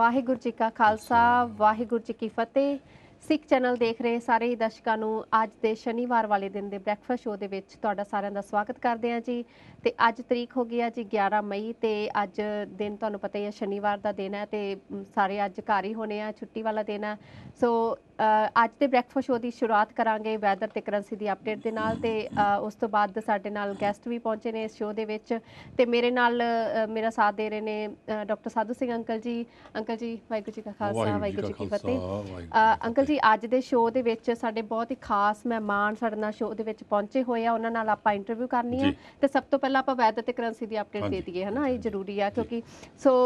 ਵਾਹਿਗੁਰੂ ਜੀ ਕਾ ਖਾਲਸਾ ਵਾਹਿਗੁਰੂ ਜੀ ਕੀ ਫਤਿਹ ਸਿੱਖ ਚੈਨਲ ਦੇਖ ਰਹੇ ਸਾਰੇ ਦਰਸ਼ਕਾਂ ਨੂੰ ਅੱਜ ਦੇ ਸ਼ਨੀਵਾਰ ਵਾਲੇ ਦਿਨ ਦੇ ਬ੍ਰੈਕਫਾਸਟ ਸ਼ੋਅ ਦੇ ਵਿੱਚ ਤੁਹਾਡਾ ਸਾਰਿਆਂ ਦਾ ਸਵਾਗਤ ਕਰਦੇ ਹਾਂ ਜੀ ਤੇ ਅੱਜ ਤਰੀਕ ਹੋ ਗਈ ਹੈ ਜੀ 11 ਮਈ ਤੇ ਅੱਜ ਦਿਨ ਤੁਹਾਨੂੰ ਪਤਾ ਹੀ ਹੈ ਸ਼ਨੀਵਾਰ ਦਾ ਦਿਨ ਹੈ ਤੇ ਸਾਰੇ ਅੱਜ ਘਰ ਹੀ ਹੋਣੇ ਆ ਛੁੱਟੀ ਵਾਲਾ ਦਿਨ ਆ ਸੋ ਅੱਜ ਦੇ ਬ੍ਰੈਕਫਾਸਟ ਸ਼ੋਅ ਦੀ ਸ਼ੁਰੂਆਤ ਕਰਾਂਗੇ ਵੈਦਰ ਤੇ ਕਰੰਸੀ ਦੀ ਅਪਡੇਟ ਦੇ ਨਾਲ ਤੇ ਉਸ ਤੋਂ ਬਾਅਦ ਸਾਡੇ ਨਾਲ ਗੈਸਟ ਵੀ ਪਹੁੰਚੇ ਨੇ ਇਸ ਸ਼ੋਅ ਦੇ ਵਿੱਚ ਤੇ ਮੇਰੇ ਨਾਲ ਮੇਰਾ ਸਾਥ ਦੇ ਰਹੇ ਨੇ ਡਾਕਟਰ ਸਾਧੂ ਸਿੰਘ ਅੰਕਲ ਜੀ ਅੰਕਲ ਜੀ ਵਾਹਿਗੁਰੂ ਜੀ ਕਾ ਖਾਲਸਾ ਵਾਹਿਗੁਰੂ ਜੀ ਕੀ ਫਤਿਹ ਅੰਕਲ ਜੀ ਅੱਜ ਦੇ ਸ਼ੋਅ ਦੇ ਵਿੱਚ ਸਾਡੇ ਬਹੁਤ ਹੀ ਖਾਸ ਮਹਿਮਾਨ ਸਾਡੇ ਨਾਲ ਸ਼ੋਅ ਦੇ ਵਿੱਚ ਪਹੁੰਚੇ ਹੋਏ ਆ ਉਹਨਾਂ ਨਾਲ ਆਪਾਂ ਇੰਟਰਵਿਊ ਕਰਨੀ ਹੈ ਤੇ ਸਭ ਤੋਂ ਪਹਿਲਾਂ ਆਪਾਂ ਵੈਦਰ ਤੇ ਕਰੰਸੀ ਦੀ ਅਪਡੇਟ ਦੇ ਦਈਏ ਹਨਾ ਇਹ ਜ਼ਰੂਰੀ ਆ ਕਿਉਂਕਿ ਸੋ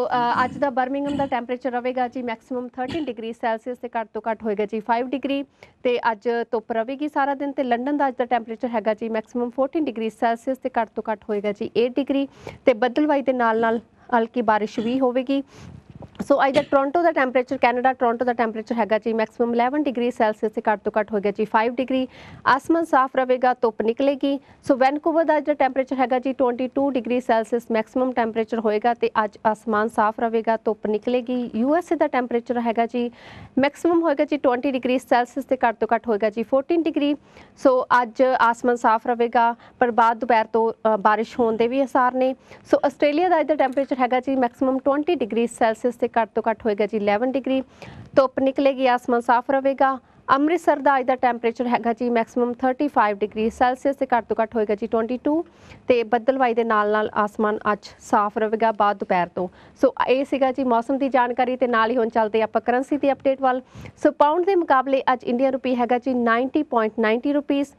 ਅੱਜ ਦਾ ਬਰਮਿੰਗਮ ਦਾ ਟੈਂਪਰੇਚਰ ਰਹੇਗਾ ਜੀ ਮੈਕਸਿਮਮ 13 ਡਿਗਰੀ ਸੈਲਸੀਅਸ ਤੇ ਘੱਟ ਤੋਂ ਘੱਟ ਹੋਏਗਾ ਜੀ 25 ਡਿਗਰੀ ਤੇ ਅੱਜ ਧੁੱਪ ਰਹੇਗੀ ਸਾਰਾ ਦਿਨ ਤੇ ਲੰਡਨ ਦਾ ਅੱਜ ਦਾ ਟੈਂਪਰੇਚਰ ਹੈਗਾ ਜੀ ਮੈਕਸਿਮਮ 14 ਡਿਗਰੀ ਸੈਲਸੀਅਸ ਤੇ ਘੱਟ ਤੋਂ ਘੱਟ ਹੋਏਗਾ ਜੀ 8 ਡਿਗਰੀ ਤੇ ਬੱਦਲਵਾਈ ਦੇ ਨਾਲ ਨਾਲ ਹਲਕੀ ਬਾਰਿਸ਼ ਵੀ ਹੋਵੇਗੀ ਸੋ ਆਈਦਰ ਟੋਰਾਂਟੋ ਦਾ ਟੈਂਪਰੇਚਰ ਕੈਨੇਡਾ ਟੋਰਾਂਟੋ ਦਾ ਟੈਂਪਰੇਚਰ ਹੈਗਾ ਜੀ ਮੈਕਸਿਮਮ 11 ਡਿਗਰੀ ਸੈਲਸੀਅਸ ਤੇ ਘੱਟ ਤੋਂ ਘੱਟ ਹੋ ਗਿਆ ਜੀ 5 ਡਿਗਰੀ ਆਸਮਾਨ ਸਾਫ਼ ਰਹੇਗਾ ਧੁੱਪ ਨਿਕਲੇਗੀ ਸੋ ਵੈਨਕੂਵਰ ਦਾ ਜਿਹੜਾ ਟੈਂਪਰੇਚਰ ਹੈਗਾ ਜੀ 22 ਡਿਗਰੀ ਸੈਲਸੀਅਸ ਮੈਕਸਿਮਮ ਟੈਂਪਰੇਚਰ ਹੋਏਗਾ ਤੇ ਅੱਜ ਆਸਮਾਨ ਸਾਫ਼ ਰਹੇਗਾ ਧੁੱਪ ਨਿਕਲੇਗੀ ਯੂ ਏ ਦਾ ਟੈਂਪਰੇਚਰ ਹੈਗਾ ਜੀ ਮੈਕਸਿਮਮ ਹੋਏਗਾ ਜੀ 20 ਡਿਗਰੀ ਸੈਲਸੀਅਸ ਤੇ ਘੱਟ ਤੋਂ ਘੱਟ ਹੋਏਗਾ ਜੀ 14 ਡਿਗਰੀ ਸੋ ਅੱਜ ਆਸਮਾਨ ਸਾਫ਼ ਰਹੇਗਾ ਪਰ ਬਾਅਦ ਦੁਪਹਿਰ ਤੋਂ ਬਾਰਿਸ਼ ਹੋਣ ਦੇ ਵੀ ਅਸਾਰ ਨੇ ਸੋ ਆਸਟ੍ਰੇਲੀਆ ਦਾ ਅੱਜ ਟੈਂਪਰੇਚਰ ਹੈਗਾ ਜੀ ਮੈਕਸਿਮਮ 20 ਡਿਗਰੀ ਸੈਲਸੀਅਸ ਤੇ ਘੱਟ ਤੋਂ ਘੱਟ ਹੋਏਗਾ ਜੀ 11 ਡਿਗਰੀ ਧੁੱਪ ਨਿਕਲੇਗੀ ਆਸਮਾਨ ਸਾਫ਼ ਰਹੇਗਾ ਅੰਮ੍ਰਿਤਸਰ ਦਾ ਅੱਜ ਦਾ ਟੈਂਪਰੇਚਰ ਹੈਗਾ ਜੀ ਮੈਕਸਿਮਮ 35 ਡਿਗਰੀ ਸੈਲਸੀਅਸ ਤੇ ਘੱਟ ਤੋਂ ਘੱਟ ਹੋਏਗਾ ਜੀ 22 ਤੇ ਬੱਦਲਵਾਈ ਦੇ ਨਾਲ ਨਾਲ ਆਸਮਾਨ ਅੱਜ ਸਾਫ਼ ਰਹੇਗਾ ਬਾਅਦ ਦੁਪਹਿਰ ਤੋਂ ਸੋ ਇਹ ਸੀਗਾ ਜੀ ਮੌਸਮ ਦੀ ਜਾਣਕਾਰੀ ਤੇ ਨਾਲ ਹੀ ਹੁਣ ਚੱਲਦੇ ਆਪਾਂ ਕਰੰਸੀ ਦੀ ਅਪਡੇਟ ਵੱਲ ਸੋ ਪਾਉਂਡ ਦੇ ਮੁਕਾਬਲੇ ਅੱਜ ਇੰਡੀਅਨ ਰੁਪੀ ਹੈਗਾ ਜੀ 90.90 ਰੁਪੀਸ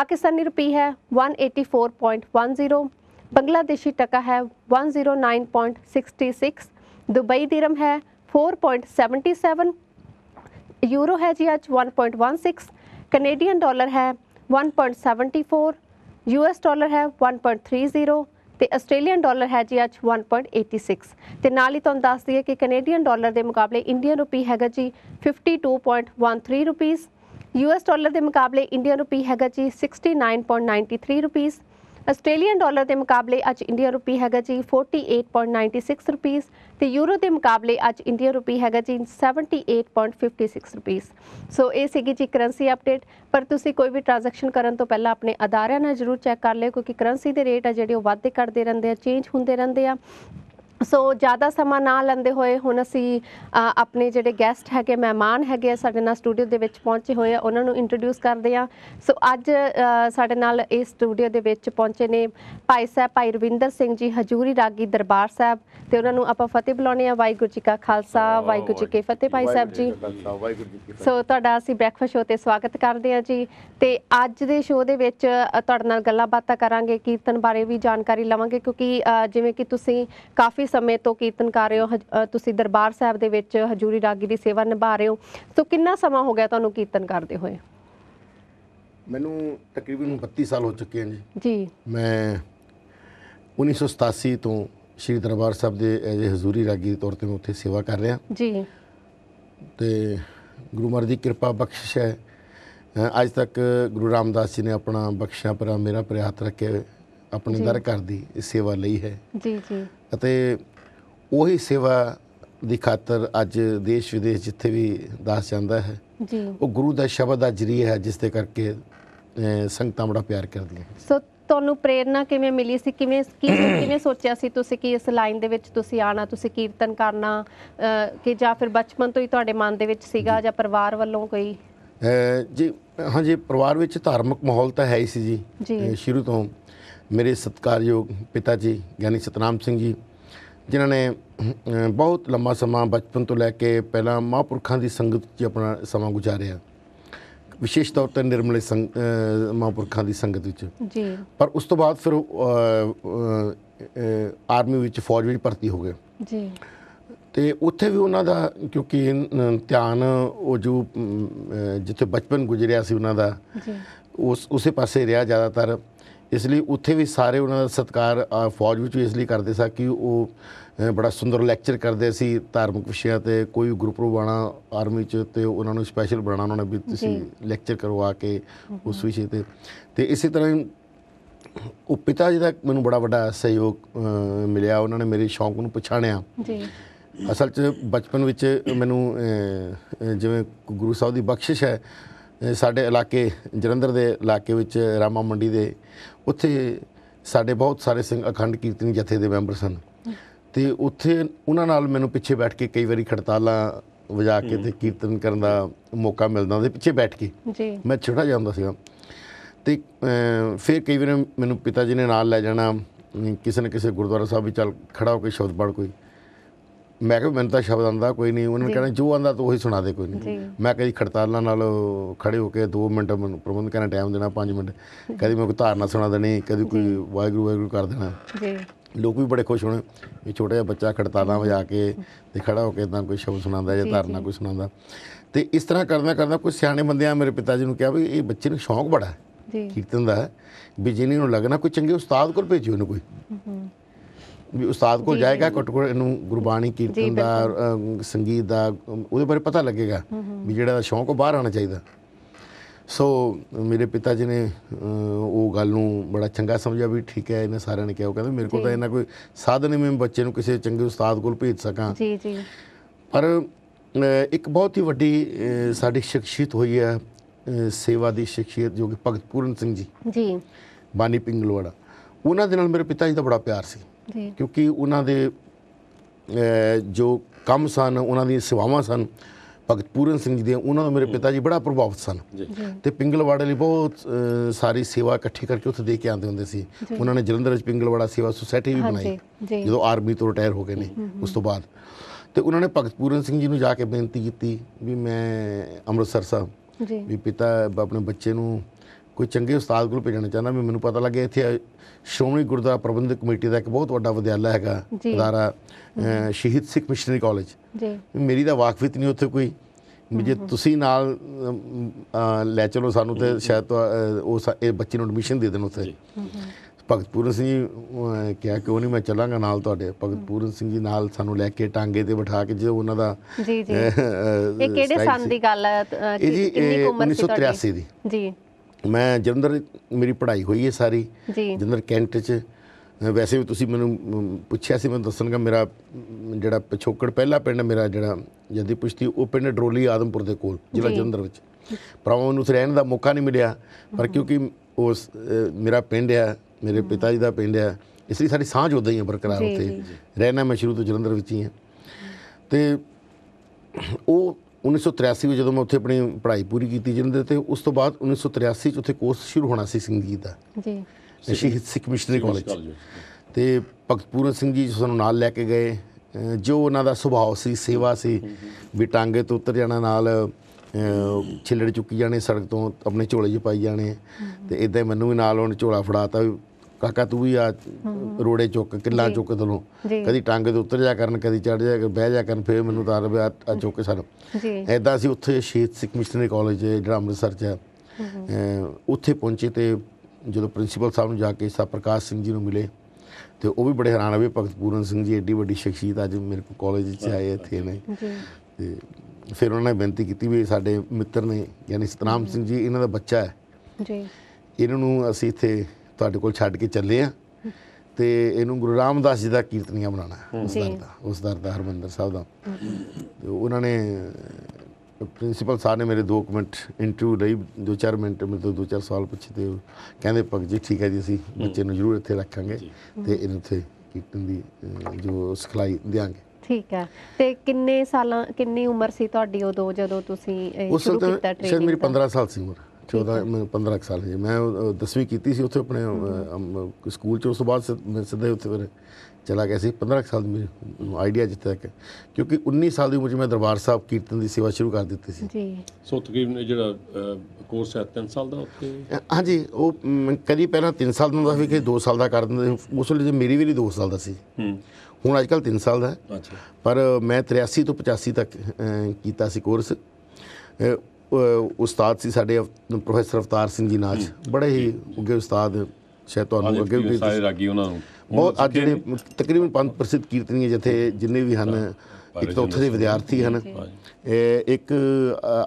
ਪਾਕਿਸਤਾਨੀ ਰੁਪੀ ਹੈ 184.10 ਬੰਗਲਾਦੇਸ਼ੀ ਟਕਾ ਹੈ 109.66 ਦੁਬਈ ਦਿਰਮ ਹੈ 4.77 ਯੂਰੋ ਹੈ ਜੀ ਅੱਜ 1.16 ਕੈਨੇਡੀਅਨ ਡਾਲਰ ਹੈ 1.74 ਯੂਐਸ ਡਾਲਰ ਹੈ 1.30 ਤੇ ਆਸਟ੍ਰੇਲੀਅਨ ਡਾਲਰ ਹੈ ਜੀ ਅੱਜ 1.86 ਤੇ ਨਾਲ ਹੀ ਤੁਹਾਨੂੰ ਦੱਸ ਦਈਏ ਕਿ ਕੈਨੇਡੀਅਨ ਡਾਲਰ ਦੇ ਮੁਕਾਬਲੇ ਇੰਡੀਅਨ ਰੁਪੀ ਹੈਗਾ ਜੀ 52.13 ਰੁਪੀਸ ਯੂਐਸ ਡਾਲਰ ਦੇ ਮੁਕਾਬਲੇ ਇੰਡੀਅਨ ਰੁਪੀ ਹੈਗਾ ਜੀ 69.93 ਰੁਪੀਸ ਆਸਟ੍ਰੇਲੀਅਨ ਡਾਲਰ ਦੇ ਮੁਕਾਬਲੇ ਅੱਜ ਇੰਡੀਆ ਰੁਪੀ ਹੈਗਾ ਜੀ 48.96 ਰੁਪੀਸ ਤੇ ਯੂਰੋ ਦੇ ਮੁਕਾਬਲੇ ਅੱਜ ਇੰਡੀਆ ਰੁਪੀ ਹੈਗਾ ਜੀ 78.56 ਰੁਪੀਸ ਸੋ ਇਹ ਸੀਗੀ ਜੀ ਕਰੰਸੀ ਅਪਡੇਟ ਪਰ ਤੁਸੀਂ ਕੋਈ ਵੀ ਟ੍ਰਾਂਜੈਕਸ਼ਨ ਕਰਨ ਤੋਂ ਪਹਿਲਾਂ ਆਪਣੇ ਅਧਾਰਿਆਂ ਨਾਲ ਜ਼ਰੂਰ ਚੈੱਕ ਕਰ ਲਿਓ ਕਿਉਂਕਿ ਕਰੰਸੀ ਦੇ ਰੇਟ ਆ ਜਿਹੜੇ ਉਹ ਵਾਧੇ ਕਰਦੇ ਰਹਿੰਦੇ ਆ ਚੇਂਜ ਹੁੰਦੇ ਰਹਿੰਦੇ ਆ ਸੋ ਜ਼ਿਆਦਾ ਸਮਾਂ ਨਾ ਲੰਦੇ ਹੋਏ ਹੁਣ ਅਸੀਂ ਆਪਣੇ ਜਿਹੜੇ ਗੈਸਟ ਹੈਗੇ ਮਹਿਮਾਨ ਹੈਗੇ ਸਾਡੇ ਨਾਲ ਸਟੂਡੀਓ ਦੇ ਵਿੱਚ ਪਹੁੰਚੇ ਹੋਏ ਆ ਉਹਨਾਂ ਨੂੰ ਇੰਟਰੋਡਿਊਸ ਕਰਦੇ ਆ ਸੋ ਅੱਜ ਸਾਡੇ ਨਾਲ ਇਸ ਸਟੂਡੀਓ ਦੇ ਵਿੱਚ ਪਹੁੰਚੇ ਨੇ ਭਾਈ ਸਾਹਿਬ ਭਾਈ ਰਵਿੰਦਰ ਸਿੰਘ ਜੀ ਹਜੂਰੀ ਰਾਗੀ ਦਰਬਾਰ ਸਾਹਿਬ ਤੇ ਉਹਨਾਂ ਨੂੰ ਆਪਾਂ ਫਤਿਹ ਬੁਲਾਉਣੇ ਆ ਵਾਹਿਗੁਰੂ ਜੀ ਕਾ ਖਾਲਸਾ ਵਾਹਿਗੁਰੂ ਜੀ ਕੀ ਫਤਿਹ ਭਾਈ ਸਾਹਿਬ ਜੀ ਸੋ ਤੁਹਾਡਾ ਅਸੀਂ ਬ੍ਰੈਕਫਾਸਟ ਸ਼ੋਅ ਤੇ ਸਵਾਗਤ ਕਰਦੇ ਆ ਜੀ ਤੇ ਅੱਜ ਦੇ ਸ਼ੋਅ ਦੇ ਵਿੱਚ ਤੁਹਾਡੇ ਨਾਲ ਗੱਲਾਂ ਬਾਤਾਂ ਕਰਾਂਗੇ ਕੀਰਤਨ ਬਾਰੇ ਵੀ ਜਾਣਕਾਰੀ ਲਵਾਂਗੇ ਕਿਉਂਕਿ ਜਿਵੇਂ ਕਿ ਤੁਸੀਂ ਕਾਫੀ ਕਾਫੀ ਸਮੇਂ ਤੋਂ ਕੀਰਤਨ ਕਰ ਰਹੇ ਹੋ ਤੁਸੀਂ ਦਰਬਾਰ ਸਾਹਿਬ ਦੇ ਵਿੱਚ ਹਜੂਰੀ ਰਾਗੀ ਦੀ ਸੇਵਾ ਨਿਭਾ ਰਹੇ ਹੋ ਸੋ ਕਿੰਨਾ ਸਮਾਂ ਹੋ ਗਿਆ ਤੁਹਾਨੂੰ ਕੀਰਤਨ ਕਰਦੇ ਹੋਏ ਮੈਨੂੰ ਤਕਰੀਬਨ 32 ਸਾਲ ਹੋ ਚੁੱਕੇ ਹਨ ਜੀ ਜੀ ਮੈਂ 1987 ਤੋਂ ਸ਼੍ਰੀ ਦਰਬਾਰ ਸਾਹਿਬ ਦੇ ਐਜ਼ ਹਜ਼ੂਰੀ ਰਾਗੀ ਦੇ ਤੌਰ ਤੇ ਮੈਂ ਉੱਥੇ ਸੇਵਾ ਕਰ ਰਿਹਾ ਜੀ ਤੇ ਗੁਰੂ ਮਹਾਰਾਜ ਦੀ ਕਿਰਪਾ ਬਖਸ਼ਿਸ਼ ਹੈ ਅੱਜ ਤੱਕ ਗੁਰੂ ਰਾਮਦਾਸ ਜੀ ਨੇ ਆਪਣਾ ਬਖਸ਼ਿਆ ਪਰ ਮੇਰਾ ਪ੍ਰਿਆਤ ਰੱਖਿਆ ਆਪਣੇ ਦਰ ਕਰਦੀ ਇਸ ਸੇਵਾ ਲਈ ਹੈ ਜੀ ਜੀ ਅਤੇ ਉਹੀ ਸੇਵਾ ਦੀ ਖਾਤਰ ਅੱਜ ਦੇਸ਼ ਵਿਦੇਸ਼ ਜਿੱਥੇ ਵੀ ਦਾਸ ਜਾਂਦਾ ਹੈ ਜੀ ਉਹ ਗੁਰੂ ਦਾ ਸ਼ਬਦ ਦਾ ਜਰੀਆ ਹੈ ਜਿਸ ਤੇ ਕਰਕੇ ਸੰਗਤਾਂ ਬੜਾ ਪਿਆਰ ਕਰਦੀਆਂ ਸੋ ਤੁਹਾਨੂੰ ਪ੍ਰੇਰਣਾ ਕਿਵੇਂ ਮਿਲੀ ਸੀ ਕਿਵੇਂ ਕਿਵੇਂ ਸੋਚਿਆ ਸੀ ਤੁਸੀਂ ਕਿ ਇਸ ਲਾਈਨ ਦੇ ਵਿੱਚ ਤੁਸੀਂ ਆਣਾ ਤੁਸੀਂ ਕੀਰਤਨ ਕਰਨਾ ਕਿ ਜਾਂ ਫਿਰ ਬਚਪਨ ਤੋਂ ਹੀ ਤੁਹਾਡੇ ਮਨ ਦੇ ਵਿੱਚ ਸੀਗਾ ਜਾਂ ਪਰਿਵਾਰ ਵੱਲੋਂ ਕੋਈ ਜੀ ਹਾਂਜੀ ਪਰਿਵਾਰ ਵਿੱਚ ਧਾਰਮਿਕ ਮਾਹੌਲ ਤਾਂ ਹੈ ਹੀ ਸੀ ਜੀ ਸ਼ੁਰੂ ਤੋਂ ਮੇਰੇ ਸਤਕਾਰਯੋਗ ਪਿਤਾ ਜੀ ਗਿਆਨੀ ਸਤਨਾਮ ਸਿੰਘ ਜੀ ਜਿਨ੍ਹਾਂ ਨੇ ਬਹੁਤ ਲੰਮਾ ਸਮਾਂ ਬਚਪਨ ਤੋਂ ਲੈ ਕੇ ਪਹਿਲਾਂ ਮਾਪੁਰਖਾਂ ਦੀ ਸੰਗਤ 'ਚ ਆਪਣਾ ਸਮਾਂ ਗੁਜ਼ਾਰਿਆ ਵਿਸ਼ੇਸ਼ ਤੌਰ ਤੇ ਨਿਰਮਲੇ ਮਾਪੁਰਖਾਂ ਦੀ ਸੰਗਤ ਵਿੱਚ ਜੀ ਪਰ ਉਸ ਤੋਂ ਬਾਅਦ ਫਿਰ ਆਰਮੀ ਵਿੱਚ ਫੌਜ ਵਿੱਚ ਭਰਤੀ ਹੋ ਗਏ ਜੀ ਤੇ ਉੱਥੇ ਵੀ ਉਹਨਾਂ ਦਾ ਕਿਉਂਕਿ ਧਿਆਨ ਉਹ ਜੋ ਜਿੱਥੇ ਬਚਪਨ ਗੁਜ਼ਰਿਆ ਸੀ ਉਹਨਾਂ ਦਾ ਜੀ ਉਸ ਉਸੇ ਪਾਸੇ ਰਿਹਾ ਜ਼ਿਆਦਾਤਰ ਇਸ ਲਈ ਉੱਥੇ ਵੀ ਸਾਰੇ ਉਹਨਾਂ ਦਾ ਸਤਕਾਰ ਫੌਜ ਵਿੱਚ ਇਸ ਲਈ ਕਰਦੇ ਸਾ ਕਿ ਉਹ ਬੜਾ ਸੁੰਦਰ ਲੈਕਚਰ ਕਰਦੇ ਸੀ ਧਾਰਮਿਕ ਵਿਸ਼ਿਆਂ ਤੇ ਕੋਈ ਗਰੁੱਪ ਰਵਾਣਾ ਆਰਮੀ ਚ ਤੇ ਉਹਨਾਂ ਨੂੰ ਸਪੈਸ਼ਲ ਬਣਾਉਣਾ ਉਹਨਾਂ ਨੇ ਵੀ ਤੁਸੀਂ ਲੈਕਚਰ ਕਰਵਾ ਕੇ ਉਸ ਵਿਸ਼ੇ ਤੇ ਤੇ ਇਸੇ ਤਰ੍ਹਾਂ ਉਹ ਪਿਤਾ ਜੀ ਦਾ ਮੈਨੂੰ ਬੜਾ ਵੱਡਾ ਸਹਿਯੋਗ ਮਿਲਿਆ ਉਹਨਾਂ ਨੇ ਮੇਰੇ ਸ਼ੌਂਕ ਨੂੰ ਪਛਾਣਿਆ ਜੀ ਅਸਲ 'ਚ ਬਚਪਨ ਵਿੱਚ ਮੈਨੂੰ ਜਿਵੇਂ ਗੁਰੂ ਸਾਹਿਬ ਦੀ ਬਖਸ਼ਿਸ਼ ਹੈ ਸਾਡੇ ਇਲਾਕੇ ਜਲੰਧਰ ਦੇ ਇਲਾਕੇ ਵਿੱਚ ਰਾਮਾ ਮੰਡੀ ਦੇ ਉੱਥੇ ਸਾਡੇ ਬਹੁਤ ਸਾਰੇ ਸਿੰਘ ਅਖੰਡ ਕੀਰਤਨੀ ਜਥੇ ਦੇ ਮੈਂਬਰ ਸਨ ਤੇ ਉੱਥੇ ਉਹਨਾਂ ਨਾਲ ਮੈਨੂੰ ਪਿੱਛੇ ਬੈਠ ਕੇ ਕਈ ਵਾਰੀ ਖੜਤਾਲਾਂ ਵਜਾ ਕੇ ਤੇ ਕੀਰਤਨ ਕਰਨ ਦਾ ਮੌਕਾ ਮਿਲਦਾ ਉਹਦੇ ਪਿੱਛੇ ਬੈਠ ਕੇ ਜੀ ਮੈਂ ਛੋਟਾ ਜਾਂਦਾ ਸੀਗਾ ਤੇ ਫਿਰ ਕਈ ਵਾਰ ਮੈਨੂੰ ਪਿਤਾ ਜੀ ਨੇ ਨਾਲ ਲੈ ਜਾਣਾ ਕਿਸੇ ਨਾ ਕਿਸੇ ਗੁਰਦੁਆਰਾ ਸਾਹਿਬ ਵਿੱਚ ਚੱਲ ਖੜਾ ਹੋ ਕੇ ਸ਼ਬਦ ਪੜ ਕੋਈ ਮੈਂ ਕਿਹਾ ਮੈਨੂੰ ਤਾਂ ਸ਼ਬਦ ਆਂਦਾ ਕੋਈ ਨਹੀਂ ਉਹਨਾਂ ਨੇ ਕਹਿੰਦਾ ਜੋ ਆਂਦਾ ਤੂੰ ਉਹੀ ਸੁਣਾ ਦੇ ਕੋਈ ਨਹੀਂ ਮੈਂ ਕਹਿੰਦੀ ਖੜਤਾਲਾਂ ਨਾਲ ਖੜੇ ਹੋ ਕੇ 2 ਮਿੰਟ ਮੈਨੂੰ ਪ੍ਰਬੰਧ ਕਰਨਾ ਟਾਈਮ ਦੇਣਾ 5 ਮਿੰਟ ਕਦੀ ਮੈਂ ਕੋਈ ਧਾਰਨਾ ਸੁਣਾ ਦੇਣੀ ਕਦੀ ਕੋਈ ਵਾਇਗਰੂ ਵਾਇਗਰੂ ਕਰ ਦੇਣਾ ਜੀ ਲੋਕ ਵੀ ਬੜੇ ਖੁਸ਼ ਹੋਣ ਇਹ ਛੋਟਾ ਜਿਹਾ ਬੱਚਾ ਖੜਤਾਲਾਂ ਵਜਾ ਕੇ ਤੇ ਖੜਾ ਹੋ ਕੇ ਇਦਾਂ ਕੋਈ ਸ਼ਬਦ ਸੁਣਾਉਂਦਾ ਜਾਂ ਧਾਰਨਾ ਕੋਈ ਸੁਣਾਉਂਦਾ ਤੇ ਇਸ ਤਰ੍ਹਾਂ ਕਰਨਾ ਕਰਨਾ ਕੋਈ ਸਿਆਣੇ ਬੰਦਿਆਂ ਮੇਰੇ ਪਿਤਾ ਜੀ ਨੂੰ ਕਿਹਾ ਵੀ ਇਹ ਬੱਚੇ ਨੂੰ ਸ਼ੌਂਕ ਬੜਾ ਹੈ ਜੀ ਕੀਰਤਨ ਦਾ ਵੀ ਜਿਹਨੇ ਨੂੰ ਲੱਗਣਾ ਕੋਈ ਚੰਗੇ ਉਸਤਾਦ ਕੋਲ ਭੇਜਿਓ ਇਹਨੂੰ ਕੋਈ ਵੀ ਉਸਤਾਦ ਕੋਲ ਜਾਏਗਾ ਕਟਕੜ ਇਹਨੂੰ ਗੁਰਬਾਣੀ ਕੀਰਤਨ ਦਾ ਸੰਗੀਤ ਦਾ ਉਹਦੇ ਬਾਰੇ ਪਤਾ ਲੱਗੇਗਾ ਵੀ ਜਿਹੜਾ ਸ਼ੌਂਕ ਉਹ ਬਾਹਰ ਆਣਾ ਚਾਹੀਦਾ ਸੋ ਮੇਰੇ ਪਿਤਾ ਜੀ ਨੇ ਉਹ ਗੱਲ ਨੂੰ ਬੜਾ ਚੰਗਾ ਸਮਝਿਆ ਵੀ ਠੀਕ ਹੈ ਇਹਨੇ ਸਾਰਿਆਂ ਨੇ ਕਿਹਾ ਉਹ ਕਹਿੰਦੇ ਮੇਰੇ ਕੋਲ ਤਾਂ ਇਹਨਾਂ ਕੋਈ ਸਾਧਨ ਨਹੀਂ ਮੈਂ ਬੱਚੇ ਨੂੰ ਕਿਸੇ ਚੰਗੇ ਉਸਤਾਦ ਕੋਲ ਭੇਜ ਸਕਾਂ ਜੀ ਜੀ ਪਰ ਇੱਕ ਬਹੁਤ ਹੀ ਵੱਡੀ ਸਾਡੀ ਸ਼ਖਸੀਅਤ ਹੋਈ ਹੈ ਸੇਵਾ ਦੀ ਸ਼ਖਸੀਅਤ ਜੋ ਕਿ ਭਗਤ ਪੂਰਨ ਸਿੰਘ ਜੀ ਜੀ ਬਾਨੀ ਪਿੰਗਲਵਾੜਾ ਉਹਨਾਂ ਦੇ ਨਾਲ ਮੇਰੇ ਪਿਤਾ ਜੀ ਦਾ ਬੜਾ ਪਿਆਰ ਸੀ ਕਿਉਂਕਿ ਉਹਨਾਂ ਦੇ ਜੋ ਕੰਮ ਸਨ ਉਹਨਾਂ ਦੀਆਂ ਸੇਵਾਵਾਂ ਸਨ ਭਗਤ ਪੂਰਨ ਸਿੰਘ ਜੀ ਦੇ ਉਹਨਾਂ ਨੂੰ ਮੇਰੇ ਪਿਤਾ ਜੀ ਬੜਾ ਪ੍ਰਭਾਵਿਤ ਸਨ ਤੇ ਪਿੰਗਲਵਾੜੇ ਲਈ ਬਹੁਤ ਸਾਰੀ ਸੇਵਾ ਇਕੱਠੀ ਕਰਕੇ ਉੱਥੇ ਦੇ ਕੇ ਆਉਂਦੇ ਹੁੰਦੇ ਸੀ ਉਹਨਾਂ ਨੇ ਜਲੰਧਰ ਵਿੱਚ ਪਿੰਗਲਵਾੜਾ ਸੇਵਾ ਸੁਸਾਇਟੀ ਵੀ ਬਣਾਈ ਜਦੋਂ ਆਰਮੀ ਤੋਂ ਰਿਟਾਇਰ ਹੋ ਗਏ ਨੇ ਉਸ ਤੋਂ ਬਾਅਦ ਤੇ ਉਹਨਾਂ ਨੇ ਭਗਤ ਪੂਰਨ ਸਿੰਘ ਜੀ ਨੂੰ ਜਾ ਕੇ ਬੇਨਤੀ ਕੀਤੀ ਵੀ ਮੈਂ ਅੰਮ੍ਰਿਤਸਰ ਸਾਹਿਬ ਵੀ ਪਿਤਾ ਆਪਣੇ ਬੱਚੇ ਨੂੰ ਕੋਈ ਚੰਗੇ ਉਸਤਾਦ ਕੋਲ ਭੇਜਣਾ ਚਾਹੁੰਦਾ ਵੀ ਮੈਨੂੰ ਪਤਾ ਲੱਗਿਆ ਇੱਥੇ ਸ਼੍ਰੋਮਣੀ ਗੁਰਦੁਆਰਾ ਪ੍ਰਬੰਧਕ ਕਮੇਟੀ ਦਾ ਇੱਕ ਬਹੁਤ ਵੱਡਾ ਵਿਦਿਆਲਾ ਹੈਗਾ ਅਦਾਰਾ ਸ਼ਹੀਦ ਸਿੱਖ ਮਿਸ਼ਨਰੀ ਕਾਲਜ ਜੀ ਮੇਰੀ ਤਾਂ ਵਾਕਫੀਤ ਨਹੀਂ ਉੱਥੇ ਕੋਈ ਜੇ ਤੁਸੀਂ ਨਾਲ ਲੈ ਚਲੋ ਸਾਨੂੰ ਤੇ ਸ਼ਾਇਦ ਉਹ ਇਹ ਬੱਚੇ ਨੂੰ ਐਡਮਿਸ਼ਨ ਦੇ ਦੇਣ ਉੱਥੇ ਭਗਤ ਪੂਰਨ ਸਿੰਘ ਜੀ ਕਿਹਾ ਕਿਉਂ ਨਹੀਂ ਮੈਂ ਚੱਲਾਂਗਾ ਨਾਲ ਤੁਹਾਡੇ ਭਗਤ ਪੂਰਨ ਸਿੰਘ ਜੀ ਨਾਲ ਸਾਨੂੰ ਲੈ ਕੇ ਟਾਂਗੇ ਤੇ ਬਿਠਾ ਕੇ ਜੇ ਉਹਨਾਂ ਦਾ ਜੀ ਜੀ ਇਹ ਕਿਹੜੇ ਸਾਲ ਦੀ ਗੱਲ ਹੈ ਕਿੰਨੀ ਉਮਰ ਸੀ ਤੁਹਾਡੀ 1983 ਦੀ ਜੀ ਮੈਂ ਜਲੰਧਰ ਮੇਰੀ ਪੜ੍ਹਾਈ ਹੋਈ ਹੈ ਸਾਰੀ ਜਲੰਧਰ ਕੈਂਟ 'ਚ ਵੈਸੇ ਵੀ ਤੁਸੀਂ ਮੈਨੂੰ ਪੁੱਛਿਆ ਸੀ ਮੈਂ ਦੱਸਣਗਾ ਮੇਰਾ ਜਿਹੜਾ ਪਿਛੋਕੜ ਪਹਿਲਾ ਪਿੰਡ ਮੇਰਾ ਜਿਹੜਾ ਜਦੀ ਪੁਸ਼ਤੀ ਉਹ ਪਿੰਡ ਡਰੋਲੀ ਆਦਮਪੁਰ ਦੇ ਕੋਲ ਜ਼ਿਲ੍ਹਾ ਜਲੰਧਰ ਵਿੱਚ ਭਰਾਵਾਂ ਨੂੰ ਰਹਿਣ ਦਾ ਮੌਕਾ ਨਹੀਂ ਮਿਲਿਆ ਪਰ ਕਿਉਂਕਿ ਉਸ ਮੇਰਾ ਪਿੰਡ ਆ ਮੇਰੇ ਪਿਤਾ ਜੀ ਦਾ ਪਿੰਡ ਆ ਇਸ ਲਈ ਸਾਡੀ ਸਾਂਝ ਉਦਾਂ ਹੀ ਬਰਕਰਾਰ ਉੱਥੇ ਰਹਿਣਾ ਮੈਂ ਸ਼ੁਰੂ ਤੋਂ ਜਲੰਧਰ ਵਿੱਚ ਹੀ ਹਾਂ ਤੇ ਉਹ 1983 ਵਿੱਚ ਜਦੋਂ ਮੈਂ ਉੱਥੇ ਆਪਣੀ ਪੜ੍ਹਾਈ ਪੂਰੀ ਕੀਤੀ ਜਿੰਦੇ ਤੇ ਉਸ ਤੋਂ ਬਾਅਦ 1983 ਚ ਉੱਥੇ ਕੋਰਸ ਸ਼ੁਰੂ ਹੋਣਾ ਸੀ ਸੰਗੀਤ ਦਾ ਜੀ ਸ਼ਹੀਦ ਸਿੱਖ ਮਿਸ਼ਨਰੀ ਕਾਲਜ ਤੇ ਭਗਤ ਪੂਰਨ ਸਿੰਘ ਜੀ ਸਾਨੂੰ ਨਾਲ ਲੈ ਕੇ ਗਏ ਜੋ ਉਹਨਾਂ ਦਾ ਸੁਭਾਅ ਸੀ ਸੇਵਾ ਸੀ ਵੀ ਟਾਂਗੇ ਤੋਂ ਉਤਰ ਜਾਣਾ ਨਾਲ ਛਿੱਲੜ ਚੁੱਕੀ ਜਾਣੇ ਸੜਕ ਤੋਂ ਆਪਣੇ ਝੋਲੇ 'ਚ ਪਾਈ ਜਾਣੇ ਤੇ ਇਦਾਂ ਮੈਨੂੰ ਵੀ ਨਾਲ ਉਹਨਾਂ ਝੋਲਾ ਫੜਾਤਾ ਕਾਕਾ ਤੂੰ ਵੀ ਆ ਰੋੜੇ ਚੁੱਕ ਕਿੱਲਾ ਚੁੱਕ ਦਲੋਂ ਕਦੀ ਟਾਂਗੇ ਤੇ ਉਤਰ ਜਾ ਕਰਨ ਕਦੀ ਚੜ ਜਾ ਕੇ ਬਹਿ ਜਾ ਕਰਨ ਫੇਰ ਮੈਨੂੰ ਤਾਂ ਰਿਹਾ ਆ ਚੁੱਕ ਜੀ ਐਦਾਂ ਅਸੀਂ ਉੱਥੇ ਸ਼ਹੀਦ ਸਿੱਖ ਮਿਸ਼ਨਰੀ ਕਾਲਜ ਜਿਹੜਾ ਅੰਮ੍ਰਿਤਸਰ ਚ ਹੈ ਉੱਥੇ ਪਹੁੰਚੇ ਤੇ ਜਦੋਂ ਪ੍ਰਿੰਸੀਪਲ ਸਾਹਿਬ ਨੂੰ ਜਾ ਕੇ ਸਾ ਪ੍ਰਕਾਸ਼ ਸਿੰਘ ਜੀ ਨੂੰ ਮਿਲੇ ਤੇ ਉਹ ਵੀ ਬੜੇ ਹੈਰਾਨ ਹੋਏ ਭਗਤ ਪੂਰਨ ਸਿੰਘ ਜੀ ਐਡੀ ਵੱਡੀ ਸ਼ਖਸੀਅਤ ਅੱਜ ਮੇਰੇ ਕੋਲ ਕਾਲਜ ਚ ਆਏ ਇੱਥੇ ਨੇ ਤੇ ਫਿਰ ਉਹਨਾਂ ਨੇ ਬੇਨਤੀ ਕੀਤੀ ਵੀ ਸਾਡੇ ਮਿੱਤਰ ਨੇ ਯਾਨੀ ਸਤਨਾਮ ਸਿੰਘ ਜੀ ਇਹਨਾਂ ਦਾ ਬੱਚਾ ਹੈ ਜੀ ਇਹਨਾਂ ਨੂੰ ਅਸੀਂ ਇੱਥੇ ਤੁਹਾਡੇ ਕੋਲ ਛੱਡ ਕੇ ਚੱਲੇ ਆ ਤੇ ਇਹਨੂੰ ਗੁਰੂ ਰਾਮਦਾਸ ਜੀ ਦਾ ਕੀਰਤਨੀਆ ਬਣਾਣਾ ਉਸ ਦਰ ਦਾ ਉਸ ਦਰ ਦਾ ਹਰਮੰਦਰ ਸਾਹਿਬ ਦਾ ਤੇ ਉਹਨਾਂ ਨੇ ਪ੍ਰਿੰਸੀਪਲ ਸਾਹਿਬ ਨੇ ਮੇਰੇ 2 ਮਿੰਟ ਇੰਟਰਵਿਊ ਲਈ 2-4 ਮਿੰਟ ਮੇਰੇ ਤੋਂ 2-4 ਸਵਾਲ ਪੁੱਛੇ ਤੇ ਕਹਿੰਦੇ ਭਗਤ ਜੀ ਠੀਕ ਹੈ ਜੀ ਅਸੀਂ ਬੱਚੇ ਨੂੰ ਜ਼ਰੂਰ ਇੱਥੇ ਰੱਖਾਂਗੇ ਤੇ ਇਹਨੂੰ ਇੱਥੇ ਕੀਰਤਨ ਦੀ ਜੋ ਸਿਖਲਾਈ ਦਿਆਂਗੇ ਠੀਕ ਹੈ ਤੇ ਕਿੰਨੇ ਸਾਲਾਂ ਕਿੰਨੀ ਉਮਰ ਸੀ ਤੁਹਾਡੀ ਉਦੋਂ ਜਦੋਂ ਤੁਸੀਂ ਸ਼ੁਰੂ ਕੀਤਾ ਟ੍ਰੇਨਿੰਗ ਉਸ ਮੇਰੀ 15 ਸਾਲ ਸੀ ਉਮਰ 14 ਮੈਨੂੰ 15 ਸਾਲ ਸੀ ਮੈਂ 10ਵੀਂ ਕੀਤੀ ਸੀ ਉੱਥੇ ਆਪਣੇ ਸਕੂਲ ਚ ਉਸ ਤੋਂ ਬਾਅਦ ਸਿੱਧੇ ਉੱਥੇ ਫਿਰ ਚਲਾ ਗਿਆ ਸੀ 15 ਸਾਲ ਦੀ ਮੇਰੀ ਆਈਡੀਆ ਜਿੱਤੇ ਤੱਕ ਕਿਉਂਕਿ 19 ਸਾਲ ਦੀ ਉਮਰ ਵਿੱਚ ਮੈਂ ਦਰਬਾਰ ਸਾਹਿਬ ਕੀਰਤਨ ਦੀ ਸੇਵਾ ਸ਼ੁਰੂ ਕਰ ਦਿੱਤੀ ਸੀ ਜੀ ਸੋ ਤਕਰੀਬਨ ਜਿਹੜਾ ਕੋਰਸ ਹੈ 3 ਸਾਲ ਦਾ ਉੱਥੇ ਹਾਂਜੀ ਉਹ ਕਦੀ ਪਹਿਲਾਂ 3 ਸਾਲ ਦਾ ਹੁੰਦਾ ਸੀ ਕਿ 2 ਸਾਲ ਦਾ ਕਰ ਦਿੰਦੇ ਉਸ ਵੇਲੇ ਜੇ ਮੇਰੀ ਵੀ 2 ਸਾਲ ਦਾ ਸੀ ਹੁਣ ਅੱਜ ਕੱਲ 3 ਸਾਲ ਦਾ ਹੈ ਪਰ ਮੈਂ 83 ਤੋਂ 85 ਤੱਕ ਕੀਤਾ ਸੀ ਕੋਰਸ ਉਸਤਾਦ ਸੀ ਸਾਡੇ ਪ੍ਰੋਫੈਸਰ ਅਵਤਾਰ ਸਿੰਘ ਜੀ ਨਾਚ ਬੜੇ ਹੀ ਉੱਗੇ ਉਸਤਾਦ ਸ਼ਾਇਦ ਤੁਹਾਨੂੰ ਅੱਗੇ ਵੀ ਸਾਰੇ ਰਾਗੀ ਉਹਨਾਂ ਨੂੰ ਬਹੁਤ ਅੱਜ ਜਿਹੜੇ ਤਕਰੀਬਨ ਪੰਜ ਪ੍ਰਸਿੱਧ ਕੀਰਤਨੀਏ ਜਿੱਥੇ ਜਿੰਨੇ ਵੀ ਹਨ ਇੱਕ ਤਾਂ ਉੱਥੇ ਦੇ ਵਿਦਿਆਰਥੀ ਹਨ ਇੱਕ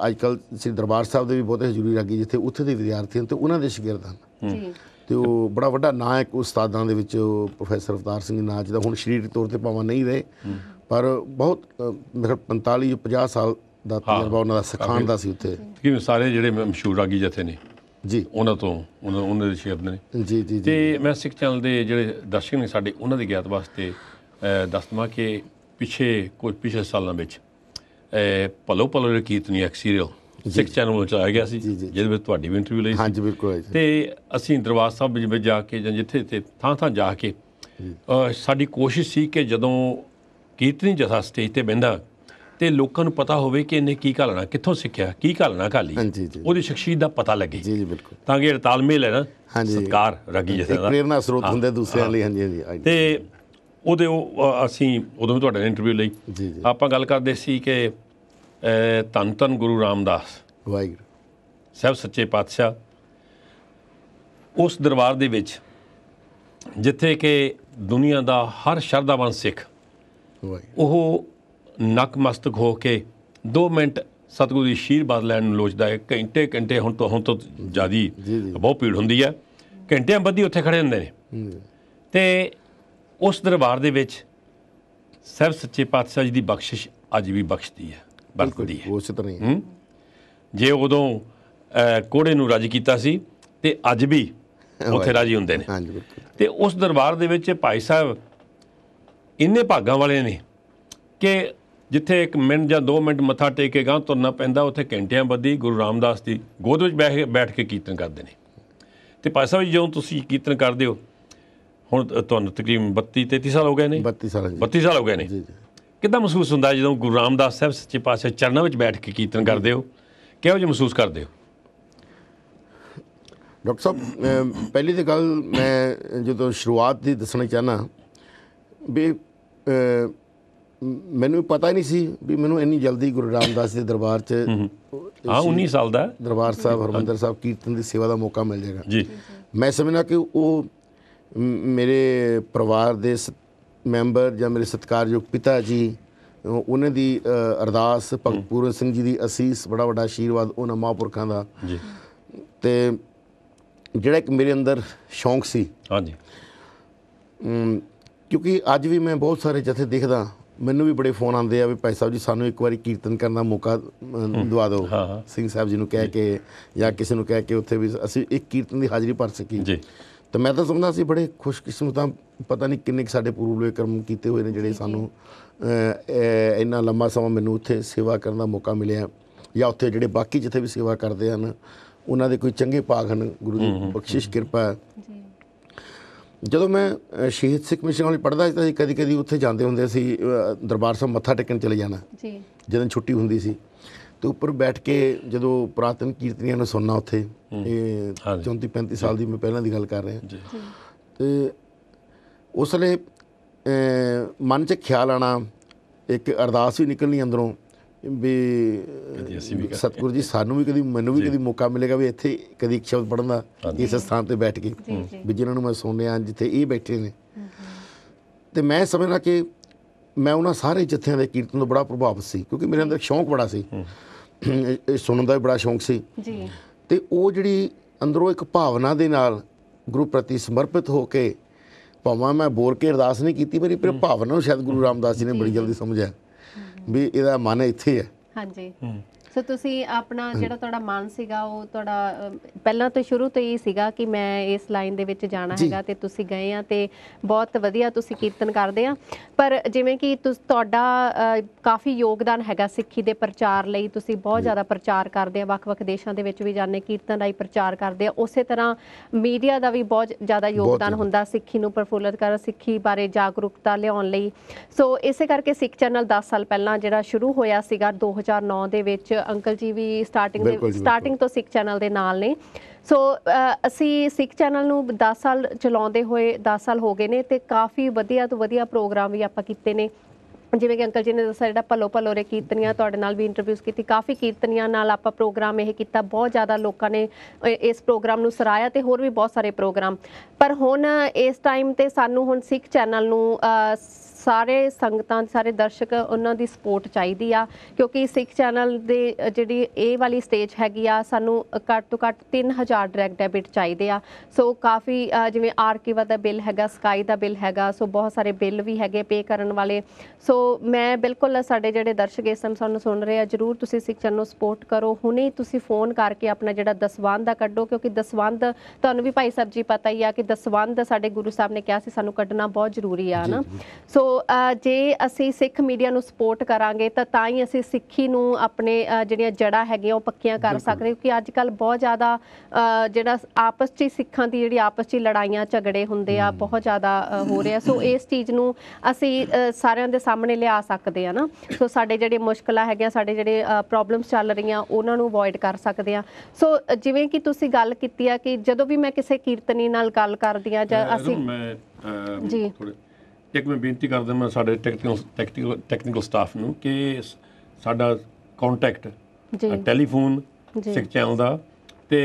ਅੱਜਕੱਲ ਸ੍ਰੀ ਦਰਬਾਰ ਸਾਹਿਬ ਦੇ ਵੀ ਬਹੁਤੇ ਜ਼ਰੂਰੀ ਰਾਗੀ ਜਿੱਥੇ ਉੱਥੇ ਦੇ ਵਿਦਿਆਰਥੀ ਹਨ ਤੇ ਉਹਨਾਂ ਦੇ ਸ਼ਾਗਿਰਦ ਹਨ ਜੀ ਤੇ ਉਹ ਬੜਾ ਵੱਡਾ ਨਾਂ ਇੱਕ ਉਸਤਾਦਾਂ ਦੇ ਵਿੱਚ ਪ੍ਰੋਫੈਸਰ ਅਵਤਾਰ ਸਿੰਘ ਨਾਚ ਦਾ ਹੁਣ ਸਰੀਰਕ ਤੌਰ ਤੇ ਪਾਵਾਂ ਨਹੀਂ ਰਹੇ ਪਰ ਬਹੁਤ ਮੇਰੇ 45 50 ਸਾਲ ਦਾ ਤਜਰਬਾ ਉਹਨਾਂ ਦਾ ਸਿਖਾਣ ਦਾ ਸੀ ਉੱਥੇ ਕਿ ਸਾਰੇ ਜਿਹੜੇ ਮਸ਼ਹੂਰ ਰਾਗੀ ਜਥੇ ਨੇ ਜੀ ਉਹਨਾਂ ਤੋਂ ਉਹਨਾਂ ਉਹਨਾਂ ਦੇ ਸ਼ੇਰ ਨੇ ਜੀ ਜੀ ਤੇ ਮੈਂ ਸਿੱਖ ਚੈਨਲ ਦੇ ਜਿਹੜੇ ਦਰਸ਼ਕ ਨੇ ਸਾਡੇ ਉਹਨਾਂ ਦੇ ਗਿਆਤ ਵਾਸਤੇ ਦਸਤਮਾ ਕਿ ਪਿਛੇ ਕੁਝ ਪਿਛੇ ਸਾਲਾਂ ਵਿੱਚ ਪਲੋ ਪਲੋ ਦੇ ਕੀਤਨੀ ਇੱਕ ਸਿੱਖ ਚੈਨਲ ਵਿੱਚ ਆ ਗਿਆ ਸੀ ਜਿਹਦੇ ਵਿੱਚ ਤੁਹਾਡੀ ਵੀ ਇੰਟਰਵਿਊ ਲਈ ਸੀ ਹਾਂਜੀ ਬਿਲਕੁਲ ਤੇ ਅਸੀਂ ਦਰਬਾਰ ਸਾਹਿਬ ਵਿੱਚ ਜਾ ਕੇ ਜਾਂ ਜਿੱਥੇ ਤੇ ਥਾਂ ਥਾਂ ਜਾ ਕੇ ਸਾਡੀ ਕੋਸ਼ਿਸ਼ ਸੀ ਕਿ ਜਦੋਂ ਕੀਤਨੀ ਜਥਾ ਸਟੇਜ ਤੇ ਬੈੰਦਾ ਤੇ ਲੋਕਾਂ ਨੂੰ ਪਤਾ ਹੋਵੇ ਕਿ ਇਹਨੇ ਕੀ ਘਾਲਣਾ ਕਿੱਥੋਂ ਸਿੱਖਿਆ ਕੀ ਘਾਲਣਾ ਘਾਲੀ ਉਹਦੀ ਸ਼ਖਸੀਅਤ ਦਾ ਪਤਾ ਲੱਗੇ ਜੀ ਜੀ ਬਿਲਕੁਲ ਤਾਂ ਕਿ ਇਹ ਤਾਲਮੇਲ ਹੈ ਨਾ ਹਾਂਜੀ ਰਗੀ ਜਿਹਾ ਦਾ ਪ੍ਰੇਰਣਾ ਸਰੋਤ ਹੁੰਦੇ ਦੂਸਰਿਆਂ ਲਈ ਹਾਂਜੀ ਹਾਂਜੀ ਤੇ ਉਹਦੇ ਉਹ ਅਸੀਂ ਉਦੋਂ ਵੀ ਤੁਹਾਡੇ ਇੰਟਰਵਿਊ ਲਈ ਆਪਾਂ ਗੱਲ ਕਰਦੇ ਸੀ ਕਿ ਤਨ ਤਨ ਗੁਰੂ ਰਾਮਦਾਸ ਵਾਹਿਗੁਰੂ ਸਭ ਸੱਚੇ ਪਾਤਸ਼ਾਹ ਉਸ ਦਰਬਾਰ ਦੇ ਵਿੱਚ ਜਿੱਥੇ ਕਿ ਦੁਨੀਆ ਦਾ ਹਰ ਸ਼ਰਧਾਵਾਨ ਸਿੱਖ ਉਹ ਨਕਮਸਤਕ ਹੋ ਕੇ 2 ਮਿੰਟ ਸਤਗੁਰੂ ਦੀ ਅਸ਼ੀਰਵਾਦ ਲੈਣ ਨੂੰ ਲੋਚਦਾ ਹੈ ਘੰਟੇ ਘੰਟੇ ਹੁਣ ਤੋਂ ਹੁਣ ਤੋਂ ਜਿਆਦੀ ਬਹੁਤ ਭੀੜ ਹੁੰਦੀ ਹੈ ਘੰਟਿਆਂ ਬੱਧੀ ਉੱਥੇ ਖੜੇ ਹੁੰਦੇ ਨੇ ਤੇ ਉਸ ਦਰਬਾਰ ਦੇ ਵਿੱਚ ਸਰਬ ਸੱਚੇ ਪਾਤਸ਼ਾਹ ਜੀ ਦੀ ਬਖਸ਼ਿਸ਼ ਅੱਜ ਵੀ ਬਖਸ਼ਦੀ ਹੈ ਬਰਕਦੀ ਹੈ ਉਸੇ ਤਰ੍ਹਾਂ ਹੀ ਜੇ ਉਦੋਂ ਕੋੜੇ ਨੂੰ ਰਾਜ ਕੀਤਾ ਸੀ ਤੇ ਅੱਜ ਵੀ ਉੱਥੇ ਰਾਜੀ ਹੁੰਦੇ ਨੇ ਤੇ ਉਸ ਦਰਬਾਰ ਦੇ ਵਿੱਚ ਭਾਈ ਸਾਹਿਬ ਇੰਨੇ ਭਾਗਾਂ ਵਾਲੇ ਨੇ ਕਿ ਜਿੱਥੇ ਇੱਕ ਮਿੰਟ ਜਾਂ 2 ਮਿੰਟ ਮੱਥਾ ਟੇਕੇਗਾ ਤੁਰਨਾ ਪੈਂਦਾ ਉੱਥੇ ਘੰਟਿਆਂ ਬੱਦੀ ਗੁਰੂ ਰਾਮਦਾਸ ਦੀ ਗੋਦ ਵਿੱਚ ਬੈਠ ਕੇ ਬੈਠ ਕੇ ਕੀਰਤਨ ਕਰਦੇ ਨੇ ਤੇ ਪਾਸ ਸਾਹਿਬ ਜਦੋਂ ਤੁਸੀਂ ਕੀਰਤਨ ਕਰਦੇ ਹੋ ਹੁਣ ਤੁਹਾਨੂੰ ਤਕਰੀਬਨ 32 33 ਸਾਲ ਹੋ ਗਏ ਨੇ 32 ਸਾਲ 32 ਸਾਲ ਹੋ ਗਏ ਨੇ ਜੀ ਜੀ ਕਿੱਦਾਂ ਮਹਿਸੂਸ ਹੁੰਦਾ ਜਦੋਂ ਗੁਰੂ ਰਾਮਦਾਸ ਸਾਹਿਬ ਸੱਚੇ ਪਾਤਸ਼ਾਹ ਚਰਨਾਂ ਵਿੱਚ ਬੈਠ ਕੇ ਕੀਰਤਨ ਕਰਦੇ ਹੋ ਕਿਹੋ ਜਿਹਾ ਮਹਿਸੂਸ ਕਰਦੇ ਹੋ ਡਾਕਟਰ ਸਾਹਿਬ ਪਹਿਲੀ ਤੇ ਗੱਲ ਮੈਂ ਜਦੋਂ ਸ਼ੁਰੂਆਤ ਦੀ ਦੱਸਣਾ ਚਾਹਨਾ ਵੀ ਮੈਨੂੰ ਪਤਾ ਨਹੀਂ ਸੀ ਵੀ ਮੈਨੂੰ ਇੰਨੀ ਜਲਦੀ ਗੁਰੂ ਰਾਮਦਾਸ ਦੇ ਦਰਬਾਰ 'ਚ ਹਾਂ 19 ਸਾਲ ਦਾ ਦਰਬਾਰ ਸਾਹਿਬ ਹਰਮੰਦਰ ਸਾਹਿਬ ਕੀਰਤਨ ਦੀ ਸੇਵਾ ਦਾ ਮੌਕਾ ਮਿਲ ਜਾਏਗਾ ਜੀ ਮੈਂ ਸਮਝਣਾ ਕਿ ਉਹ ਮੇਰੇ ਪਰਿਵਾਰ ਦੇ ਮੈਂਬਰ ਜਾਂ ਮੇਰੇ ਸਤਿਕਾਰਯੋਗ ਪਿਤਾ ਜੀ ਉਹਨਾਂ ਦੀ ਅਰਦਾਸ ਭਗਤ ਪੂਰਨ ਸਿੰਘ ਜੀ ਦੀ ਅਸੀਸ ਬੜਾ ਵੱਡਾ ਆਸ਼ੀਰਵਾਦ ਉਹਨਾਂ ਮਹਾਂਪੁਰਖਾਂ ਦਾ ਜੀ ਤੇ ਜਿਹੜਾ ਇੱਕ ਮੇਰੇ ਅੰਦਰ ਸ਼ੌਂਕ ਸੀ ਹਾਂਜੀ ਕਿਉਂਕਿ ਅੱਜ ਵੀ ਮੈਂ ਬਹੁਤ ਸਾਰੇ ਜਥੇ ਦੇਖਦਾ ਮੈਨੂੰ ਵੀ ਬੜੇ ਫੋਨ ਆਉਂਦੇ ਆ ਵੀ ਭਾਈ ਸਾਹਿਬ ਜੀ ਸਾਨੂੰ ਇੱਕ ਵਾਰੀ ਕੀਰਤਨ ਕਰਨ ਦਾ ਮੌਕਾ ਦਵਾ ਦਿਓ ਸਿੰਘ ਸਾਹਿਬ ਜੀ ਨੂੰ ਕਹਿ ਕੇ ਜਾਂ ਕਿਸੇ ਨੂੰ ਕਹਿ ਕੇ ਉੱਥੇ ਵੀ ਅਸੀਂ ਇੱਕ ਕੀਰਤਨ ਦੀ ਹਾਜ਼ਰੀ ਭਰ ਸਕੀ ਜੀ ਤਾਂ ਮੈਂ ਤਾਂ ਸਮਝਦਾ ਸੀ ਬੜੇ ਖੁਸ਼ਕਿਸਮਤਾਂ ਪਤਾ ਨਹੀਂ ਕਿੰਨੇ ਸਾਡੇ ਪੂਰਵਲੇ ਕਰਮ ਕੀਤੇ ਹੋਏ ਨੇ ਜਿਹੜੇ ਸਾਨੂੰ ਇੰਨਾ ਲੰਮਾ ਸਮਾਂ ਮੈਨੂੰ ਉੱਥੇ ਸੇਵਾ ਕਰਨ ਦਾ ਮੌਕਾ ਮਿਲਿਆ ਜਾਂ ਉੱਥੇ ਜਿਹੜੇ ਬਾਕੀ ਜਿੱਥੇ ਵੀ ਸੇਵਾ ਕਰਦੇ ਹਨ ਉਹਨਾਂ ਦੇ ਕੋਈ ਚੰਗੇ ਭਾਗ ਹਨ ਗੁਰੂ ਦੀ ਬਖਸ਼ਿਸ਼ ਕਿਰਪਾ ਜੀ ਜਦੋਂ ਮੈਂ ਸ਼ਹੀਦ ਸਿੱਖ ਮਿਸ਼ਨ ਵਾਲੀ ਪੜਦਾ ਸੀ ਕਦੀ ਕਦੀ ਉੱਥੇ ਜਾਂਦੇ ਹੁੰਦੇ ਸੀ ਦਰਬਾਰ ਸਾਹਿਬ ਮੱਥਾ ਟੇਕਣ ਚਲੇ ਜਾਣਾ ਜੀ ਜਦੋਂ ਛੁੱਟੀ ਹੁੰਦੀ ਸੀ ਤੇ ਉੱਪਰ ਬੈਠ ਕੇ ਜਦੋਂ ਪ੍ਰਾਤਨ ਕੀਰਤਨੀਆਂ ਨੂੰ ਸੁਣਨਾ ਉੱਥੇ ਇਹ 34 35 ਸਾਲ ਦੀ ਮੈਂ ਪਹਿਲਾਂ ਦੀ ਗੱਲ ਕਰ ਰਿਹਾ ਜੀ ਤੇ ਉਸ ਲਈ ਮਨ 'ਚ ਖਿਆਲ ਆਣਾ ਇੱਕ ਅਰਦਾਸ ਵੀ ਨਿਕਲਣੀ ਅੰਦਰੋਂ ਵੀ ਸਤਗੁਰੂ ਜੀ ਸਾਨੂੰ ਵੀ ਕਦੀ ਮੈਨੂੰ ਵੀ ਕਦੀ ਮੌਕਾ ਮਿਲੇਗਾ ਵੀ ਇੱਥੇ ਕਦੀ ਇੱਕ ਸ਼ਬਦ ਪੜਨ ਦਾ ਇਸ ਸਥਾਨ ਤੇ ਬੈਠ ਕੇ ਵੀ ਜਿਨ੍ਹਾਂ ਨੂੰ ਮੈਂ ਸੁਣਿਆ ਜਿੱਥੇ ਇਹ ਬੈਠੇ ਨੇ ਤੇ ਮੈਂ ਸਮਝਣਾ ਕਿ ਮੈਂ ਉਹਨਾਂ ਸਾਰੇ ਜਥਿਆਂ ਦੇ ਕੀਰਤਨ ਤੋਂ ਬੜਾ ਪ੍ਰਭਾਵਿਤ ਸੀ ਕਿਉਂਕਿ ਮੇਰੇ ਅੰਦਰ ਸ਼ੌਂਕ ਬੜਾ ਸੀ ਇਹ ਸੁਣਨ ਦਾ ਵੀ ਬੜਾ ਸ਼ੌਂਕ ਸੀ ਜੀ ਤੇ ਉਹ ਜਿਹੜੀ ਅੰਦਰੋਂ ਇੱਕ ਭਾਵਨਾ ਦੇ ਨਾਲ ਗੁਰੂ ਪ੍ਰਤੀ ਸਮਰਪਿਤ ਹੋ ਕੇ ਭਾਵੇਂ ਮੈਂ ਬੋਲ ਕੇ ਅਰਦਾਸ ਨਹੀਂ ਕੀਤੀ ਮੇਰੀ ਪਰ ਭਾਵਨਾ ਨੂੰ ਸ਼ਾਇਦ ਗੁਰੂ ਰਾਮਦਾਸ ਜੀ ਨੇ ਬੜੀ ਜਲਦੀ ਸਮਝਿਆ ਵੀ ਇਹਦਾ ਮਨ ਇੱਥੇ ਹੈ ਹਾਂਜੀ ਸੋ ਤੁਸੀਂ ਆਪਣਾ ਜਿਹੜਾ ਤੁਹਾਡਾ ਮਨ ਸੀਗਾ ਉਹ ਤੁਹਾਡਾ ਪਹਿਲਾਂ ਤੋਂ ਸ਼ੁਰੂ ਤੋਂ ਹੀ ਸੀਗਾ ਕਿ ਮੈਂ ਇਸ ਲਾਈਨ ਦੇ ਵਿੱਚ ਜਾਣਾ ਹੈਗਾ ਤੇ ਤੁਸੀਂ ਗਏ ਆ ਤੇ ਬਹੁਤ ਵਧੀਆ ਤੁਸੀਂ ਕੀਰਤਨ ਕਰਦੇ ਆ ਪਰ ਜਿਵੇਂ ਕਿ ਤੁਹਾਡਾ ਕਾਫੀ ਯੋਗਦਾਨ ਹੈਗਾ ਸਿੱਖੀ ਦੇ ਪ੍ਰਚਾਰ ਲਈ ਤੁਸੀਂ ਬਹੁਤ ਜ਼ਿਆਦਾ ਪ੍ਰਚਾਰ ਕਰਦੇ ਆ ਵੱਖ-ਵੱਖ ਦੇਸ਼ਾਂ ਦੇ ਵਿੱਚ ਵੀ ਜਾਂਦੇ ਕੀਰਤਨ ਰਾਈ ਪ੍ਰਚਾਰ ਕਰਦੇ ਆ ਉਸੇ ਤਰ੍ਹਾਂ ਮੀਡੀਆ ਦਾ ਵੀ ਬਹੁਤ ਜ਼ਿਆਦਾ ਯੋਗਦਾਨ ਹੁੰਦਾ ਸਿੱਖੀ ਨੂੰ ਪ੍ਰਫੁੱਲਤ ਕਰ ਸਿੱਖੀ ਬਾਰੇ ਜਾਗਰੂਕਤਾ ਲਿਆਉਣ ਲਈ ਸੋ ਇਸੇ ਕਰਕੇ ਸਿੱਖ ਚੈਨਲ 10 ਸਾਲ ਪਹਿਲਾਂ ਜਿਹੜਾ ਸ਼ੁਰੂ ਹੋਇਆ ਸੀਗਾ 2009 ਦੇ ਵਿੱਚ ਅੰਕਲ ਜੀ ਵੀ ਸਟਾਰਟਿੰਗ ਦੇ ਸਟਾਰਟਿੰਗ ਤੋਂ ਸਿੱਖ ਚੈਨਲ ਦੇ ਨਾਲ ਨੇ ਸੋ ਅਸੀਂ ਸਿੱਖ ਚੈਨਲ ਨੂੰ 10 ਸਾਲ ਚਲਾਉਂਦੇ ਹੋਏ 10 ਸਾਲ ਹੋ ਗਏ ਨੇ ਤੇ ਕਾਫੀ ਵਧੀਆ ਤੋਂ ਵਧੀਆ ਪ੍ਰੋਗਰਾਮ ਵੀ ਆਪਾਂ ਕੀਤੇ ਨੇ ਜਿਵੇਂ ਕਿ ਅੰਕਲ ਜੀ ਨੇ ਦੱਸਿਆ ਜਿਹੜਾ ਪੱਲੋ ਭੱਲੋ ਰੇ ਕੀਰਤਨੀਆਂ ਤੁਹਾਡੇ ਨਾਲ ਵੀ ਇੰਟਰਵਿਊਸ ਕੀਤੀ ਕਾਫੀ ਕੀਰਤਨੀਆਂ ਨਾਲ ਆਪਾਂ ਪ੍ਰੋਗਰਾਮ ਇਹ ਕੀਤਾ ਬਹੁਤ ਜ਼ਿਆਦਾ ਲੋਕਾਂ ਨੇ ਇਸ ਪ੍ਰੋਗਰਾਮ ਨੂੰ ਸਰਾਇਆ ਤੇ ਹੋਰ ਵੀ ਬਹੁਤ ਸਾਰੇ ਪ੍ਰੋਗਰਾਮ ਪਰ ਹੁਣ ਇਸ ਟਾਈਮ ਤੇ ਸਾਨੂੰ ਹੁਣ ਸਿੱਖ ਚੈਨਲ ਨੂੰ ਸਾਰੇ ਸੰਗਤਾਂ ਸਾਰੇ ਦਰਸ਼ਕ ਉਹਨਾਂ ਦੀ ਸਪੋਰਟ ਚਾਹੀਦੀ ਆ ਕਿਉਂਕਿ ਸਿੱਖ ਚੈਨਲ ਦੇ ਜਿਹੜੀ ਇਹ ਵਾਲੀ ਸਟੇਜ ਹੈਗੀ ਆ ਸਾਨੂੰ ਘੱਟ ਤੋਂ ਘੱਟ 3000 ਡਾਇਰੈਕਟ ਡੈਬਿਟ ਚਾਹੀਦੇ ਆ ਸੋ ਕਾਫੀ ਜਿਵੇਂ ਆਰਕੀਵਾ ਦਾ ਬਿੱਲ ਹੈਗਾ ਸਕਾਈ ਦਾ ਬਿੱਲ ਹੈਗਾ ਸੋ ਬਹੁਤ ਸਾਰੇ ਬਿੱਲ ਵੀ ਹੈਗੇ ਪੇ ਕਰਨ ਵਾਲੇ ਸੋ ਮੈਂ ਬਿਲਕੁਲ ਸਾਡੇ ਜਿਹੜੇ ਦਰਸ਼ਕ ਇਸ ਸਮੇਂ ਸਾਨੂੰ ਸੁਣ ਰਹੇ ਆ ਜਰੂਰ ਤੁਸੀਂ ਸਿੱਖ ਚੈਨਲ ਨੂੰ ਸਪੋਰਟ ਕਰੋ ਹੁਣੇ ਤੁਸੀਂ ਫੋਨ ਕਰਕੇ ਆਪਣਾ ਜਿਹੜਾ ਦਸਵੰਦ ਦਾ ਕੱਢੋ ਕਿਉਂਕਿ ਦਸਵੰਦ ਤੁਹਾਨੂੰ ਵੀ ਭਾਈ ਸਾਹਿਬ ਜੀ ਪਤਾ ਹੀ ਆ ਕਿ ਦਸਵੰਦ ਸਾਡੇ ਗੁਰੂ ਸਾਹਿਬ ਨੇ ਕਿਹਾ ਸੀ ਸਾਨੂੰ ਕੱਢਣਾ ਬਹੁਤ ਜ਼ਰੂਰੀ ਆ ਨਾ ਸੋ ਜੇ ਅਸੀਂ ਸਿੱਖ ਮੀਡੀਆ ਨੂੰ ਸਪੋਰਟ ਕਰਾਂਗੇ ਤਾਂ ਤਾਂ ਹੀ ਅਸੀਂ ਸਿੱਖੀ ਨੂੰ ਆਪਣੇ ਜਿਹੜੀਆਂ ਜੜਾ ਹੈਗੀਆਂ ਉਹ ਪੱਕੀਆਂ ਕਰ ਸਕਦੇ ਕਿਉਂਕਿ ਅੱਜ ਕੱਲ ਬਹੁਤ ਜ਼ਿਆਦਾ ਜਿਹੜਾ ਆਪਸ 'ਚ ਸਿੱਖਾਂ ਦੀ ਜਿਹੜੀ ਆਪਸ 'ਚ ਲੜਾਈਆਂ ਝਗੜੇ ਹੁੰਦੇ ਆ ਬਹੁਤ ਜ਼ਿਆਦਾ ਹੋ ਰਿਹਾ ਸੋ ਇਸ ਚੀਜ਼ ਨੂੰ ਅਸੀਂ ਸਾਰਿਆਂ ਦੇ ਸਾਹਮਣੇ ਲਿਆ ਸਕਦੇ ਆ ਨਾ ਸੋ ਸਾਡੇ ਜਿਹੜੇ ਮੁਸ਼ਕਲਾਂ ਹੈਗੀਆਂ ਸਾਡੇ ਜਿਹੜੇ ਪ੍ਰੋਬਲਮਸ ਚੱਲ ਰਹੀਆਂ ਉਹਨਾਂ ਨੂੰ ਅਵੋਇਡ ਕਰ ਸਕਦੇ ਆ ਸੋ ਜਿਵੇਂ ਕਿ ਤੁਸੀਂ ਗੱਲ ਕੀਤੀ ਆ ਕਿ ਜਦੋਂ ਵੀ ਮੈਂ ਕਿਸੇ ਕੀਰਤਨੀ ਨਾਲ ਗੱਲ ਕਰਦੀ ਆ ਜਾਂ ਅਸੀਂ ਜੀ ਇੱਕ ਮੈਂ ਬੇਨਤੀ ਕਰਦਾ ਮੈਂ ਸਾਡੇ ਟੈਕਨੀਕਲ ਟੈਕਨੀਕਲ ਟੈਕਨੀਕਲ ਸਟਾਫ ਨੂੰ ਕਿ ਸਾਡਾ ਕੰਟੈਕਟ ਜੀ ਟੈਲੀਫੋਨ ਸਿਕ ਚੈਨਲ ਦਾ ਤੇ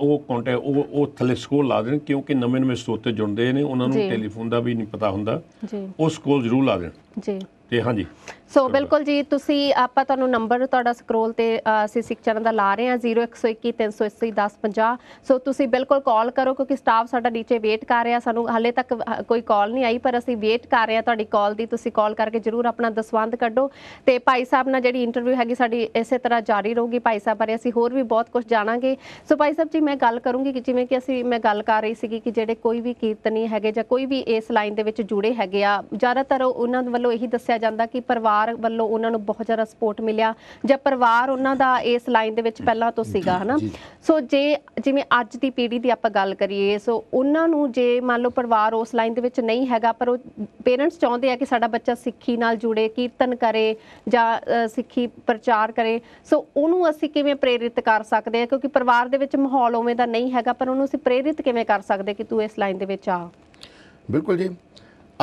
ਉਹ ਕੰਟੈਕਟ ਉਹ ਉਹ ਥੱਲੇ ਸਕੂਲ ਲਾ ਦੇਣ ਕਿਉਂਕਿ ਨਵੇਂ ਨਵੇਂ ਸੋਤੇ ਜੁੜਦੇ ਨੇ ਉਹਨਾਂ ਨੂੰ ਟੈਲੀਫੋਨ ਦਾ ਵੀ ਨਹੀਂ ਪਤਾ ਹੁੰਦਾ ਜੀ ਉਹ ਸਕੂਲ ਜ਼ਰੂਰ ਲਾ ਦੇਣ ਜੀ ਤੇ ਹਾਂਜੀ ਸੋ ਬਿਲਕੁਲ ਜੀ ਤੁਸੀਂ ਆਪਾਂ ਤੁਹਾਨੂੰ ਨੰਬਰ ਤੁਹਾਡਾ ਸਕਰੋਲ ਤੇ ਅਸੀਂ ਸਿਕਚਰਨ ਦਾ ਲਾ ਰਹੇ ਹਾਂ 0121380150 ਸੋ ਤੁਸੀਂ ਬਿਲਕੁਲ ਕਾਲ ਕਰੋ ਕਿਉਂਕਿ ਸਟਾਫ ਸਾਡਾ ਨੀਚੇ ਵੇਟ ਕਰ ਰਿਹਾ ਸਾਨੂੰ ਹਾਲੇ ਤੱਕ ਕੋਈ ਕਾਲ ਨਹੀਂ ਆਈ ਪਰ ਅਸੀਂ ਵੇਟ ਕਰ ਰਹੇ ਹਾਂ ਤੁਹਾਡੀ ਕਾਲ ਦੀ ਤੁਸੀਂ ਕਾਲ ਕਰਕੇ ਜਰੂਰ ਆਪਣਾ ਦਸਵੰਦ ਕੱਢੋ ਤੇ ਭਾਈ ਸਾਹਿਬ ਨਾਲ ਜਿਹੜੀ ਇੰਟਰਵਿਊ ਹੈਗੀ ਸਾਡੀ ਇਸੇ ਤਰ੍ਹਾਂ ਜਾਰੀ ਰਹੂਗੀ ਭਾਈ ਸਾਹਿਬ ਬਾਰੇ ਅਸੀਂ ਹੋਰ ਵੀ ਬਹੁਤ ਕੁਝ ਜਾਣਾਂਗੇ ਸੋ ਭਾਈ ਸਾਹਿਬ ਜੀ ਮੈਂ ਗੱਲ ਕਰੂੰਗੀ ਕਿ ਜਿਵੇਂ ਕਿ ਅਸੀਂ ਮੈਂ ਗੱਲ ਕਰ ਰਹੀ ਸੀਗੀ ਕਿ ਜਿਹੜੇ ਕੋਈ ਵੀ ਕੀਰਤਨੀ ਹੈਗੇ ਜਾਂ ਕੋਈ ਵੀ ਇਸ ਲਾਈਨ ਦੇ ਵਿੱਚ ਜੁੜੇ ਹੈਗੇ ਆ ਜ਼ਿਆਦਾਤਰ ਉਹਨਾਂ ਵੱਲੋਂ ਇਹੀ ਦੱਸਿਆ ਜਾਂਦਾ ਕਿ ਪਰਿਵਾਰ ਪਰਿਵਾਰ ਵੱਲੋਂ ਉਹਨਾਂ ਨੂੰ ਬਹੁਤ ਜ਼ਿਆਦਾ ਸਪੋਰਟ ਮਿਲਿਆ ਜਾਂ ਪਰਿਵਾਰ ਉਹਨਾਂ ਦਾ ਇਸ ਲਾਈਨ ਦੇ ਵਿੱਚ ਪਹਿਲਾਂ ਤੋਂ ਸੀਗਾ ਹਨਾ ਸੋ ਜੇ ਜਿਵੇਂ ਅੱਜ ਦੀ ਪੀੜ੍ਹੀ ਦੀ ਆਪਾਂ ਗੱਲ ਕਰੀਏ ਸੋ ਉਹਨਾਂ ਨੂੰ ਜੇ ਮੰਨ ਲਓ ਪਰਿਵਾਰ ਉਸ ਲਾਈਨ ਦੇ ਵਿੱਚ ਨਹੀਂ ਹੈਗਾ ਪਰ ਉਹ ਪੇਰੈਂਟਸ ਚਾਹੁੰਦੇ ਆ ਕਿ ਸਾਡਾ ਬੱਚਾ ਸਿੱਖੀ ਨਾਲ ਜੁੜੇ ਕੀਰਤਨ ਕਰੇ ਜਾਂ ਸਿੱਖੀ ਪ੍ਰਚਾਰ ਕਰੇ ਸੋ ਉਹਨੂੰ ਅਸੀਂ ਕਿਵੇਂ ਪ੍ਰੇਰਿਤ ਕਰ ਸਕਦੇ ਆ ਕਿਉਂਕਿ ਪਰਿਵਾਰ ਦੇ ਵਿੱਚ ਮਾਹੌਲ ਉਵੇਂ ਦਾ ਨਹੀਂ ਹੈਗਾ ਪਰ ਉਹਨੂੰ ਅਸੀਂ ਪ੍ਰੇਰਿਤ ਕਿਵੇਂ ਕਰ ਸਕਦੇ ਕਿ ਤੂੰ ਇਸ ਲਾਈਨ ਦੇ ਵਿੱਚ ਆ ਬਿਲਕੁਲ ਜੀ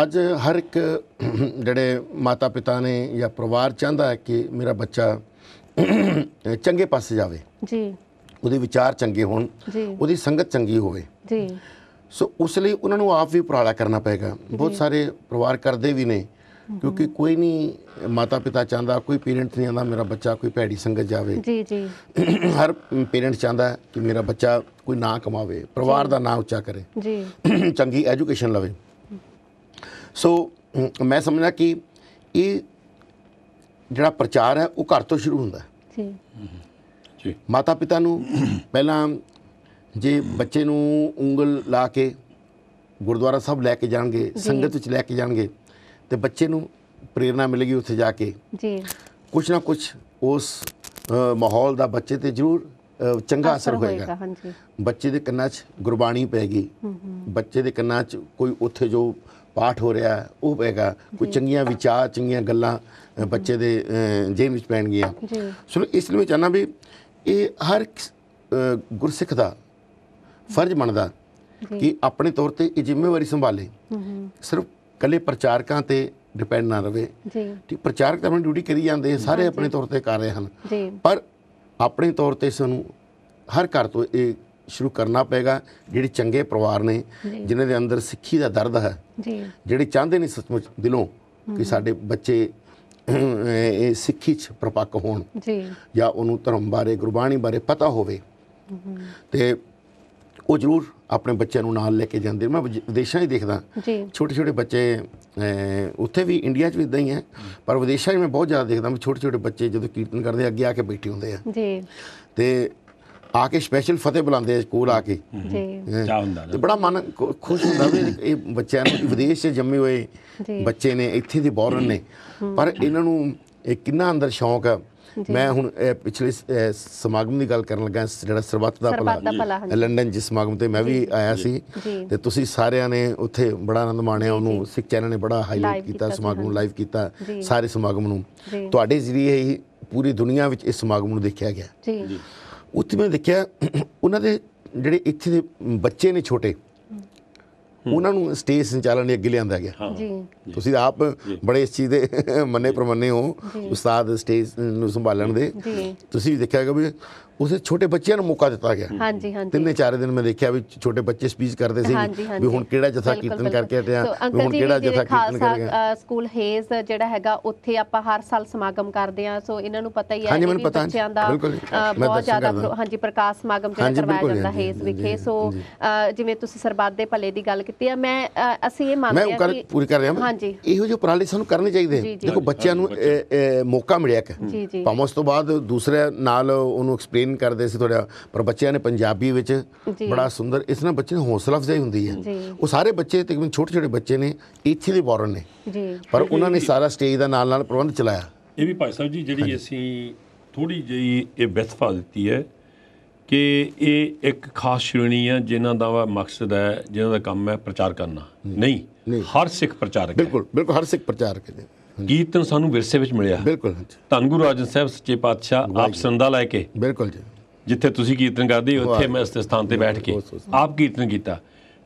ਅੱਜ ਹਰ ਇੱਕ ਜਿਹੜੇ ਮਾਤਾ ਪਿਤਾ ਨੇ ਜਾਂ ਪਰਿਵਾਰ ਚਾਹੁੰਦਾ ਹੈ ਕਿ ਮੇਰਾ ਬੱਚਾ ਚੰਗੇ ਪਾਸੇ ਜਾਵੇ ਜੀ ਉਹਦੇ ਵਿਚਾਰ ਚੰਗੇ ਹੋਣ ਜੀ ਉਹਦੀ ਸੰਗਤ ਚੰਗੀ ਹੋਵੇ ਜੀ ਸੋ ਉਸ ਲਈ ਉਹਨਾਂ ਨੂੰ ਆਪ ਵੀ ਉਪਰਾਲਾ ਕਰਨਾ ਪਏਗਾ ਬਹੁਤ ਸਾਰੇ ਪਰਿਵਾਰ ਕਰਦੇ ਵੀ ਨੇ ਕਿਉਂਕਿ ਕੋਈ ਨਹੀਂ ਮਾਤਾ ਪਿਤਾ ਚਾਹੁੰਦਾ ਕੋਈ ਪੇਰੈਂਟਸ ਨਹੀਂ ਆਂਦਾ ਮੇਰਾ ਬੱਚਾ ਕੋਈ ਭੈੜੀ ਸੰਗਤ ਜਾਵੇ ਜੀ ਜੀ ਹਰ ਪੇਰੈਂਟ ਚਾਹੁੰਦਾ ਕਿ ਮੇਰਾ ਬੱਚਾ ਕੋਈ ਨਾਂ ਕਮਾਵੇ ਪਰਿਵਾਰ ਦਾ ਨਾਂ ਉੱਚਾ ਕਰੇ ਜੀ ਚੰਗੀ ਐਜੂਕੇਸ਼ਨ ਲਵੇ ਸੋ ਮੈਂ ਸਮਝਦਾ ਕਿ ਇਹ ਜਿਹੜਾ ਪ੍ਰਚਾਰ ਹੈ ਉਹ ਘਰ ਤੋਂ ਸ਼ੁਰੂ ਹੁੰਦਾ ਜੀ ਜੀ ਮਾਤਾ ਪਿਤਾ ਨੂੰ ਪਹਿਲਾਂ ਜੇ ਬੱਚੇ ਨੂੰ ਉਂਗਲ ਲਾ ਕੇ ਗੁਰਦੁਆਰਾ ਸਾਹਿਬ ਲੈ ਕੇ ਜਾਣਗੇ ਸੰਗਤ ਵਿੱਚ ਲੈ ਕੇ ਜਾਣਗੇ ਤੇ ਬੱਚੇ ਨੂੰ ਪ੍ਰੇਰਣਾ ਮਿਲੇਗੀ ਉੱਥੇ ਜਾ ਕੇ ਜੀ ਕੁਛ ਨਾ ਕੁਛ ਉਸ ਮਾਹੌਲ ਦਾ ਬੱਚੇ ਤੇ ਜ਼ਰੂਰ ਚੰਗਾ ਅਸਰ ਹੋਏਗਾ ਬੱਚੇ ਦੇ ਕੰਨਾਂ 'ਚ ਗੁਰਬਾਣੀ ਪੈਗੀ ਬੱਚੇ ਦੇ ਕੰਨਾਂ 'ਚ ਕੋਈ ਉੱਥੇ ਜੋ ਪਾਠ ਹੋ ਰਿਹਾ ਉਹ ਪੈਗਾ ਕੋਈ ਚੰਗੀਆਂ ਵਿਚਾਰ ਚੰਗੀਆਂ ਗੱਲਾਂ ਬੱਚੇ ਦੇ ਜੇਬ ਵਿੱਚ ਪੈਣਗੀਆਂ ਜੀ ਸੋ ਇਸ ਲਈ ਮੈਂ ਚਾਹਨਾ ਵੀ ਇਹ ਹਰ ਗੁਰਸਿੱਖ ਦਾ ਫਰਜ਼ ਬਣਦਾ ਕਿ ਆਪਣੇ ਤੌਰ ਤੇ ਇਹ ਜ਼ਿੰਮੇਵਾਰੀ ਸੰਭਾਲੇ ਸਿਰਫ ਕੱਲੇ ਪ੍ਰਚਾਰਕਾਂ ਤੇ ਡਿਪੈਂਡ ਨਾ ਰਵੇ ਜੀ ਪ੍ਰਚਾਰਕ ਤਾਂ ਆਪਣੀ ਡਿਊਟੀ ਕਰੀ ਜਾਂਦੇ ਸਾਰੇ ਆਪਣੇ ਤੌਰ ਤੇ ਕਰ ਰਹੇ ਹਨ ਪਰ ਆਪਣੇ ਤੌਰ ਤੇ ਸਾਨੂੰ ਹਰ ਘਰ ਤੋਂ ਇਹ ਸ਼ੁਰੂ ਕਰਨਾ ਪਏਗਾ ਜਿਹੜੇ ਚੰਗੇ ਪਰਿਵਾਰ ਨੇ ਜਿਨ੍ਹਾਂ ਦੇ ਅੰਦਰ ਸਿੱਖੀ ਦਾ ਦਰਦ ਹੈ ਜੀ ਜਿਹੜੇ ਚਾਹੁੰਦੇ ਨੇ ਸੱਚਮੁੱਚ ਦਿਲੋਂ ਕਿ ਸਾਡੇ ਬੱਚੇ ਇਹ ਸਿੱਖੀ ਚ ਪ੍ਰਪੱਕ ਹੋਣ ਜੀ ਜਾਂ ਉਹਨੂੰ ਧਰਮ ਬਾਰੇ ਗੁਰਬਾਣੀ ਬਾਰੇ ਪਤਾ ਹੋਵੇ ਤੇ ਉਹ ਜ਼ਰੂਰ ਆਪਣੇ ਬੱਚਿਆਂ ਨੂੰ ਨਾਲ ਲੈ ਕੇ ਜਾਂਦੇ ਮੈਂ ਵਿਦੇਸ਼ਾਂ ਹੀ ਦੇਖਦਾ ਛੋਟੇ ਛੋਟੇ ਬੱਚੇ ਉੱਥੇ ਵੀ ਇੰਡੀਆ 'ਚ ਵੀ ਇਦਾਂ ਹੀ ਹੈ ਪਰ ਵਿਦੇਸ਼ਾਂ 'ਚ ਮੈਂ ਬਹੁਤ ਜ਼ਿਆਦਾ ਦੇਖਦਾ ਮੈਂ ਛੋਟੇ ਛੋਟੇ ਬੱਚੇ ਜਦੋਂ ਕੀਰਤਨ ਕਰਦੇ ਅੱਗੇ ਆ ਕੇ ਬੈਠੇ ਹੁੰਦੇ ਆ ਜੀ ਤੇ ਆ ਕੇ ਸਪੈਸ਼ਲ ਫਤਿਹ ਬੁਲਾਉਂਦੇ ਸਕੂਲ ਆ ਕੇ ਜੀ ਕਿਆ ਹੁੰਦਾ ਤੇ ਬੜਾ ਮਨ ਖੁਸ਼ ਹੁੰਦਾ ਵੀ ਇਹ ਬੱਚਿਆਂ ਨੂੰ ਵਿਦੇਸ਼ 'ਚ ਜੰਮੇ ਹੋਏ ਜੀ। ਬੱਚੇ ਨੇ ਇੱਥੇ ਦੇ ਬੌਰਨ ਨੇ ਪਰ ਇਹਨਾਂ ਨੂੰ ਇਹ ਕਿੰਨਾ ਅੰਦਰ ਸ਼ੌਂਕ ਆ ਮੈਂ ਹੁਣ ਇਹ ਪਿਛਲੇ ਸਮਾਗਮ ਦੀ ਗੱਲ ਕਰਨ ਲੱਗਾ ਜਿਹੜਾ ਸਰਬੱਤ ਦਾ ਭਲਾ, ਲੰਡਨ ਜਿਸ ਸਮਾਗਮ ਤੇ ਮੈਂ ਵੀ ਆਇਆ ਸੀ ਤੇ ਤੁਸੀਂ ਸਾਰਿਆਂ ਨੇ ਉੱਥੇ ਬੜਾ ਆਨੰਦ ਮਾਣਿਆ ਉਹਨੂੰ ਸਿੱਖ ਚੈਨਲ ਨੇ ਬੜਾ ਹਾਈਲਾਈਟ ਕੀਤਾ ਸਮਾਗਮ ਨੂੰ ਲਾਈਵ ਕੀਤਾ ਸਾਰੇ ਸਮਾਗਮ ਨੂੰ ਤੁਹਾਡੇ ਜ਼ਰੀਏ ਹੀ ਪੂਰੀ ਦੁਨੀਆ ਵਿੱਚ ਇਸ ਸਮਾਗਮ ਨੂੰ ਦੇਖਿਆ ਗਿਆ ਜੀ ਉੱਥੇ ਮੈਂ ਦੇਖਿਆ ਉਹਨਾਂ ਦੇ ਜਿਹੜੇ ਇੱਥੇ ਦੇ ਬੱਚੇ ਨੇ ਛੋਟੇ ਉਹਨਾਂ ਨੂੰ ਸਟੇਜ ਸੰਚਾਲਨ ਦੇ ਅੱਗੇ ਲਿਆਂਦਾ ਗਿਆ ਜੀ ਤੁਸੀਂ ਆਪ ਬੜੇ ਇਸ ਚੀਜ਼ ਦੇ ਮੰਨੇ ਪ੍ਰਮੰਨੇ ਹੋ ਉਸਤਾਦ ਸਟੇਜ ਨੂੰ ਸੰਭਾਲਣ ਦੇ ਤੁਸੀਂ ਵੀ ਦੇਖਿਆ ਕਿ ਉਸੇ ਛੋਟੇ ਬੱਚਿਆਂ ਨੂੰ ਮੌਕਾ ਦਿੱਤਾ ਗਿਆ ਹਾਂਜੀ ਹਾਂਜੀ ਤਿੰਨੇ ਚਾਰੇ ਦਿਨ ਮੈਂ ਦੇਖਿਆ ਵੀ ਛੋਟੇ ਬੱਚੇ ਸਪੀਚ ਕਰਦੇ ਸੀ ਵੀ ਹੁਣ ਕਿਹੜਾ ਜਥਾ ਕੀਰਤਨ ਕਰਕੇ ਆਤੇ ਆ ਹੁਣ ਕਿਹੜਾ ਜਥਾ ਕੀਰਤਨ ਕਰਕੇ ਸਕੂਲ ਹੇਜ਼ ਜਿਹੜਾ ਹੈਗਾ ਉੱਥੇ ਆਪਾਂ ਹਰ ਸਾਲ ਸਮਾਗਮ ਕਰਦੇ ਆ ਸੋ ਇਹਨਾਂ ਨੂੰ ਪਤਾ ਹੀ ਹੈ ਕਿ ਬੱਚਿਆਂ ਦਾ ਬਹੁਤ ਜ਼ਿਆਦਾ ਹਾਂਜੀ ਪ੍ਰਕਾਸ਼ ਸਮਾਗਮ ਜਿਹੜਾ ਕਰਵਾਇਆ ਜਾਂਦਾ ਹੇਜ਼ ਵਿਖੇ ਸੋ ਜਿਵੇਂ ਤੁਸੀਂ ਸਰਬੱਤ ਦੇ ਭਲੇ ਦੀ ਗੱਲ ਕੀਤੀ ਆ ਮੈਂ ਅਸੀਂ ਇਹ ਮੰਨਦੇ ਆ ਕਿ ਪੂਰੀ ਕਰ ਰਿਹਾ ਹਾਂ ਇਹੋ ਜਿਹੇ ਪ੍ਰਾਲੇ ਸਾਨੂੰ ਕਰਨੇ ਚਾਹੀਦੇ ਦੇਖੋ ਬੱਚਿਆਂ ਨੂੰ ਮੌਕਾ ਮਿਲਿਆ ਕਿ ਭਾਵੇਂ ਤੋਂ ਬਾਅਦ ਦੂਸਰੇ ਨਾਲ ਉਹਨੂੰ ਐਕਸਪਲੇਨ ਐਕਸਪਲੇਨ ਕਰਦੇ ਸੀ ਥੋੜਾ ਪਰ ਬੱਚਿਆਂ ਨੇ ਪੰਜਾਬੀ ਵਿੱਚ ਬੜਾ ਸੁੰਦਰ ਇਸ ਨਾਲ ਬੱਚੇ ਨੂੰ ਹੌਸਲਾ ਅਫਜ਼ਾਈ ਹੁੰਦੀ ਹੈ ਉਹ ਸਾਰੇ ਬੱਚੇ ਤੇ ਛੋਟੇ ਛੋਟੇ ਬੱਚੇ ਨੇ ਇੱਥੇ ਦੇ ਬੋਰਨ ਨੇ ਪਰ ਉਹਨਾਂ ਨੇ ਸਾਰਾ ਸਟੇਜ ਦਾ ਨਾਲ ਨਾਲ ਪ੍ਰਬੰਧ ਚਲਾਇਆ ਇਹ ਵੀ ਭਾਈ ਸਾਹਿਬ ਜੀ ਜਿਹੜੀ ਅਸੀਂ ਥੋੜੀ ਜਿਹੀ ਇਹ ਵਿਸਫਾ ਦਿੱਤੀ ਹੈ ਕਿ ਇਹ ਇੱਕ ਖਾਸ ਸ਼੍ਰੇਣੀ ਹੈ ਜਿਨ੍ਹਾਂ ਦਾ ਮਕਸਦ ਹੈ ਜਿਨ੍ਹਾਂ ਦਾ ਕੰਮ ਹੈ ਪ੍ਰਚਾਰ ਕਰਨਾ ਨਹੀਂ ਹਰ ਸਿੱਖ ਪ੍ਰਚਾਰਕ ਬਿਲਕੁਲ ਬਿਲਕੁਲ ਹਰ ਸਿੱਖ ਪ੍ਰਚਾਰਕ ਹੈ ਕੀਰਤਨ ਸਾਨੂੰ ਵਿਰਸੇ ਵਿੱਚ ਮਿਲਿਆ ਬਿਲਕੁਲ ਧੰਨ ਗੁਰੂ ਅਰਜਨ ਸਾਹਿਬ ਸੱਚੇ ਪਾਤਸ਼ਾਹ ਆਪ ਸੰਦਾ ਲੈ ਕੇ ਬਿਲਕੁਲ ਜੀ ਜਿੱਥੇ ਤੁਸੀਂ ਕੀਰਤਨ ਕਰਦੇ ਹੋ ਉੱਥੇ ਮੈਂ ਇਸ ਸਥਾਨ ਤੇ ਬੈਠ ਕੇ ਆਪ ਕੀਰਤਨ ਕੀਤਾ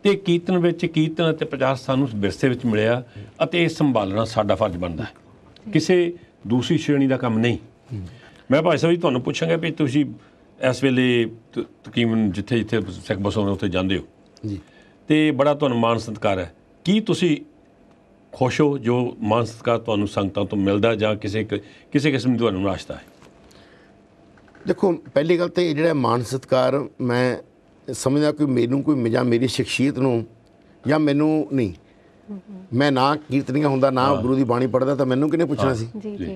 ਤੇ ਕੀਰਤਨ ਵਿੱਚ ਕੀਰਤਨ ਅਤੇ ਪ੍ਰਚਾਰ ਸਾਨੂੰ ਵਿਰਸੇ ਵਿੱਚ ਮਿਲਿਆ ਅਤੇ ਇਹ ਸੰਭਾਲਣਾ ਸਾਡਾ ਫਰਜ਼ ਬਣਦਾ ਹੈ ਕਿਸੇ ਦੂਸਰੀ ਸ਼੍ਰੇਣੀ ਦਾ ਕੰਮ ਨਹੀਂ ਮੈਂ ਭਾਈ ਸਾਹਿਬ ਜੀ ਤੁਹਾਨੂੰ ਪੁੱਛਾਂਗਾ ਵੀ ਤੁਸੀਂ ਇਸ ਵੇਲੇ ਤਕੀਮਨ ਜਿੱਥੇ ਜਿੱਥੇ ਸਿੱਖ ਬਸੋਂ ਉੱਥੇ ਜਾਂਦੇ ਹੋ ਜੀ ਤੇ ਬੜਾ ਤੁਹਾਨੂੰ ਮਾਣ ਸਤਿਕਾਰ ਹੈ ਕੀ ਤੁਸੀਂ ਖੁਸ਼ ਹੋ ਜੋ ਮਾਨ ਤੁਹਾਨੂੰ ਸੰਗਤਾਂ ਤੋਂ ਮਿਲਦਾ ਜਾਂ ਕਿਸੇ ਕਿਸੇ ਕਿਸਮ ਦੀ ਤੁਹਾਨੂੰ ਨਾਸ਼ਤਾ ਹੈ ਦੇਖੋ ਪਹਿਲੀ ਗੱਲ ਤੇ ਜਿਹੜਾ ਮਾਨ ਸਤਕਾਰ ਮੈਂ ਸਮਝਦਾ ਕੋਈ ਮੈਨੂੰ ਕੋਈ ਮਜਾ ਮੇਰੀ ਸ਼ਖਸੀਅਤ ਨੂੰ ਜਾਂ ਮੈਨੂੰ ਨਹੀਂ ਮੈਂ ਨਾ ਕੀਰਤਨੀਆਂ ਹੁੰਦਾ ਨਾ ਗੁਰੂ ਦੀ ਬਾਣੀ ਪੜਦਾ ਤਾਂ ਮੈਨੂੰ ਕਿਹਨੇ ਪੁੱਛਣਾ ਸੀ ਜੀ ਜੀ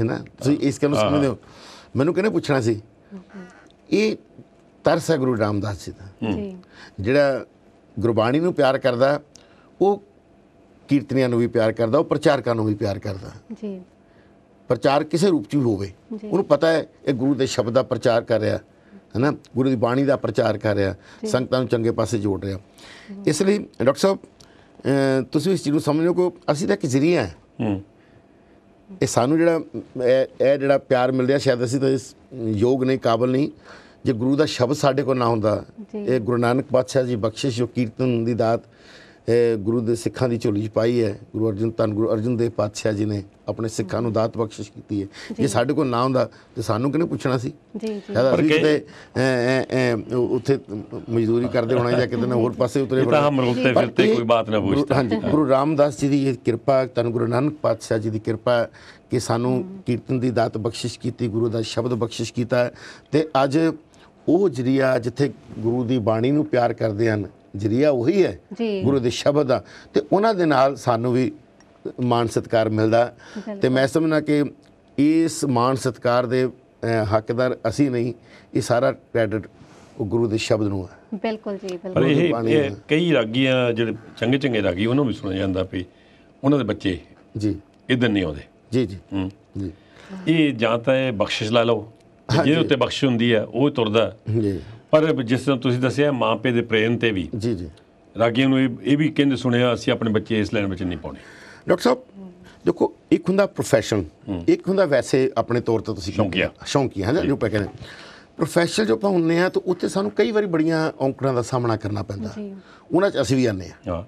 ਹੈ ਨਾ ਤੁਸੀਂ ਇਸ ਗੱਲ ਨੂੰ ਸਮਝਦੇ ਹੋ ਮੈਨੂੰ ਕਿਹਨੇ ਪੁੱਛਣਾ ਸੀ ਇਹ ਤਰਸਾ ਗੁਰੂ ਰਾਮਦਾਸ ਜੀ ਦਾ ਜਿਹੜਾ ਗੁਰਬਾਣੀ ਨੂੰ ਪਿਆਰ ਕਰਦਾ ਉਹ ਕੀਰਤਨੀਆਂ ਨੂੰ ਵੀ ਪਿਆਰ ਕਰਦਾ ਉਹ ਪ੍ਰਚਾਰਕਾਂ ਨੂੰ ਵੀ ਪਿਆਰ ਕਰਦਾ ਜੀ ਪ੍ਰਚਾਰ ਕਿਸੇ ਰੂਪ 'ਚ ਵੀ ਹੋਵੇ ਉਹਨੂੰ ਪਤਾ ਹੈ ਇਹ ਗੁਰੂ ਦੇ ਸ਼ਬਦ ਦਾ ਪ੍ਰਚਾਰ ਕਰ ਰਿਹਾ ਹੈ ਨਾ ਗੁਰੂ ਦੀ ਬਾਣੀ ਦਾ ਪ੍ਰਚਾਰ ਕਰ ਰਿਹਾ ਸੰਗਤਾਂ ਨੂੰ ਚੰਗੇ ਪਾਸੇ ਜੋੜ ਰਿਹਾ ਇਸ ਲਈ ਡਾਕਟਰ ਸਾਹਿਬ ਤੁਸੀਂ ਇਸ ਚੀਜ਼ ਨੂੰ ਸਮਝੋ ਕਿ ਅਸੀਂ ਤਾਂ ਇੱਕ ਜ਼ਰੀਆ ਹੈ ਇਹ ਸਾਨੂੰ ਜਿਹੜਾ ਇਹ ਜਿਹੜਾ ਪਿਆਰ ਮਿਲ ਰਿਹਾ ਸ਼ਾਇਦ ਅਸੀਂ ਤਾਂ ਇਸ ਯੋਗ ਨਹੀਂ ਕਾਬਲ ਨਹੀਂ ਜੇ ਗੁਰੂ ਦਾ ਸ਼ਬਦ ਸਾਡੇ ਕੋਲ ਨਾ ਹੁੰਦਾ ਇਹ ਗੁਰੂ ਨਾਨਕ ਪਾਤਸ਼ਾਹ ਜੀ ਬਖਸ਼ਿਸ਼ ਜੋ ਕੀਰਤਨ ਦੀ ਦਾਤ ਗੁਰੂ ਦੇ ਸਿੱਖਾਂ ਦੀ ਝੋਲੀ 'ਚ ਪਾਈ ਹੈ ਗੁਰੂ ਅਰਜਨ ਤਨ ਗੁਰੂ ਅਰਜਨ ਦੇਵ ਪਾਤਸ਼ਾਹ ਜੀ ਨੇ ਆਪਣੇ ਸਿੱਖਾਂ ਨੂੰ ਦਾਤ ਬਖਸ਼ਿਸ਼ ਕੀਤੀ ਹੈ ਜੇ ਸਾਡੇ ਕੋਲ ਨਾ ਹੁੰਦਾ ਤੇ ਸਾਨੂੰ ਕਿਹਨੇ ਪੁੱਛਣਾ ਸੀ ਜੀ ਜੀ ਪਰ ਕਿਤੇ ਉੱਥੇ ਮਜ਼ਦੂਰੀ ਕਰਦੇ ਹੋਣਾ ਜਾਂ ਕਿਤੇ ਨਾ ਹੋਰ ਪਾਸੇ ਉਤਰੇ ਤਾਂ ਹਮ ਰੋਤੇ ਫਿਰਤੇ ਕੋਈ ਬਾਤ ਨਾ ਪੁੱਛਦਾ ਹਾਂਜੀ ਗੁਰੂ ਰਾਮਦਾਸ ਜੀ ਦੀ ਇਹ ਕਿਰਪਾ ਤਨ ਗੁਰੂ ਨਾਨਕ ਪਾਤਸ਼ਾਹ ਜੀ ਦੀ ਕਿਰਪਾ ਕਿ ਸਾਨੂੰ ਕੀਰਤਨ ਦੀ ਦਾਤ ਬਖਸ਼ਿਸ਼ ਕੀਤੀ ਗੁਰੂ ਦਾ ਸ਼ਬਦ ਬਖਸ਼ਿਸ਼ ਕੀਤਾ ਤੇ ਅੱਜ ਉਹ ਜਰੀਆ ਜਿੱਥੇ ਗੁਰੂ ਦੀ ਬਾਣੀ ਨੂੰ ਪਿਆਰ ਕਰਦੇ ਹਨ ਜਰੀਆ ਉਹੀ ਹੈ ਗੁਰੂ ਦੇ ਸ਼ਬਦ ਦਾ ਤੇ ਉਹਨਾਂ ਦੇ ਨਾਲ ਸਾਨੂੰ ਵੀ ਮਾਨ ਸਤਕਾਰ ਮਿਲਦਾ ਤੇ ਮੈਂ ਸਮਝਣਾ ਕਿ ਇਸ ਮਾਨ ਸਤਕਾਰ ਦੇ ਹੱਕਦਾਰ ਅਸੀਂ ਨਹੀਂ ਇਹ ਸਾਰਾ ਕ੍ਰੈਡਿਟ ਉਹ ਗੁਰੂ ਦੇ ਸ਼ਬਦ ਨੂੰ ਹੈ ਬਿਲਕੁਲ ਜੀ ਬਿਲਕੁਲ ਇਹ ਕਈ ਰਾਗੀਆਂ ਜਿਹੜੇ ਚੰਗੇ ਚੰਗੇ ਰਾਗੀ ਉਹਨਾਂ ਵੀ ਸੁਣਿਆ ਜਾਂਦਾ ਪਈ ਉਹਨਾਂ ਦੇ ਬੱਚੇ ਜੀ ਇਧਰ ਨਹੀਂ ਆਉਂਦੇ ਜੀ ਜੀ ਜੀ ਇਹ ਜਾਂ ਤਾਂ ਇਹ ਬਖਸ਼ਿਸ਼ ਲਾ ਲਓ ਜਿਹਦੇ ਉੱਤੇ ਬਖਸ਼ਿਸ਼ ਹੁੰਦੀ ਹੈ ਉਹ ਤੁਰਦਾ ਜੀ ਪਰ ਜਿਸ ਤਰ੍ਹਾਂ ਤੁਸੀਂ ਦੱਸਿਆ ਮਾਪੇ ਦੇ ਪ੍ਰੇਮ ਤੇ ਵੀ ਜੀ ਜੀ ਰਾਗੀਆਂ ਨੂੰ ਇਹ ਵੀ ਕਹਿੰਦੇ ਸੁਣਿਆ ਅਸੀਂ ਆਪਣੇ ਬੱਚੇ ਇਸ ਲਾਈਨ ਵਿੱਚ ਨਹੀਂ ਪਾਉਣੇ ਡਾਕਟਰ ਸਾਹਿਬ ਦੇਖੋ ਇੱਕ ਹੁੰਦਾ profession ਇੱਕ ਹੁੰਦਾ ਵੈਸੇ ਆਪਣੇ ਤੌਰ ਤੇ ਤੁਸੀਂ ਸ਼ੌਂਕੀ ਸ਼ੌਂਕੀ ਹੈ ਨਾ ਜੋ ਪੈ ਕਹਿੰਦੇ ਪ੍ਰੋਫੈਸ਼ਨਲ ਜੋ ਆਪਾਂ ਹੁੰਨੇ ਆ ਤਾਂ ਉੱਥੇ ਸਾਨੂੰ ਕਈ ਵਾਰੀ ਬੜੀਆਂ ਔਂਕੜਾਂ ਦਾ ਸਾਹਮਣਾ ਕਰਨਾ ਪੈਂਦਾ ਉਹਨਾਂ 'ਚ ਅਸੀਂ ਵੀ ਆਨੇ ਆ ਹਾਂ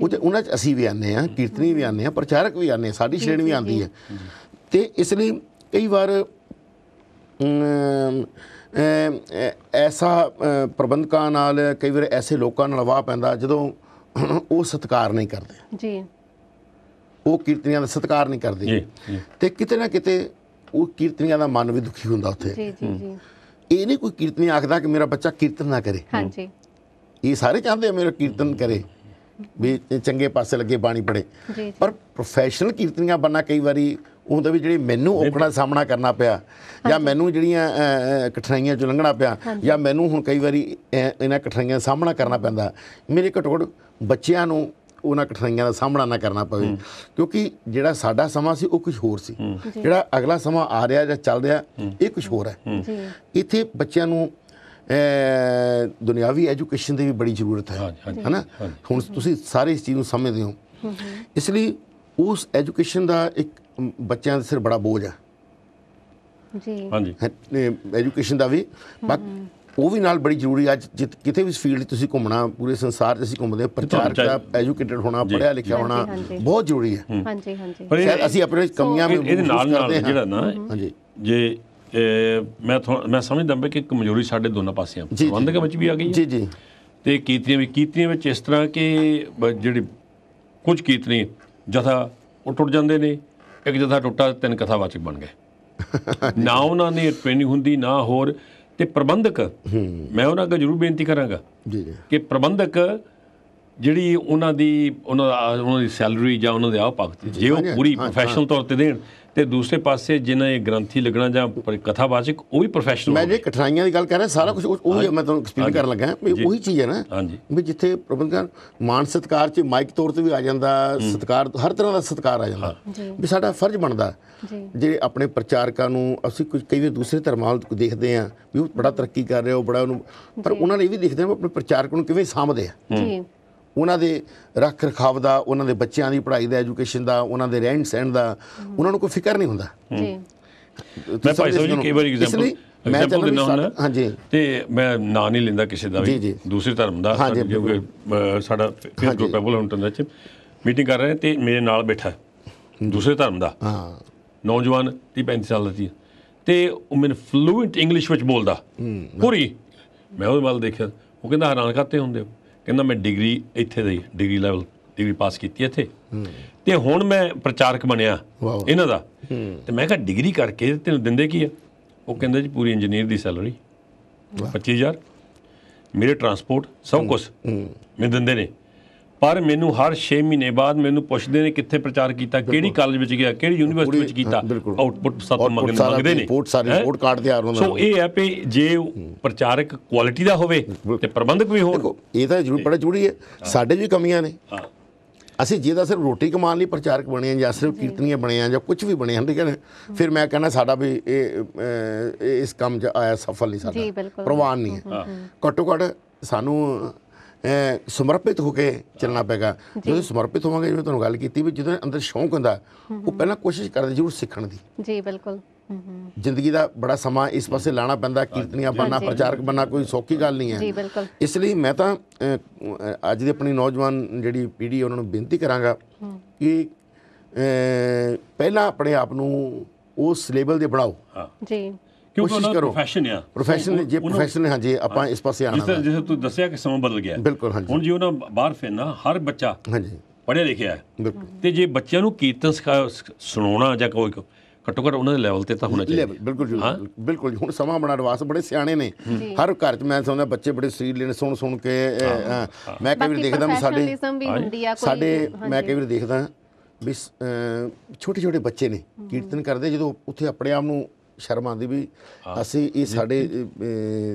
ਉਹਦੇ ਉਹਨਾਂ 'ਚ ਅਸੀਂ ਵੀ ਆਨੇ ਆ ਕੀਰਤਨੀ ਵੀ ਆਨੇ ਆ ਪ੍ਰਚਾਰਕ ਵੀ ਆਨੇ ਆ ਸਾਡੀ ਸ਼੍ਰੇਣੀ ਵੀ ਆਂਦੀ ਹੈ ਤੇ ਇਸ ਲਈ ਕਈ ਵਾਰ ਐਸਾ ਪ੍ਰਬੰਧਕਾਂ ਨਾਲ ਕਈ ਵਾਰ ਐਸੇ ਲੋਕਾਂ ਨਾਲ ਵਾਹ ਪੈਂਦਾ ਜਦੋਂ ਉਹ ਸਤਕਾਰ ਨਹੀਂ ਕਰਦੇ ਜੀ ਉਹ ਕੀਰਤਨੀਆਂ ਦਾ ਸਤਕਾਰ ਨਹੀਂ ਕਰਦੇ ਜੀ ਤੇ ਕਿਤੇ ਨਾ ਕਿਤੇ ਉਹ ਕੀਰਤਨੀਆਂ ਦਾ ਮਨ ਵੀ ਦੁਖੀ ਹੁੰਦਾ ਉੱਥੇ ਜੀ ਜੀ ਜੀ ਇਹ ਨਹੀਂ ਕੋਈ ਕੀਰਤਨੀ ਆਖਦਾ ਕਿ ਮੇਰਾ ਬੱਚਾ ਕੀਰਤਨ ਨਾ ਕਰੇ ਹਾਂਜੀ ਇਹ ਸਾਰੇ ਚਾਹੁੰਦੇ ਆ ਮੇਰਾ ਕੀਰਤਨ ਕਰੇ ਵੀ ਚੰਗੇ ਪਾਸੇ ਲੱਗੇ ਬਾਣੀ ਪੜੇ ਪਰ ਪ੍ਰੋਫੈਸ਼ਨਲ ਕੀਰਤਨੀਆਂ ਬੰਨਾ ਕਈ ਵਾਰੀ ਉਹਦੇ ਵੀ ਜਿਹੜੀ ਮੈਨੂੰ ਔਕੜਾਂ ਸਾਹਮਣਾ ਕਰਨਾ ਪਿਆ ਜਾਂ ਮੈਨੂੰ ਜਿਹੜੀਆਂ ਕਠਿਨਾਈਆਂ ਚੋਂ ਲੰਘਣਾ ਪਿਆ ਜਾਂ ਮੈਨੂੰ ਹੁਣ ਕਈ ਵਾਰੀ ਇਹਨਾਂ ਕਠਿਨਾਈਆਂ ਸਾਹਮਣਾ ਕਰਨਾ ਪੈਂਦਾ ਮੇਰੇ ਘਟੋੜ ਬੱਚਿਆਂ ਨੂੰ ਉਹਨਾਂ ਕਠਿਨਾਈਆਂ ਦਾ ਸਾਹਮਣਾ ਨਾ ਕਰਨਾ ਪਵੇ ਕਿਉਂਕਿ ਜਿਹੜਾ ਸਾਡਾ ਸਮਾਂ ਸੀ ਉਹ ਕੁਝ ਹੋਰ ਸੀ ਜਿਹੜਾ ਅਗਲਾ ਸਮਾਂ ਆ ਰਿਹਾ ਜਾਂ ਚੱਲ ਰਿਹਾ ਇਹ ਕੁਝ ਹੋਰ ਹੈ ਇੱਥੇ ਬੱਚਿਆਂ ਨੂੰ ਦੁਨਿਆਵੀ ਐਜੂਕੇਸ਼ਨ ਦੀ ਵੀ ਬੜੀ ਜ਼ਰੂਰਤ ਹੈ ਹੈਨਾ ਹੁਣ ਤੁਸੀਂ ਸਾਰੇ ਇਸ ਚੀਜ਼ ਨੂੰ ਸਮਝਦੇ ਹੋ ਇਸ ਲਈ ਉਸ ਐਜੂਕੇਸ਼ਨ ਦਾ ਇੱਕ ਬੱਚਿਆਂ ਦੇ ਸਿਰ ਬੜਾ ਬੋਝ ਆ ਜੀ ਹਾਂਜੀ ਐਜੂਕੇਸ਼ਨ ਦਾ ਵੀ ਬਟ ਉਹ ਵੀ ਨਾਲ ਬੜੀ ਜ਼ਰੂਰੀ ਅੱਜ ਕਿਤੇ ਵੀ ਫੀਲਡ ਤੁਸੀਂ ਘੁੰਮਣਾ ਪੂਰੇ ਸੰਸਾਰ 'ਚ ਅਸੀਂ ਘੁੰਮਦੇ ਪ੍ਰਚਾਰ ਦਾ ਐਜੂਕੇਟਡ ਹੋਣਾ ਪੜਿਆ ਲਿਖਿਆ ਹੋਣਾ ਬਹੁਤ ਜ਼ਰੂਰੀ ਹੈ ਹਾਂਜੀ ਹਾਂਜੀ ਪਰ ਅਸੀਂ ਆਪਣੇ ਕਮੀਆਂ ਵੀ ਇਹਦੇ ਨਾਲ ਨਾਲ ਜਿਹੜਾ ਨਾ ਹਾਂਜੀ ਜੇ ਮੈਂ ਮੈਂ ਸਮਝਦਾ ਹਾਂ ਕਿ ਕਮਜ਼ੋਰੀ ਸਾਡੇ ਦੋਨਾਂ ਪਾਸਿਆਂ ਪ੍ਰਬੰਧਕ ਵਿੱਚ ਵੀ ਆ ਗਈ ਜੀ ਜੀ ਤੇ ਕੀਤੀਆਂ ਵੀ ਕੀਤੀਆਂ ਵਿੱਚ ਇਸ ਤਰ੍ਹਾਂ ਕਿ ਜਿਹੜੀ ਕੁਝ ਕੀਤਨੀ ਜਥਾ ਉਹ ਟੁੱਟ ਜਾਂਦੇ ਨੇ ਇੱਕ ਜਥਾ ਟੁੱਟਾ ਤਿੰਨ ਕਥਾ ਬਣ ਗਏ ਨਾ ਉਹਨਾਂ ਨੇ ਟ੍ਰੇਨਿੰਗ ਹੁੰਦੀ ਨਾ ਹੋਰ ਤੇ ਪ੍ਰਬੰਧਕ ਮੈਂ ਉਹਨਾਂ ਅੱਗੇ ਜ਼ਰੂਰ ਬੇਨਤੀ ਕਰਾਂਗਾ ਜੀ ਕਿ ਪ੍ਰਬੰਧਕ ਜਿਹੜੀ ਉਹਨਾਂ ਦੀ ਉਹਨਾਂ ਦੀ ਸੈਲਰੀ ਜਾਂ ਉਹਨਾਂ ਦੇ ਆਹ ਭਗਤ ਜੇ ਉਹ ਪੂਰੀ ਪ੍ਰੋਫੈਸ਼ਨਲ ਤੌਰ ਤੇ ਦੇਣ ਤੇ ਦੂਸਰੇ ਪਾਸੇ ਜਿਨ੍ਹਾਂ ਇਹ ਗ੍ਰੰਥੀ ਲੱਗਣਾ ਜਾਂ ਕਥਾਵਾਚਕ ਉਹ ਵੀ ਪ੍ਰੋਫੈਸ਼ਨਲ ਮੈਂ ਜੇ ਕਠਿਨਾਈਆਂ ਦੀ ਗੱਲ ਕਰ ਰਿਹਾ ਸਾਰਾ ਕੁਝ ਉਹ ਮੈਂ ਤੁਹਾਨੂੰ ਐਕਸਪਲੇਨ ਕਰਨ ਲੱਗਾ ਵੀ ਉਹੀ ਚੀਜ਼ ਹੈ ਨਾ ਵੀ ਜਿੱਥੇ ਪ੍ਰਬੰਧਕਾਂ ਮਾਨ ਸਤਕਾਰ ਚ ਮਾਈਕ ਤੌਰ ਤੇ ਵੀ ਆ ਜਾਂਦਾ ਸਤਕਾਰ ਹਰ ਤਰ੍ਹਾਂ ਦਾ ਸਤਕਾਰ ਆ ਜਾਂਦਾ ਵੀ ਸਾਡਾ ਫਰਜ਼ ਬਣਦਾ ਜਿਹੜੇ ਆਪਣੇ ਪ੍ਰਚਾਰਕਾਂ ਨੂੰ ਅਸੀਂ ਕੁਝ ਕਈ ਦੂਸਰੇ ਧਰਮਾਂ ਨੂੰ ਦੇਖਦੇ ਆ ਵੀ ਉਹ ਬੜਾ ਤਰੱਕੀ ਕਰ ਰਿਹਾ ਉਹ ਬੜਾ ਉਹਨੂੰ ਪਰ ਉਹਨਾਂ ਨੇ ਇਹ ਵੀ ਦੇਖਦੇ ਆ ਆਪਣੇ ਪ੍ਰਚਾਰਕ ਨੂੰ ਕਿਵੇਂ ਸਾਹਮਣੇ ਆ ਜੀ ਉਹਨਾਂ ਦੇ ਰੱਖ ਰਖਾਵ ਦਾ ਉਹਨਾਂ ਦੇ ਬੱਚਿਆਂ ਦੀ ਪੜ੍ਹਾਈ ਦਾ ਐਜੂਕੇਸ਼ਨ ਦਾ ਉਹਨਾਂ ਦੇ ਰਹਿਣ ਸਹਿਣ ਦਾ ਉਹਨਾਂ ਨੂੰ ਕੋਈ ਫਿਕਰ ਨਹੀਂ ਹੁੰਦਾ ਜੀ ਮੈਂ ਭਾਈ ਸਾਹਿਬ ਜੀ ਕਈ ਵਾਰ ਐਗਜ਼ਾਮਪਲ ਮੈਂ ਤੁਹਾਨੂੰ ਦਿੰਦਾ ਹਾਂ ਹਾਂਜੀ ਤੇ ਮੈਂ ਨਾਂ ਨਹੀਂ ਲੈਂਦਾ ਕਿਸੇ ਦਾ ਵੀ ਦੂਸਰੇ ਧਰਮ ਦਾ ਕਿਉਂਕਿ ਸਾਡਾ ਫੇਸ ਗਰੁੱਪ ਹੈ ਬੁਲਹੰਟਨ ਦਾ ਚ ਮੀਟਿੰਗ ਕਰ ਰਹੇ ਤੇ ਮੇਰੇ ਨਾਲ ਬੈਠਾ ਦੂਸਰੇ ਧਰਮ ਦਾ ਹਾਂ ਨੌਜਵਾਨ 35 ਸਾਲ ਦਾ ਸੀ ਤੇ ਉਹ ਮੈਨ ਫਲੂਐਂਟ ਇੰਗਲਿਸ਼ ਵਿੱਚ ਬੋਲਦਾ ਪੂਰੀ ਮੈਂ ਉਹਦੇ ਵੱਲ ਦੇਖਿਆ ਉਹ ਕਹਿੰਦਾ ਹੈਰਾਨ ਕਰਤੇ ਹੁੰਦੇ ਹੋ ਕਹਿੰਦਾ ਮੈਂ ਡਿਗਰੀ ਇੱਥੇ ਦੀ ਡਿਗਰੀ ਲੈਵਲ ਡਿਗਰੀ ਪਾਸ ਕੀਤੀ ਇੱਥੇ ਤੇ ਹੁਣ ਮੈਂ ਪ੍ਰਚਾਰਕ ਬਣਿਆ ਇਹਨਾਂ ਦਾ ਤੇ ਮੈਂ ਕਿਹਾ ਡਿਗਰੀ ਕਰਕੇ ਤੈਨੂੰ ਦਿੰਦੇ ਕੀ ਆ ਉਹ ਕਹਿੰਦਾ ਜੀ ਪੂਰੀ ਇੰਜੀਨੀਅਰ ਦੀ ਸੈਲਰੀ 25000 ਮੇਰੇ ਟਰਾਂਸਪੋਰਟ ਸਭ ਕੁਝ ਮੈਂ ਦਿੰਦੇ ਨੇ ਪਰ ਮੈਨੂੰ ਹਰ 6 ਮਹੀਨੇ ਬਾਅਦ ਮੈਨੂੰ ਪੁੱਛਦੇ ਨੇ ਕਿੱਥੇ ਪ੍ਰਚਾਰ ਕੀਤਾ ਕਿਹੜੀ ਕਾਲਜ ਵਿੱਚ ਗਿਆ ਕਿਹੜੀ ਯੂਨੀਵਰਸਿਟੀ ਵਿੱਚ ਕੀਤਾ ਆਊਟਪੁੱਟ ਸਭ ਮੰਗਦੇ ਨੇ ਰਿਪੋਰਟ ਸਾਰੀ ਰਿਪੋਰਟ ਕਾਰਡ ਤਿਆਰ ਹੋਣਾ ਸੋ ਇਹ ਹੈ ਕਿ ਜੇ ਪ੍ਰਚਾਰਕ ਕੁਆਲਿਟੀ ਦਾ ਹੋਵੇ ਤੇ ਪ੍ਰਬੰਧਕ ਵੀ ਹੋਣ ਇਹ ਤਾਂ ਜ਼ਰੂਰ ਬੜਾ ਜ਼ਰੂਰੀ ਹੈ ਸਾਡੇ ਵੀ ਕਮੀਆਂ ਨੇ ਅਸੀਂ ਜਿਹਦਾ ਸਿਰਫ ਰੋਟੀ ਕਮਾਉਣ ਲਈ ਪ੍ਰਚਾਰਕ ਬਣੇ ਆ ਜਾਂ ਸਿਰਫ ਕੀਰਤਨੀਆਂ ਬਣੇ ਆ ਜਾਂ ਕੁਝ ਵੀ ਬਣੇ ਆ ਠੀਕ ਹੈ ਫਿਰ ਮੈਂ ਕਹਿੰਦਾ ਸਾਡਾ ਵੀ ਇਹ ਇਸ ਕੰਮ 'ਚ ਆਇਆ ਸਫਲ ਨਹੀਂ ਸਾਡਾ ਪ੍ਰਵਾਨ ਨਹੀਂ ਘੱਟੋ ਘੱਟ ਸਾਨੂੰ ਸਮਰਪਿਤ ਹੋ ਕੇ ਚੱਲਣਾ ਪੈਗਾ ਜਦੋਂ ਸਮਰਪਿਤ ਹੋਵਾਂਗੇ ਜਿਵੇਂ ਤੁਹਾਨੂੰ ਗੱਲ ਕੀਤੀ ਵੀ ਜਦੋਂ ਅੰਦਰ ਸ਼ੌਂਕ ਹੁੰਦਾ ਉਹ ਪਹਿਲਾਂ ਕੋਸ਼ਿਸ਼ ਕਰਦੇ ਜ਼ਰੂਰ ਸਿੱਖਣ ਦੀ ਜੀ ਬਿਲਕੁਲ ਜ਼ਿੰਦਗੀ ਦਾ ਬੜਾ ਸਮਾਂ ਇਸ ਪਾਸੇ ਲਾਣਾ ਪੈਂਦਾ ਕੀਰਤਨੀਆਂ ਬਣਨਾ ਪ੍ਰਚਾਰਕ ਬਣਨਾ ਕੋਈ ਸੌਖੀ ਗੱਲ ਨਹੀਂ ਹੈ ਜੀ ਬਿਲਕੁਲ ਇਸ ਲਈ ਮੈਂ ਤਾਂ ਅੱਜ ਦੀ ਆਪਣੀ ਨੌਜਵਾਨ ਜਿਹੜੀ ਪੀੜ੍ਹੀ ਉਹਨਾਂ ਨੂੰ ਬੇਨਤੀ ਕਰਾਂਗਾ ਕਿ ਪਹਿਲਾਂ ਆਪਣੇ ਆਪ ਨੂੰ ਉਸ ਲੈਵਲ ਦੇ ਬਣਾਓ ਜੀ ਕਿਉਂਕਿ ਉਹਨਾਂ ਦਾ ਪ੍ਰੋਫੈਸ਼ਨ ਆ ਪ੍ਰੋਫੈਸ਼ਨ ਜੇ ਪ੍ਰੋਫੈਸ਼ਨ ਹਾਂਜੀ ਆਪਾਂ ਇਸ ਪਾਸੇ ਆਣਾ ਜਿਸ ਜਿਸ ਤੁਸੀਂ ਦੱਸਿਆ ਕਿ ਸਮਾਂ ਬਦਲ ਗਿਆ ਬਿਲਕੁਲ ਹਾਂਜੀ ਹੁਣ ਜੇ ਉਹਨਾਂ ਬਾਹਰ ਫੇਰਨਾ ਹਰ ਬੱਚਾ ਹਾਂਜੀ ਪੜ੍ਹਿਆ ਲਿਖਿਆ ਹੈ ਤੇ ਜੇ ਬੱਚਿਆਂ ਨੂੰ ਕੀਰਤਨ ਸੁਣਾਉਣਾ ਜਾਂ ਕੋਈ ਘੱਟੋ ਘੱਟ ਉਹਨਾਂ ਦੇ ਲੈਵਲ ਤੇ ਤਾਂ ਹੋਣਾ ਚਾਹੀਦਾ ਬਿਲਕੁਲ ਜੀ ਬਿਲਕੁਲ ਹੁਣ ਸਮਾਂ ਬਣਾ ਰਵਾਸ ਬੜੇ ਸਿਆਣੇ ਨੇ ਹਰ ਘਰ 'ਚ ਮੈਂ ਸੁਣਦਾ ਬੱਚੇ ਬੜੇ ਸਰੀਰ ਲੈਣ ਸੁਣ ਸੁਣ ਕੇ ਮੈਂ ਕਈ ਵਾਰ ਦੇਖਦਾ ਸਾਡੇ ਸਾਡੇ ਮੈਂ ਕਈ ਵਾਰ ਦੇਖਦਾ ਵੀ ਛੋਟੇ ਛੋਟੇ ਬੱਚੇ ਨੇ ਕੀਰਤਨ ਕਰਦੇ ਜਦੋਂ ਉੱਥੇ ਆਪਣੇ ਆਪ ਨੂੰ ਸ਼ਰਮਾ ਦੀ ਵੀ ਅਸੀਂ ਇਹ ਸਾਡੇ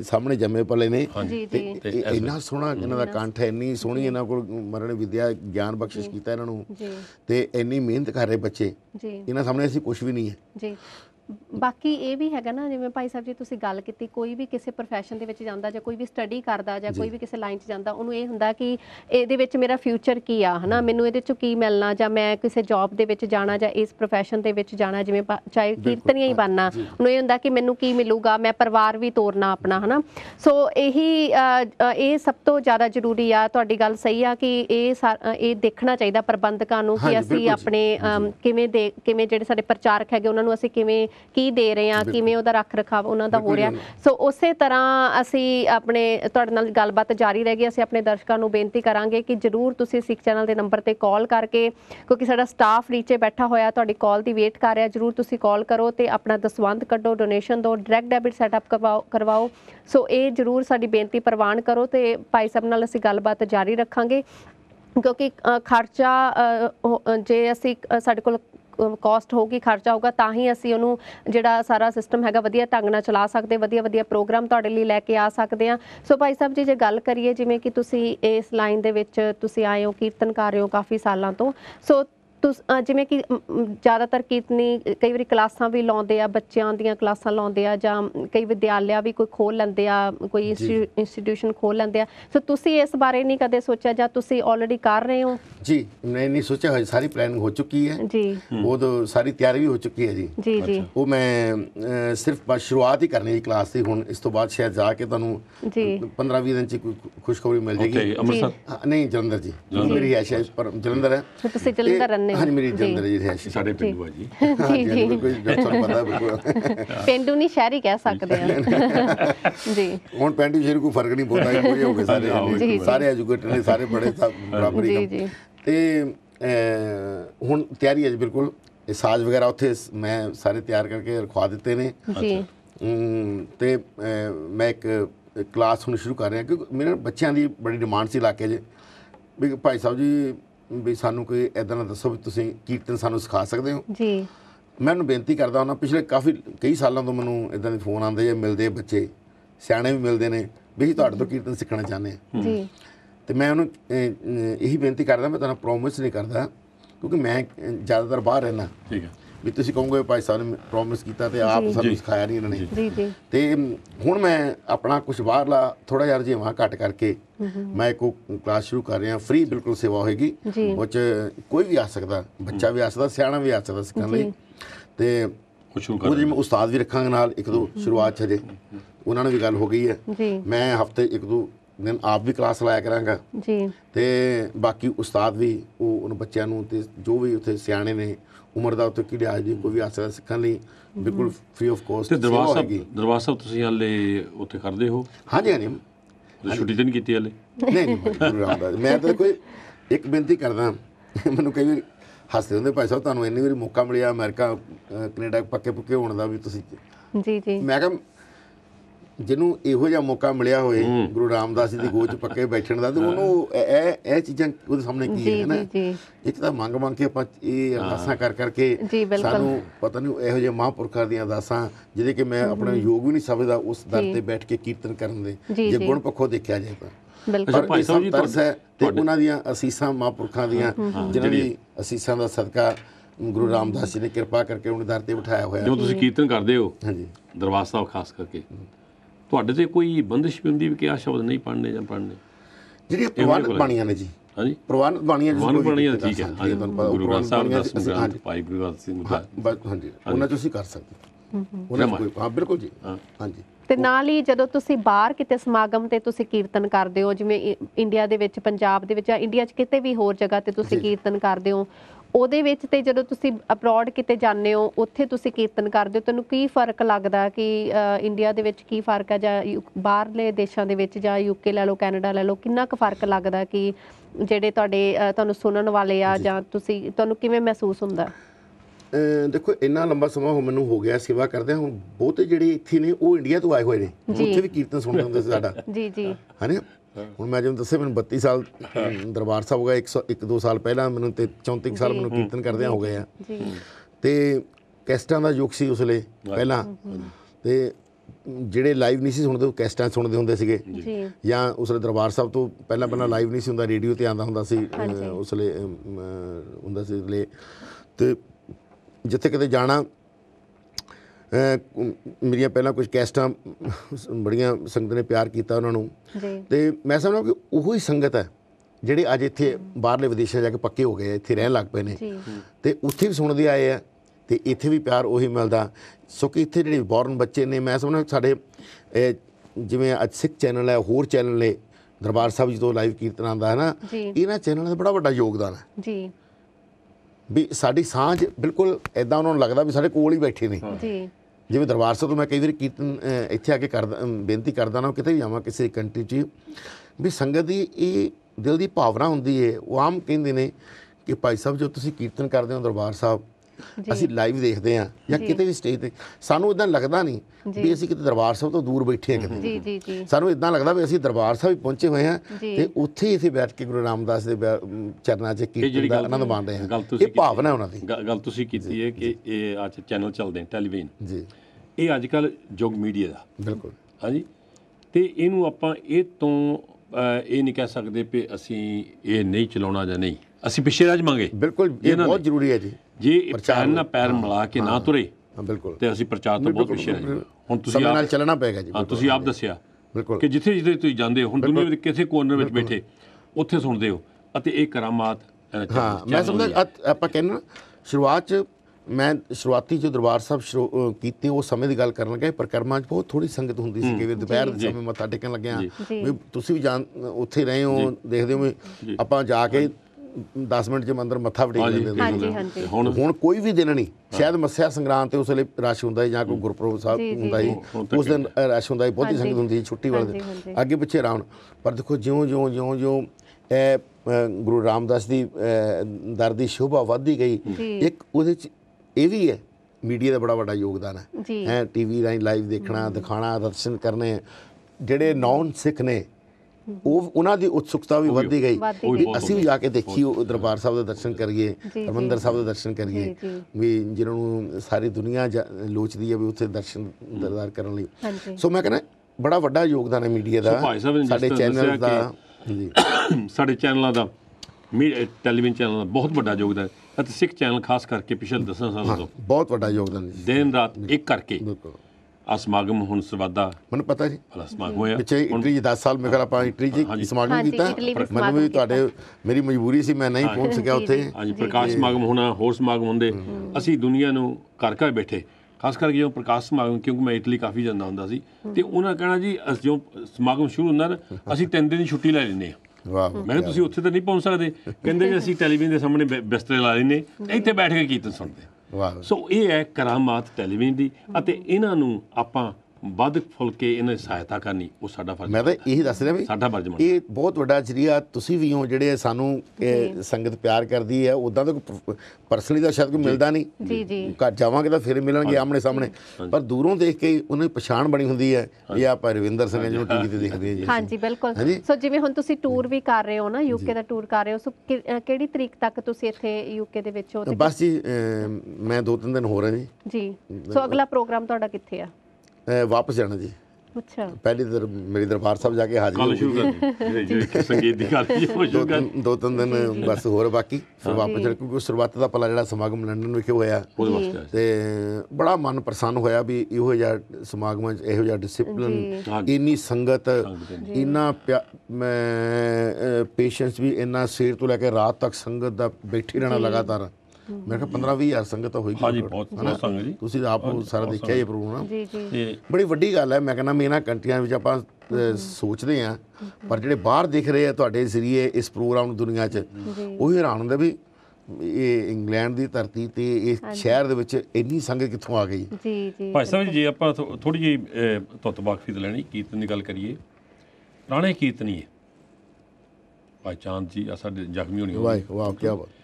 ਸਾਹਮਣੇ ਜੰਮੇ ਪਲੇ ਨੇ ਤੇ ਇੰਨਾ ਸੋਹਣਾ ਇਹਨਾਂ ਦਾ ਕੰਠ ਹੈ ਇੰਨੀ ਸੋਹਣੀ ਇਹਨਾਂ ਕੋਲ ਮਰਨ ਵਿਦਿਆ ਗਿਆਨ ਬਖਸ਼ਿਸ਼ ਕੀਤਾ ਇਹਨਾਂ ਨੂੰ ਤੇ ਇੰਨੀ ਮਿਹਨਤ ਕਰ ਰਹੇ ਬੱਚੇ ਇਹਨਾਂ ਸਾਹਮਣੇ ਅਸੀਂ ਕੁਝ ਵੀ ਨਹੀਂ ਹੈ ਜੀ ਬਾਕੀ ਇਹ ਵੀ ਹੈਗਾ ਨਾ ਜਿਵੇਂ ਭਾਈ ਸਾਹਿਬ ਜੀ ਤੁਸੀਂ ਗੱਲ ਕੀਤੀ ਕੋਈ ਵੀ ਕਿਸੇ profession ਦੇ ਵਿੱਚ ਜਾਂਦਾ ਜਾਂ ਕੋਈ ਵੀ ਸਟੱਡੀ ਕਰਦਾ ਜਾਂ ਕੋਈ ਵੀ ਕਿਸੇ ਲਾਈਨ 'ਚ ਜਾਂਦਾ ਉਹਨੂੰ ਇਹ ਹੁੰਦਾ ਕਿ ਇਹਦੇ ਵਿੱਚ ਮੇਰਾ ਫਿਊਚਰ ਕੀ ਆ ਹਨਾ ਮੈਨੂੰ ਇਹਦੇ 'ਚ ਕੀ ਮਿਲਣਾ ਜਾਂ ਮੈਂ ਕਿਸੇ ਜੌਬ ਦੇ ਵਿੱਚ ਜਾਣਾ ਜਾਂ ਇਸ profession ਦੇ ਵਿੱਚ ਜਾਣਾ ਜਿਵੇਂ ਚਾਹੇ ਕੀਰਤਨੀਆ ਹੀ ਬਣਨਾ ਉਹਨੂੰ ਇਹ ਹੁੰਦਾ ਕਿ ਮੈਨੂੰ ਕੀ ਮਿਲੂਗਾ ਮੈਂ ਪਰਿਵਾਰ ਵੀ ਤੋਰਨਾ ਆਪਣਾ ਹਨਾ ਸੋ ਇਹੀ ਇਹ ਸਭ ਤੋਂ ਜ਼ਿਆਦਾ ਜ਼ਰੂਰੀ ਆ ਤੁਹਾਡੀ ਗੱਲ ਸਹੀ ਆ ਕਿ ਇਹ ਇਹ ਦੇਖਣਾ ਚਾਹੀਦਾ ਪ੍ਰਬੰਧਕਾਂ ਨੂੰ ਕਿ ਅਸੀਂ ਆਪਣੇ ਕਿਵੇਂ ਕਿਵੇਂ ਜਿਹੜੇ ਸਾਡੇ ਪ੍ਰਚਾਰਕ ਹੈਗੇ ਉਹਨਾਂ ਨੂੰ ਅਸੀਂ ਕਿਵੇਂ ਕੀ ਦੇ ਰਹੇ ਆ ਕਿਵੇਂ ਉਹਦਾ ਰੱਖ ਰਖਾਵ ਉਹਨਾਂ ਦਾ ਹੋ ਰਿਹਾ ਸੋ ਉਸੇ ਤਰ੍ਹਾਂ ਅਸੀਂ ਆਪਣੇ ਤੁਹਾਡੇ ਨਾਲ ਗੱਲਬਾਤ ਜਾਰੀ ਰਹਿ ਗਈ ਅਸੀਂ ਆਪਣੇ ਦਰਸ਼ਕਾਂ ਨੂੰ ਬੇਨਤੀ ਕਰਾਂਗੇ ਕਿ ਜਰੂਰ ਤੁਸੀਂ ਸਿੱਖ ਚੈਨਲ ਦੇ ਨੰਬਰ ਤੇ ਕਾਲ ਕਰਕੇ ਕਿਉਂਕਿ ਸਾਡਾ ਸਟਾਫ ਨੀਚੇ ਬੈਠਾ ਹੋਇਆ ਤੁਹਾਡੀ ਕਾਲ ਦੀ ਵੇਟ ਕਰ ਰਿਹਾ ਜਰੂਰ ਤੁਸੀਂ ਕਾਲ ਕਰੋ ਤੇ ਆਪਣਾ ਦਸਵੰਦ ਕੱਢੋ ਡੋਨੇਸ਼ਨ ਦਿਓ ਡਾਇਰੈਕਟ ਡੈਬਿਟ ਸੈਟਅਪ ਕਰਵਾਓ ਸੋ ਇਹ ਜਰੂਰ ਸਾਡੀ ਬੇਨਤੀ ਪ੍ਰਵਾਨ ਕਰੋ ਤੇ ਭਾਈ ਸਾਹਿਬ ਨਾਲ ਅਸੀਂ ਗੱਲਬਾਤ ਜਾਰੀ ਰੱਖਾਂਗੇ ਕਿਉਂਕਿ ਖਰਚਾ ਜੇ ਅਸੀਂ ਸਾਡੇ ਕੋਲ ਕਾਸਟ ਹੋਊਗੀ ਖਰਚਾ ਹੋਊਗਾ ਤਾਂ ਹੀ ਅਸੀਂ ਉਹਨੂੰ ਜਿਹੜਾ ਸਾਰਾ ਸਿਸਟਮ ਹੈਗਾ ਵਧੀਆ ਢੰਗ ਨਾਲ ਚਲਾ ਸਕਦੇ ਵਧੀਆ ਵਧੀਆ ਪ੍ਰੋਗਰਾਮ ਤੁਹਾਡੇ ਲਈ ਲੈ ਕੇ ਆ ਸਕਦੇ ਆ ਸੋ ਭਾਈ ਸਾਹਿਬ ਜੀ ਜੇ ਗੱਲ ਕਰੀਏ ਜਿਵੇਂ ਕਿ ਤੁਸੀਂ ਇਸ ਲਾਈਨ ਦੇ ਵਿੱਚ ਤੁਸੀਂ ਆਏ ਹੋ ਕੀਰਤਨਕਾਰ ਹੋ ਕਾਫੀ ਸਾਲਾਂ ਤੋਂ ਸੋ ਤੁਸ ਜਿਵੇਂ ਕਿ ਜ਼ਿਆਦਾਤਰ ਕੀਤਨੀ ਕਈ ਵਾਰੀ ਕਲਾਸਾਂ ਵੀ ਲਾਉਂਦੇ ਆ ਬੱਚਿਆਂ ਦੀਆਂ ਕਲਾਸਾਂ ਲਾਉਂਦੇ ਆ ਜਾਂ ਕਈ ਵਿਦਿਆਲਿਆ ਵੀ ਕੋਈ ਖੋਲ ਲੈਂਦੇ ਆ ਕੋਈ ਇੰਸਟੀਟਿਊਸ਼ਨ ਖੋਲ ਲੈਂਦੇ ਆ ਸੋ ਤੁਸੀਂ ਇਸ ਬਾਰੇ ਨਹੀਂ ਕਦੇ ਸੋਚਿਆ ਜਾਂ ਤੁਸੀਂ ਆਲਰੇਡੀ ਕਰ ਰਹੇ ਹੋ ਜੀ ਮੈਂ ਨਹੀਂ ਸੋਚਿਆ ਹੋਇਆ ਸਾਰੀ ਪਲੈਨਿੰਗ ਹੋ ਚੁੱਕੀ ਹੈ ਜੀ ਉਹ ਸਾਰੀ ਤਿਆਰੀ ਵੀ ਹੋ ਚੁੱਕੀ ਹੈ ਜੀ ਜੀ ਜੀ ਉਹ ਮੈਂ ਸਿਰਫ ਸ਼ੁਰੂਆਤ ਹੀ ਕਰਨੀ ਹੈ ਕਲਾਸ ਦੀ ਹੁਣ ਇਸ ਤੋਂ ਬਾਅਦ ਸ਼ਾਇਦ ਜਾ ਕੇ ਤੁਹਾਨੂੰ 15 20 ਦਿਨ ਚ ਕੋਈ ਖੁਸ਼ਖਬਰੀ ਮਿਲ ਜੇਗੀ ਨਹੀਂ ਜਲੰਧਰ ਜੀ ਮੇਰੀ ਹੈ ਸ਼ਾਇਦ ਪਰ ਜਲੰਧਰ ਹੈ ਤੁਸੀਂ ਜਲੰਧਰ ਰਹਿੰਦੇ ਨੇ ਹਾਂਜੀ ਮੇਰੀ ਜੰਦਰ ਜੀ ਸੀ ਸਾਡੇ ਪਿੰਡੂ ਆ ਜੀ ਜੀ ਜੀ ਕੋਈ ਤੁਹਾਨੂੰ ਪਤਾ ਬਿਲਕੁਲ ਪਿੰਡੂ ਨਹੀਂ ਸ਼ਹਿਰੀ ਕਹਿ ਸਕਦੇ ਆ ਜੀ ਹੁਣ ਪਿੰਡੂ ਸ਼ਹਿਰ ਕੋਈ ਫਰਕ ਨਹੀਂ ਪਉਂਦਾ ਕੋਈ ਹੋ ਗਏ ਸਾਰੇ ਸਾਰੇ ਐਜੂਕੇਟਡ ਨੇ ਸਾਰੇ ਬੜੇ ਸਭ ਬਰਾਬਰ ਹੀ ਜੀ ਤੇ ਹੁਣ ਤਿਆਰੀ ਹੈ ਬਿਲਕੁਲ ਇਹ ਸਾਜ਼ ਵਗੈਰਾ ਉੱਥੇ ਮੈਂ ਸਾਰੇ ਤਿਆਰ ਕਰਕੇ ਰਖਵਾ ਦਿੱਤੇ ਨੇ ਜੀ ਤੇ ਮੈਂ ਇੱਕ ਕਲਾਸ ਹੁਣ ਸ਼ੁਰੂ ਕਰ ਰਿਹਾ ਕਿਉਂਕਿ ਮੇਰੇ ਬੱਚਿਆਂ ਦੀ ਬੜੀ ਡਿਮਾਂਡ ਸੀ ਇਲਾਕੇ 'ਚ ਵੀ ਭਾਈ ਸਾਹਿਬ ਜੀ ਵੀ ਸਾਨੂੰ ਕੋਈ ਇਦਾਂ ਦਾ ਦੱਸੋ ਵੀ ਤੁਸੀਂ ਕੀਰਤਨ ਸਾਨੂੰ ਸਿਖਾ ਸਕਦੇ ਹੋ ਜੀ ਮੈਂ ਉਹਨੂੰ ਬੇਨਤੀ ਕਰਦਾ ਹਾਂ ਪਿਛਲੇ ਕਾਫੀ ਕਈ ਸਾਲਾਂ ਤੋਂ ਮੈਨੂੰ ਇਦਾਂ ਦੇ ਫੋਨ ਆਉਂਦੇ ਜਾਂ ਮਿਲਦੇ ਬੱਚੇ ਸਿਆਣੇ ਵੀ ਮਿਲਦੇ ਨੇ ਵੀ ਤੁਹਾਡੇ ਤੋਂ ਕੀਰਤਨ ਸਿੱਖਣਾ ਚਾਹੁੰਦੇ ਆ ਜੀ ਤੇ ਮੈਂ ਉਹਨੂੰ ਇਹੀ ਬੇਨਤੀ ਕਰਦਾ ਮੈਂ ਤੁਹਾਨੂੰ ਪ੍ਰੋਮਿਸ ਨਹੀਂ ਕਰਦਾ ਕਿਉਂਕਿ ਮੈਂ ਜ਼ਿਆਦਾਤਰ ਬਾਹਰ ਰਹਿਣਾ ਠੀਕ ਹੈ ਵੀ ਤੁਸੀਂ ਕਹੋਗੇ ਭਾਈ ਸਾਹਿਬ ਨੇ ਪ੍ਰੋਮਿਸ ਕੀਤਾ ਤੇ ਆਪ ਸਾਨੂੰ ਸਿਖਾਇਆ ਨਹੀਂ ਇਹਨਾਂ ਨੇ ਜੀ ਜੀ ਤੇ ਹੁਣ ਮੈਂ ਆਪਣਾ ਕੁਝ ਬਾਹਰਲਾ ਥੋੜਾ ਜਿਹਾ ਜਿਵੇਂ ਘਟ ਕਰਕੇ ਮੈਂ ਇੱਕ ਕਲਾਸ ਸ਼ੁਰੂ ਕਰ ਰਿਹਾ ਫ੍ਰੀ ਬਿਲਕੁਲ ਸੇਵਾ ਹੋਏਗੀ ਉਹ ਚ ਕੋਈ ਵੀ ਆ ਸਕਦਾ ਬੱਚਾ ਵੀ ਆ ਸਕਦਾ ਸਿਆਣਾ ਵੀ ਆ ਸਕਦਾ ਸਿੱਖਣ ਲਈ ਤੇ ਸ਼ੁਰੂ ਕਰ ਉਹਦੇ ਵਿੱਚ ਉਸਤਾਦ ਵੀ ਰੱਖਾਂਗੇ ਨਾਲ ਇੱਕ ਦੋ ਸ਼ੁਰੂਆਤ ਜੇ ਉਹਨਾਂ ਨਾਲ ਵੀ ਗੱਲ ਹੋ ਗਈ ਹੈ ਮੈਂ ਹਫਤੇ ਇੱਕ ਦੋ ਦਿਨ ਆਪ ਵੀ ਕਲਾਸ ਲਾਇਆ ਕਰਾਂਗਾ ਜੀ ਤੇ ਬਾਕੀ ਉਸਤਾਦ ਵੀ ਉਹ ਉਹਨਾਂ ਬੱਚਿਆਂ ਨੂੰ ਤੇ ਜੋ ਵੀ ਉੱਥੇ ਸਿਆਣੇ ਨੇ ਉਮਰ ਦਾ ਉੱਤੇ ਕੀ ਲਿਆਜ ਦੀ ਕੋਈ ਵੀ ਆਸਰਾ ਸਿੱਖਣ ਲਈ ਬਿਲਕੁਲ ਫ੍ਰੀ ਆਫ ਕੋਸਟ ਤੇ ਦਰਵਾਜ਼ਾ ਸਾਹਿਬ ਦਰਵਾਜ਼ਾ ਸਾਹਿਬ ਤੁਸੀਂ ਹਲੇ ਉੱਥੇ ਕਰਦੇ ਹੋ ਹਾਂਜੀ ਹਾਂਜੀ ਛੁੱਟੀ ਤਾਂ ਕੀਤੀ ਹਲੇ ਨਹੀਂ ਨਹੀਂ ਮੈਂ ਤਾਂ ਕੋਈ ਇੱਕ ਬੇਨਤੀ ਕਰਦਾ ਮੈਨੂੰ ਕਈ ਵਾਰ ਹੱਸਦੇ ਹੁੰਦੇ ਭਾਈ ਸਾਹਿਬ ਤੁਹਾਨੂੰ ਇੰਨੀ ਵਾਰੀ ਮੌਕਾ ਮਿਲਿਆ ਅਮਰੀਕਾ ਕੈਨੇਡਾ ਪੱਕੇ ਪੁੱਕੇ ਹੋਣ ਦਾ ਵੀ ਤੁਸੀਂ ਜੀ ਜੀ ਮੈਂ ਕਿਹਾ ਜਿਹਨੂੰ ਇਹੋ ਜਿਹਾ ਮੌਕਾ ਮਿਲਿਆ ਹੋਏ ਗੁਰੂ ਰਾਮਦਾਸ ਜੀ ਦੀ ਗੋਚ ਪੱਕੇ ਬੈਠਣ ਦਾ ਤੇ ਉਹਨੂੰ ਇਹ ਇਹ ਚੀਜ਼ਾਂ ਉਹਦੇ ਸਾਹਮਣੇ ਕੀ ਹੈ ਨਾ ਇੱਕ ਤਾਂ ਮੰਗ ਮੰਗ ਕੇ ਆਪਾਂ ਇਹ ਅਰਦਾਸਾਂ ਕਰ ਕਰਕੇ ਸਾਨੂੰ ਪਤਾ ਨਹੀਂ ਇਹੋ ਜਿਹੇ ਮਹਾਂਪੁਰਖਾਂ ਦੀਆਂ ਅਰਦਾਸਾਂ ਜਿਹਦੇ ਕਿ ਮੈਂ ਆਪਣਾ ਯੋਗ ਵੀ ਨਹੀਂ ਸਮਝਦਾ ਉਸ ਦਰ ਤੇ ਬੈਠ ਕੇ ਕੀਰਤਨ ਕਰਨ ਦੇ ਜੇ ਗੁਣ ਪੱਖੋਂ ਦੇਖਿਆ ਜਾਏ ਤਾਂ ਬਿਲਕੁਲ ਭਾਈ ਸਾਹਿਬ ਜੀ ਤਰਸ ਹੈ ਤੇ ਉਹਨਾਂ ਦੀਆਂ ਅਸੀਸਾਂ ਮਹਾਂਪੁਰਖਾਂ ਦੀਆਂ ਜਿਹਨਾਂ ਦੀ ਅਸੀਸਾਂ ਦਾ ਸਦਕਾ ਗੁਰੂ ਰਾਮਦਾਸ ਜੀ ਨੇ ਕਿਰਪਾ ਕਰਕੇ ਉਹਨਾਂ ਦਰ ਤੇ ਬਿਠਾਇਆ ਹੋਇਆ ਜਦੋਂ ਤੁਸੀਂ ਕੀਰਤਨ ਕਰਦੇ ਹੋ ਹਾਂਜੀ ਦਰਵਾਜ਼ਾ ਖਾਸ ਕਰਕੇ ਤੁਹਾਡੇ ਤੇ ਕੋਈ ਬੰਦਿਸ਼ ਵੀ ਹੁੰਦੀ ਵੀ ਕਿ ਆ ਸ਼ਬਦ ਨਹੀਂ ਪੜਨੇ ਜਾਂ ਪੜਨੇ ਜਿਹੜੀਆਂ ਪ੍ਰਵਾਨਿਤ ਬਾਣੀਆਂ ਨੇ ਜੀ ਹਾਂਜੀ ਪ੍ਰਵਾਨਿਤ ਬਾਣੀਆਂ ਜੀ ਪ੍ਰਵਾਨਿਤ ਬਾਣੀਆਂ ਠੀਕ ਹੈ ਹਾਂਜੀ ਗੁਰੂ ਗ੍ਰੰਥ ਸਾਹਿਬ ਦਾ ਸੰਗ੍ਰਹਿ ਪਾਈ ਗੁਰੂ ਗ੍ਰੰਥ ਸਿੰਘ ਦਾ ਹਾਂਜੀ ਉਹਨਾਂ ਚ ਅਸੀਂ ਕਰ ਸਕਦੇ ਉਹਨਾਂ ਕੋਈ ਹਾਂ ਬਿਲਕੁਲ ਜੀ ਹਾਂਜੀ ਤੇ ਨਾਲ ਹੀ ਜਦੋਂ ਤੁਸੀਂ ਬਾਹਰ ਕਿਤੇ ਸਮਾਗਮ ਤੇ ਤੁਸੀਂ ਕੀਰਤਨ ਕਰਦੇ ਹੋ ਜਿਵੇਂ ਇੰਡੀਆ ਦੇ ਵਿੱਚ ਪੰਜਾਬ ਦੇ ਵਿੱਚ ਜਾਂ ਇੰਡੀਆ 'ਚ ਕਿਤੇ ਵੀ ਹੋਰ ਜਗ੍ਹਾ ਤੇ ਤੁਸੀਂ ਕੀਰਤਨ ਕਰਦੇ ਹੋ ਉਹਦੇ ਵਿੱਚ ਤੇ ਜਦੋਂ ਤੁਸੀਂ ਅਬਰੋਡ ਕਿਤੇ ਜਾਂਦੇ ਹੋ ਉੱਥੇ ਤੁਸੀਂ ਕੀਰਤਨ ਕਰਦੇ ਹੋ ਤੁਹਾਨੂੰ ਕੀ ਫਰਕ ਲੱਗਦਾ ਕਿ ਇੰਡੀਆ ਦੇ ਵਿੱਚ ਕੀ ਫਰਕ ਹੈ ਜਾਂ ਬਾਹਰਲੇ ਦੇਸ਼ਾਂ ਦੇ ਵਿੱਚ ਜਾਂ ਯੂਕੇ ਲੈ ਲਓ ਕੈਨੇਡਾ ਲੈ ਲਓ ਕਿੰਨਾ ਕੁ ਫਰਕ ਲੱਗਦਾ ਕਿ ਜਿਹੜੇ ਤੁਹਾਡੇ ਤੁਹਾਨੂੰ ਸੁਣਨ ਵਾਲੇ ਆ ਜਾਂ ਤੁਸੀਂ ਤੁਹਾਨੂੰ ਕਿਵੇਂ ਮਹਿਸੂਸ ਹੁੰਦਾ ਦੇਖੋ ਇੰਨਾ ਲੰਬਾ ਸਮਾਂ ਹੋ ਮੈਨੂੰ ਹੋ ਗਿਆ ਸੇਵਾ ਕਰਦੇ ਹੁਣ ਬਹੁਤੇ ਜਿਹੜੇ ਇੱਥੇ ਨੇ ਉਹ ਇੰਡੀਆ ਤੋਂ ਆਏ ਹੋਏ ਨੇ ਉੱਥੇ ਵੀ ਕੀਰਤਨ ਸੁਣਦੇ ਹੁੰਦੇ ਸੀ ਸਾਡਾ ਜੀ ਜੀ ਹਨੇ ਹੁਣ ਮੈਂ ਜਿਵੇਂ ਦੱਸੇ ਮੈਨੂੰ 32 ਸਾਲ ਦਰਬਾਰ ਸਾਹਿਬ ਹੋ ਗਿਆ 1 2 ਸਾਲ ਪਹਿਲਾਂ ਮੈਨੂੰ ਤੇ 34 ਸਾਲ ਮੈਨੂੰ ਕੀਰਤਨ ਕਰਦਿਆਂ ਹੋ ਗਏ ਆ ਤੇ ਕੈਸਟਾਂ ਦਾ ਯੁੱਗ ਸੀ ਉਸ ਲਈ ਪਹਿਲਾਂ ਤੇ ਜਿਹੜੇ ਲਾਈਵ ਨਹੀਂ ਸੀ ਸੁਣਦੇ ਉਹ ਕੈਸਟਾਂ ਸੁਣਦੇ ਹੁੰਦੇ ਸੀਗੇ ਜੀ ਜਾਂ ਉਸ ਲਈ ਦਰਬਾਰ ਸਾਹਿਬ ਤੋਂ ਪਹਿਲਾਂ ਪਹਿਲਾਂ ਲਾਈਵ ਨਹੀਂ ਸੀ ਹੁੰਦਾ ਰੇਡੀਓ ਤੇ ਆਂਦਾ ਹੁੰਦਾ ਸੀ ਉਸ ਲਈ ਹੁੰਦਾ ਸੀ ਲਈ ਤੇ ਜਿੱਥੇ ਕਿਤੇ ਜਾਣਾ ਮੇਰੀਆਂ ਪਹਿਲਾਂ ਕੁਝ ਕੈਸਟਾਂ ਬੜੀਆਂ ਸੰਗਤ ਨੇ ਪਿਆਰ ਕੀਤਾ ਉਹਨਾਂ ਨੂੰ ਤੇ ਮੈਂ ਸਮਝਦਾ ਕਿ ਉਹੋ ਹੀ ਸੰਗਤ ਹੈ ਜਿਹੜੇ ਅੱਜ ਇੱਥੇ ਬਾਹਰਲੇ ਵਿਦੇਸ਼ਾਂ ਜਾ ਕੇ ਪੱਕੇ ਹੋ ਗਏ ਇੱਥੇ ਰਹਿਣ ਲੱਗ ਪਏ ਨੇ ਤੇ ਉੱਥੇ ਵੀ ਸੁਣਦੇ ਆਏ ਆ ਤੇ ਇੱਥੇ ਵੀ ਪਿਆਰ ਉਹੀ ਮਿਲਦਾ ਸੋ ਕਿ ਇੱਥੇ ਜਿਹੜੇ ਬੌਰਨ ਬੱਚੇ ਨੇ ਮੈਂ ਸਮਝਦਾ ਸਾਡੇ ਜਿਵੇਂ ਅੱਜ ਸਿੱਖ ਚੈਨਲ ਹੈ ਹੋਰ ਚੈਨਲ ਨੇ ਦਰਬਾਰ ਸਾਹਿਬ ਤੋਂ ਲਾਈਵ ਕੀਰਤਨ ਆਉਂਦਾ ਹੈ ਨਾ ਇਹਨਾਂ ਚੈਨਲਾਂ ਦਾ ਬੜਾ ਵੱਡਾ ਯੋਗਦਾਨ ਹੈ ਜੀ ਵੀ ਸਾਡੀ ਸਾਂਝ ਬਿਲਕੁਲ ਐਦਾਂ ਉਹਨਾਂ ਨੂੰ ਲੱਗਦਾ ਵੀ ਸਾਡੇ ਕੋਲ ਹੀ ਬੈਠੇ ਨੇ ਜੀ ਜਿਵੇਂ ਦਰਬਾਰ ਸਾਹਿਬ ਤੋਂ ਮੈਂ ਕਈ ਵਾਰ ਕੀਰਤਨ ਇੱਥੇ ਆ ਕੇ ਕਰ ਬੇਨਤੀ ਕਰਦਾ ਨਾ ਕਿਤੇ ਵੀ ਜਾਵਾਂ ਕਿਸੇ ਕੰਟਰੀ 'ਚ ਵੀ ਸੰਗਤ ਦੀ ਇਹ ਦਿਲ ਦੀ ਭਾਵਨਾ ਹੁੰਦੀ ਹੈ ਉਹ ਆਮ ਕਹਿੰਦੇ ਨੇ ਕਿ ਭਾਈ ਸਾਹਿਬ ਜੋ ਤੁਸੀਂ ਕੀਰਤਨ ਕਰਦੇ ਹੋ ਦਰਬਾਰ ਸਾਹਿਬ ਅਸੀਂ ਲਾਈਵ ਦੇਖਦੇ ਆ ਜਾਂ ਕਿਤੇ ਵੀ ਸਟੇਜ ਤੇ ਸਾਨੂੰ ਇਦਾਂ ਲੱਗਦਾ ਨਹੀਂ ਵੀ ਅਸੀਂ ਕਿਤੇ ਦਰਬਾਰ ਸਾਹਿਬ ਤੋਂ ਦੂਰ ਬੈਠੇ ਆ ਕਿਤੇ ਜੀ ਜੀ ਜੀ ਸਾਨੂੰ ਇਦਾਂ ਲੱਗਦਾ ਵੀ ਅਸੀਂ ਦਰਬਾਰ ਸਾਹਿਬ ਹੀ ਪਹੁੰਚੇ ਹੋਏ ਆ ਤੇ ਉੱਥੇ ਹੀ ਅਸੀਂ ਬੈਠ ਕੇ ਗੁਰੂ ਰਾਮਦਾਸ ਦੇ ਚਰਨਾਂ 'ਚ ਕੀਰਤਨ ਦਾ ਆਨੰਦ ਮਾਣ ਰਹੇ ਆ ਇਹ ਭਾਵਨਾ ਉਹਨਾਂ ਦੀ ਗੱਲ ਤੁਸੀਂ ਕੀਤੀ ਹੈ ਕਿ ਇਹ ਅੱਜ ਚੈਨਲ ਚੱਲਦੇ ਟੈਲੀਵਿਜ਼ਨ ਜੀ ਇਹ ਅੱਜ ਕੱਲ ਜੋਗ ਮੀਡੀਆ ਦਾ ਬਿਲਕੁਲ ਹਾਂਜੀ ਤੇ ਇਹਨੂੰ ਆਪਾਂ ਇਹ ਤੋਂ ਇਹ ਨਹੀਂ ਕਹਿ ਸਕਦੇ ਕਿ ਅਸੀਂ ਇਹ ਨਹੀਂ ਚਲਾਉਣਾ ਜਾਂ ਨਹੀਂ ਅਸੀਂ ਪਿੱਛੇ ਰਹਿ ਜਾਵਾਂਗੇ ਬਿਲਕੁਲ ਇਹ ਬਹੁਤ ਜ਼ਰੂਰੀ ਹੈ ਜੀ ਜੇ ਪੈਰ ਨਾਲ ਪੈਰ ਮਿਲਾ ਕੇ ਨਾ ਤੁਰੇ ਬਿਲਕੁਲ ਤੇ ਅਸੀਂ ਪ੍ਰਚਾਰ ਤੋਂ ਬਹੁਤ ਪਿੱਛੇ ਹਾਂ ਹੁਣ ਤੁਸੀਂ ਆਪ ਨਾਲ ਚੱਲਣਾ ਪਏਗਾ ਜੀ ਹਾਂ ਤੁਸੀਂ ਆਪ ਦੱਸਿਆ ਬਿਲਕੁਲ ਕਿ ਜਿੱਥੇ ਜਿੱਥੇ ਤੁਸੀਂ ਜਾਂਦੇ ਹੋ ਹੁਣ ਦੁਨੀਆ ਦੇ ਕਿਸੇ ਕੋਨਰ ਵਿੱਚ ਬੈਠੇ ਉੱਥੇ ਸੁਣਦੇ ਹੋ ਅਤੇ ਇਹ ਕਰਾਮਾਤ ਹਾਂ ਮੈਂ ਸਮਝਦਾ ਆਪਾਂ ਕਹਿੰਨਾ ਸ਼ੁਰੂਆਤ ਚ ਮੈਂ ਸ਼ੁਰੂਆਤੀ ਜੋ ਦਰਬਾਰ ਸਾਹਿਬ ਕੀਤੇ ਉਹ ਸਮੇਂ ਦੀ ਗੱਲ ਕਰਨ ਲੱਗਾ ਪ੍ਰਕਰਮਾਂ 'ਚ ਬਹੁਤ ਥੋੜੀ ਸੰਗਤ ਹੁੰਦੀ ਸੀ ਕਿ ਦੁਪਹਿਰ ਦੇ ਸਮੇਂ ਮੱਥਾ ਟੇਕਣ ਲੱਗਿਆ ਵੀ ਤੁਸੀਂ ਵੀ ਜਾਣ ਉੱਥੇ ਰਹੇ ਹੋ ਦੇਖਦੇ ਹੋ ਆਪਾਂ ਜਾ ਕੇ 10 ਮਿੰਟ 'ਚ ਮੰਦਰ ਮੱਥਾ ਵਟੇ ਲੈਂਦੇ ਹਾਂਜੀ ਹਾਂਜੀ ਹੁਣ ਹੁਣ ਕੋਈ ਵੀ ਦਿਨ ਨਹੀਂ ਸ਼ਾਇਦ ਮੱਸਿਆ ਸੰਗਰਾਂਦ ਤੇ ਉਸ ਵੇਲੇ ਰਸ਼ ਹੁੰਦਾ ਹੈ ਜਾਂ ਕੋਈ ਗੁਰਪ੍ਰਭ ਸਾਹਿਬ ਹੁੰਦਾ ਹੈ ਉਸ ਦਿਨ ਰਸ਼ ਹੁੰਦਾ ਹੈ ਬਹੁਤੀ ਸੰਗਤ ਹੁੰਦੀ ਹੈ ਛੁੱਟੀ ਵਾਲੇ ਦਿਨ ਅੱਗੇ ਪਿੱਛੇ ਰਾਉਣ ਪਰ ਦੇਖੋ ਜਿਉਂ ਜਿਉਂ ਜਿਉਂ ਜਿਉਂ ਇਹ ਗੁਰੂ ਰਾਮਦਾਸ ਦੀ ਦਰ ਦੀ ਸ਼ੋਭਾ ਵਧਦੀ ਗਈ ਇੱਕ ਉਹਦੇ 'ਚ ਇਹ ਵੀ ਹੈ ਮੀਡੀਆ ਦਾ ਬੜਾ ਵੱਡਾ ਯੋਗਦਾਨ ਹੈ ਹੈ ਟੀਵੀ ਰਾਈ ਲਾਈਵ ਦੇਖਣਾ ਦਿਖਾਣਾ ਦਰਸ਼ਨ ਕਰਨੇ ਜਿਹੜੇ ਨੌਨ ਸਿੱਖ ਨੇ ਉਹ ਉਹਨਾਂ ਦੀ ਉਤਸੁਕਤਾ ਵੀ ਵਧਦੀ ਗਈ ਅਸੀਂ ਵੀ ਜਾ ਕੇ ਦੇਖੀ ਦਰਬਾਰ ਸਾਹਿਬ ਦਾ ਦਰਸ਼ਨ ਕਰੀਏ ਹਰਮੰਦਰ ਸਾਹਿਬ ਦਾ ਦਰਸ਼ਨ ਕਰੀਏ ਵੀ ਜਿਹਨਾਂ ਨੂੰ ਸਾਰੀ ਦੁਨੀਆ ਲੋਚਦੀ ਹੈ ਵੀ ਉੱਥੇ ਦਰਸ਼ਨ ਦਰਦਾਰ ਕਰਨ ਲਈ ਸੋ ਮੈਂ ਕਹਿੰਦਾ ਬੜਾ ਵੱਡਾ ਯੋਗਦਾਨ ਹੈ ਮੀਡੀਆ ਦਾ ਸਾਡੇ ਚੈਨਲ ਦਾ ਜੀ ਸਾਡੇ ਚੈਨਲਾਂ ਦਾ ਟੈਲੀਵਿਜ਼ਨ ਚੈਨਲ ਦਾ ਬਹੁਤ ਵੱਡਾ ਯੋਗਦਾਨ ਹੈ ਅਤੇ ਸਿੱਖ ਚੈਨਲ ਖਾਸ ਕਰਕੇ ਪਿਛਲੇ 10 ਸਾਲਾਂ ਤੋਂ ਬਹੁਤ ਵੱਡਾ ਯੋਗਦਾਨ ਹੈ ਦਿਨ ਰਾਤ ਇੱਕ ਕਰਕੇ ਬਿਲਕੁਲ ਆ ਸਮਾਗਮ ਹੁਣ ਸਵਾਦਾ ਮੈਨੂੰ ਪਤਾ ਜੀ ਬਲਾ ਸਮਾਗਮ ਹੋਇਆ ਪਿੱਛੇ ਇਟਲੀ ਜੀ 10 ਸਾਲ ਮੇਰੇ ਆਪਾਂ ਇਟਲੀ ਜੀ ਸਮਾਗਮ ਕੀਤਾ ਮੈਨੂੰ ਵੀ ਤੁਹਾਡੇ ਮੇਰੀ ਮਜਬੂਰੀ ਸੀ ਮੈਂ ਨਹੀਂ ਪਹੁੰਚ ਸਕਿਆ ਉੱਥੇ ਹਾਂਜੀ ਪ੍ਰਕਾਸ਼ ਸਮਾਗਮ ਹੋਣਾ ਹੋਰ ਸਮਾਗਮ ਹੁੰਦੇ ਅਸੀਂ ਦੁਨੀਆ ਨੂੰ ਘਰ ਘਰ ਬੈਠੇ ਖਾਸ ਕਰਕੇ ਜੋ ਪ੍ਰਕਾਸ਼ ਸਮਾਗਮ ਕਿਉਂਕਿ ਮੈਂ ਇਟਲੀ ਕਾਫੀ ਜਾਂਦਾ ਹੁੰਦਾ ਸੀ ਤੇ ਉਹਨਾਂ ਕਹਿਣਾ ਜੀ ਜੋ ਸਮਾਗਮ ਸ਼ੁਰੂ ਹੁੰਦਾ ਨਾ ਅਸੀਂ 3 ਦਿਨ ਦੀ ਛੁੱਟੀ ਲੈ ਲੈਂਦੇ ਆ ਵਾਹ ਮੈਂ ਤੁਸੀਂ ਉੱਥੇ ਤਾਂ ਨਹੀਂ ਪਹੁੰਚ ਸਕਦੇ ਕਹਿੰਦੇ ਜੀ ਅਸੀਂ ਟੈਲੀਵਿਜ਼ਨ ਦੇ ਸਾਹਮਣੇ ਬਿਸਤਰੇ ਲਾ ਲੈਨੇ ਇੱਥੇ ਬੈਠ ਕੇ ਕੀਰਤਨ ਸੁਣਦੇ ਸੋ ਇਹ ਹੈ ਕਰਾਮਾਤ ਟੈਲੀਵਿਜ਼ਨ ਦੀ ਅਤੇ ਇਹਨਾਂ ਨੂੰ ਆਪਾਂ ਵੱਧ ਫੁੱਲ ਕੇ ਇਹਨਾਂ ਦੀ ਸਹਾਇਤਾ ਕਰਨੀ ਉਹ ਸਾਡਾ ਫਰਜ਼ ਮੈਂ ਤਾਂ ਇਹੀ ਦੱਸ ਰਿਹਾ ਵੀ ਸਾਡਾ ਫਰਜ਼ ਮੈਂ ਇਹ ਬਹੁਤ ਵੱਡਾ ਜਰੀਆ ਤੁਸੀਂ ਵੀ ਹੋ ਜਿਹੜੇ ਸਾਨੂੰ ਸੰਗਤ ਪਿਆਰ ਕਰਦੀ ਹੈ ਉਦਾਂ ਤਾਂ ਪਰਸਨਲੀ ਦਾ ਸ਼ਾਇਦ ਮਿਲਦਾ ਨਹੀਂ ਜੀ ਜੀ ਘਰ ਜਾਵਾਂਗੇ ਤਾਂ ਫਿਰ ਮਿਲਣਗੇ ਆਮਣੇ ਸਾਹਮਣੇ ਪਰ ਦੂਰੋਂ ਦੇਖ ਕੇ ਉਹਨਾਂ ਦੀ ਪਛਾਣ ਬਣੀ ਹੁੰਦੀ ਹੈ ਇਹ ਆਪਾਂ ਰਵਿੰਦਰ ਸਿੰਘ ਜਿਹਨੂੰ ਟੀਵੀ ਤੇ ਦੇਖਦੇ ਹਾਂ ਜੀ ਹਾਂਜੀ ਬਿਲਕੁਲ ਸੋ ਜਿਵੇਂ ਹੁਣ ਤੁਸੀਂ ਟੂਰ ਵੀ ਕਰ ਰਹੇ ਹੋ ਨਾ ਯੂਕੇ ਦਾ ਟੂਰ ਕਰ ਰਹੇ ਹੋ ਸੋ ਕਿਹੜੀ ਤਰੀਕ ਤੱਕ ਤੁਸੀਂ ਇੱਥੇ ਯੂਕੇ ਦੇ ਵਿੱਚ ਹੋ ਤੇ ਬਸ ਜੀ ਮੈਂ ਦੋ ਤਿੰਨ ਦਿਨ ਹੋ ਰਹੇ ਜੀ ਜੀ ਸੋ ਅਗਲਾ ਪ੍ਰੋਗਰਾਮ ਤੁਹਾਡਾ ਕਿੱਥੇ ਆ ਵਾਪਸ ਜਾਣਾ ਜੀ ਅੱਛਾ ਪਹਿਲੀ ਦਰ ਮੇਰੀ ਦਰਬਾਰ ਸਾਹਿਬ ਜਾ ਕੇ ਹਾਜ਼ਰੀ ਹੋ ਸ਼ੁਰੂ ਕਰ ਜੀ ਸੰਗੀਤ ਦੀ ਗੱਲ ਸ਼ੁਰੂ ਕਰ ਦੋ ਤਿੰਨ ਦਿਨ ਬਸ ਹੋਰ ਬਾਕੀ ਫਿਰ ਵਾਪਸ ਜਾਣਾ ਕਿਉਂਕਿ ਸ਼ੁਰੂਆਤ ਦਾ ਪਲਾ ਜਿਹੜਾ ਸਮਾਗਮ ਲੰਡਨ ਵਿਖੇ ਹੋਇਆ ਤੇ ਬੜਾ ਮਨ ਪ੍ਰਸੰਨ ਹੋਇਆ ਵੀ ਇਹੋ ਜਿਹਾ ਸਮਾਗਮਾਂ 'ਚ ਇਹੋ ਜਿਹਾ ਡਿਸਪਲਿਨ ਇੰਨੀ ਸੰਗਤ ਇੰਨਾ ਪੇਸ਼ੈਂਸ ਵੀ ਇੰਨਾ ਸਵੇਰ ਤੋਂ ਲੈ ਕੇ ਰਾਤ ਤੱਕ ਸੰਗਤ ਦਾ ਬੈਠੀ ਰਹਿਣਾ ਲਗਾਤਾਰ ਮੇਰੇ ਕਿਹਾ 15 20 ਹਜ਼ਾਰ ਸੰਗਤ ਹੋਈ ਹਾਂਜੀ ਬਹੁਤ ਬਹੁਤ ਸੰਗਤ ਜੀ ਤੁਸੀਂ ਆਪ ਸਾਰਾ ਦੇਖਿਆ ਇਹ ਪ੍ਰੋਗਰਾਮ ਜੀ ਜੀ ਬੜੀ ਵੱਡੀ ਗੱਲ ਹੈ ਮੈਂ ਕਹਿੰਦਾ ਮੇਨਾ ਕੰਟਰੀਆਂ ਵਿੱਚ ਆਪਾਂ ਸੋਚਦੇ ਆ ਪਰ ਜਿਹੜੇ ਬਾਹਰ ਦਿਖ ਰਹੇ ਆ ਤੁਹਾਡੇ ਜ਼ਰੀਏ ਇਸ ਪ੍ਰੋਗਰਾਮ ਨੂੰ ਦੁਨੀਆ 'ਚ ਉਹ ਹੈਰਾਨ ਹੁੰਦੇ ਵੀ ਇਹ ਇੰਗਲੈਂਡ ਦੀ ਧਰਤੀ ਤੇ ਇਸ ਸ਼ਹਿਰ ਦੇ ਵਿੱਚ ਇੰਨੀ ਸੰਗਤ ਕਿੱਥੋਂ ਆ ਗਈ ਜੀ ਜੀ ਭਾਈ ਸਾਹਿਬ ਜੀ ਆਪਾਂ ਥੋੜੀ ਜਿਹੀ ਤੁੱਤ ਬਾਖਫੀ ਤੇ ਲੈਣੀ ਕੀਰਤਨ ਦੀ ਗੱਲ ਕਰੀਏ ਪੁਰਾਣੇ ਕੀਰਤਨੀਏ ਭਾਈ ਚਾਂਦ ਜੀ ਸਾਡੇ ਜ਼ਖਮੀ ਹੋਣੀ ਵਾਹ ਵਾਹ ਕੀ ਬਾਤ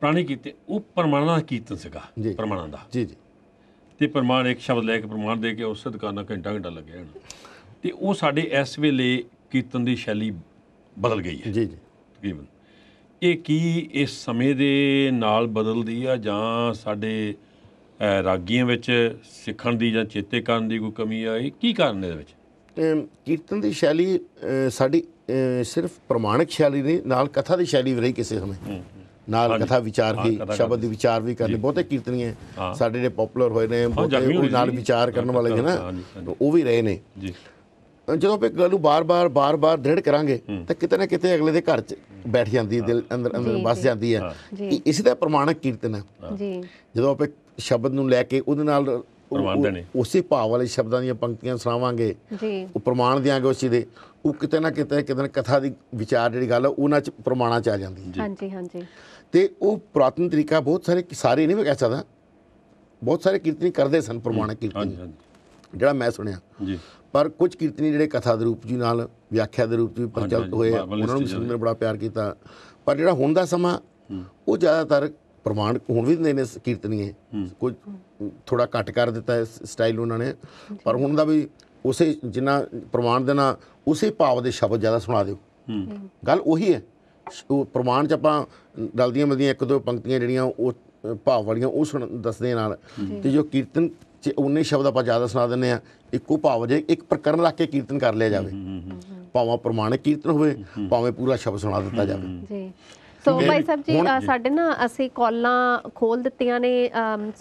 ਪ੍ਰਾਣੀ ਕੀਤੇ ਉਹ ਪਰਮਾਣਾ ਦਾ ਕੀਰਤਨ ਸੀਗਾ ਪਰਮਾਣਾ ਦਾ ਜੀ ਜੀ ਤੇ ਪ੍ਰਮਾਣ ਇੱਕ ਸ਼ਬਦ ਲੈ ਕੇ ਪ੍ਰਮਾਣ ਦੇ ਕੇ ਉਸ ਦੁਕਾਨਾਂ ਘੰਟਾ ਘੰਟਾ ਲੱਗਿਆ ਹਨ ਤੇ ਉਹ ਸਾਡੇ ਇਸ ਵੇਲੇ ਕੀਰਤਨ ਦੀ ਸ਼ੈਲੀ ਬਦਲ ਗਈ ਹੈ ਜੀ ਜੀ ਤਕਰੀਬਨ ਇਹ ਕੀ ਇਸ ਸਮੇਂ ਦੇ ਨਾਲ ਬਦਲਦੀ ਆ ਜਾਂ ਸਾਡੇ ਰਾਗੀਆਂ ਵਿੱਚ ਸਿੱਖਣ ਦੀ ਜਾਂ ਚੇਤੇ ਕਰਨ ਦੀ ਕੋਈ ਕਮੀ ਆਈ ਕੀ ਕਾਰਨ ਇਹਦੇ ਵਿੱਚ ਕੀਰਤਨ ਦੀ ਸ਼ੈਲੀ ਸਾਡੀ ਸਿਰਫ ਪ੍ਰਮਾਣਿਕ ਸ਼ੈਲੀ ਦੇ ਨਾਲ ਕਥਾ ਦੀ ਸ਼ੈਲੀ ਵੀ ਰਹੀ ਕਿਸੇ ਸਮੇਂ ਨਾਲ ਕਥਾ ਵਿਚਾਰ ਵੀ ਸ਼ਬਦ ਦੀ ਵਿਚਾਰ ਵੀ ਕਰਨੇ ਬਹੁਤੇ ਕੀਰਤਨੀਏ ਸਾਡੇ ਜਿਹੜੇ ਪਪੂਲਰ ਹੋਏ ਨੇ ਬਹੁਤੇ ਉਹ ਨਾਲ ਵਿਚਾਰ ਕਰਨ ਵਾਲੇ ਨੇ ਨਾ ਉਹ ਵੀ ਰਹੇ ਨੇ ਜੀ ਜਦੋਂ ਆਪੇ ਗੱਲ ਨੂੰ ਬਾਰ-ਬਾਰ ਬਾਰ-ਬਾਰ ਦ੍ਰਿੜ ਕਰਾਂਗੇ ਤਾਂ ਕਿਤੇ ਨਾ ਕਿਤੇ ਅਗਲੇ ਦੇ ਘਰ 'ਚ ਬੈਠ ਜਾਂਦੀ ਹੈ ਦਿਲ ਅੰਦਰ ਅੰਦਰ ਵਸ ਜਾਂਦੀ ਹੈ ਇਸ ਦਾ ਪ੍ਰਮਾਣਕ ਕੀਰਤਨ ਹੈ ਜੀ ਜਦੋਂ ਆਪੇ ਸ਼ਬਦ ਨੂੰ ਲੈ ਕੇ ਉਹਦੇ ਨਾਲ ਉਸੇ ਭਾਵ ਵਾਲੇ ਸ਼ਬਦਾਂ ਦੀਆਂ ਪੰਕਤੀਆਂ ਸੁਣਾਵਾਂਗੇ ਜੀ ਉਹ ਪ੍ਰਮਾਣ ਦਿਆਂਗੇ ਉਸ ਦੇ ਉਹ ਕਿਤੇ ਨਾ ਕਿਤੇ ਕਿਤੇ ਕਥਾ ਦੀ ਵਿਚਾਰ ਜਿਹੜੀ ਗੱਲ ਉਹਨਾਂ 'ਚ ਪ੍ਰਮਾਣਾ ਚ ਆ ਜਾਂਦੀ ਹੈ ਹਾਂਜੀ ਹਾਂਜੀ ਤੇ ਉਹ ਪ੍ਰਾਤਨ ਤਰੀਕਾ ਬਹੁਤ ਸਾਰੇ ਸਾਰੇ ਨਹੀਂ ਮੈਂ ਕਹਿ ਸਕਦਾ ਬਹੁਤ ਸਾਰੇ ਕੀਰਤਨੀ ਕਰਦੇ ਸਨ ਪ੍ਰਮਾਣਿਕ ਕੀਰਤਨ ਜਿਹੜਾ ਮੈਂ ਸੁਣਿਆ ਜੀ ਪਰ ਕੁਝ ਕੀਰਤਨੀ ਜਿਹੜੇ ਕਥਾ ਦੇ ਰੂਪ ਜੀ ਨਾਲ ਵਿਆਖਿਆ ਦੇ ਰੂਪ ਜੀ ਪ੍ਰਚਲਿਤ ਹੋਏ ਉਹਨਾਂ ਨੂੰ ਸੁਣਨ ਬੜਾ ਪਿਆਰ ਕੀਤਾ ਪਰ ਜਿਹੜਾ ਹੁਣ ਦਾ ਸਮਾਂ ਉਹ ਜ਼ਿਆਦਾਤਰ ਪ੍ਰਮਾਣ ਹੁਣ ਵੀ ਦਿੰਦੇ ਨੇ ਕੀਰਤਨੀਏ ਕੁਝ ਥੋੜਾ ਘੱਟ ਕਰ ਦਿੱਤਾ ਸਟਾਈਲ ਉਹਨਾਂ ਨੇ ਪਰ ਹੁਣ ਦਾ ਵੀ ਉਸੇ ਜਿੰਨਾ ਪ੍ਰਮਾਣ ਦੇਣਾ ਉਸੇ ਭਾਵ ਦੇ ਸ਼ਬਦ ਜ਼ਿਆਦਾ ਸੁਣਾ ਦਿਓ ਗੱਲ ਉਹੀ ਹੈ ਉਹ ਪ੍ਰਮਾਣ ਚ ਆਪਾਂ ਰਲਦੀਆਂ ਮਿਲਦੀਆਂ ਇੱਕ ਦੋ ਪੰਕਤੀਆਂ ਜਿਹੜੀਆਂ ਉਹ ਭਾਵ ਵਾਲੀਆਂ ਉਹ ਸੁਣ ਦੱਸਦੇ ਨਾਲ ਤੇ ਜੋ ਕੀਰਤਨ ਚ ਉਹਨੇ ਸ਼ਬਦ ਆਪਾਂ ਜ਼ਿਆਦਾ ਸੁਣਾ ਦਿੰਨੇ ਆ ਇੱਕੋ ਭਾਵ ਜੇ ਇੱਕ ਪ੍ਰਕਰਨ ਰੱਖ ਕੇ ਕੀਰਤਨ ਕਰ ਲਿਆ ਜਾਵੇ ਭਾਵੇਂ ਪ੍ਰਮਾਣਿਕ ਕੀਰਤਨ ਹੋਵੇ ਭਾਵੇਂ ਪੂਰਾ ਸ਼ਬਦ ਸੁਣਾ ਦਿੱਤਾ ਜਾਵੇ ਜੀ ਸੋ ਭਾਈ ਸਾਹਿਬ ਜੀ ਸਾਡੇ ਨਾ ਅਸੀਂ ਕਾਲਾਂ ਖੋਲ ਦਿੱਤੀਆਂ ਨੇ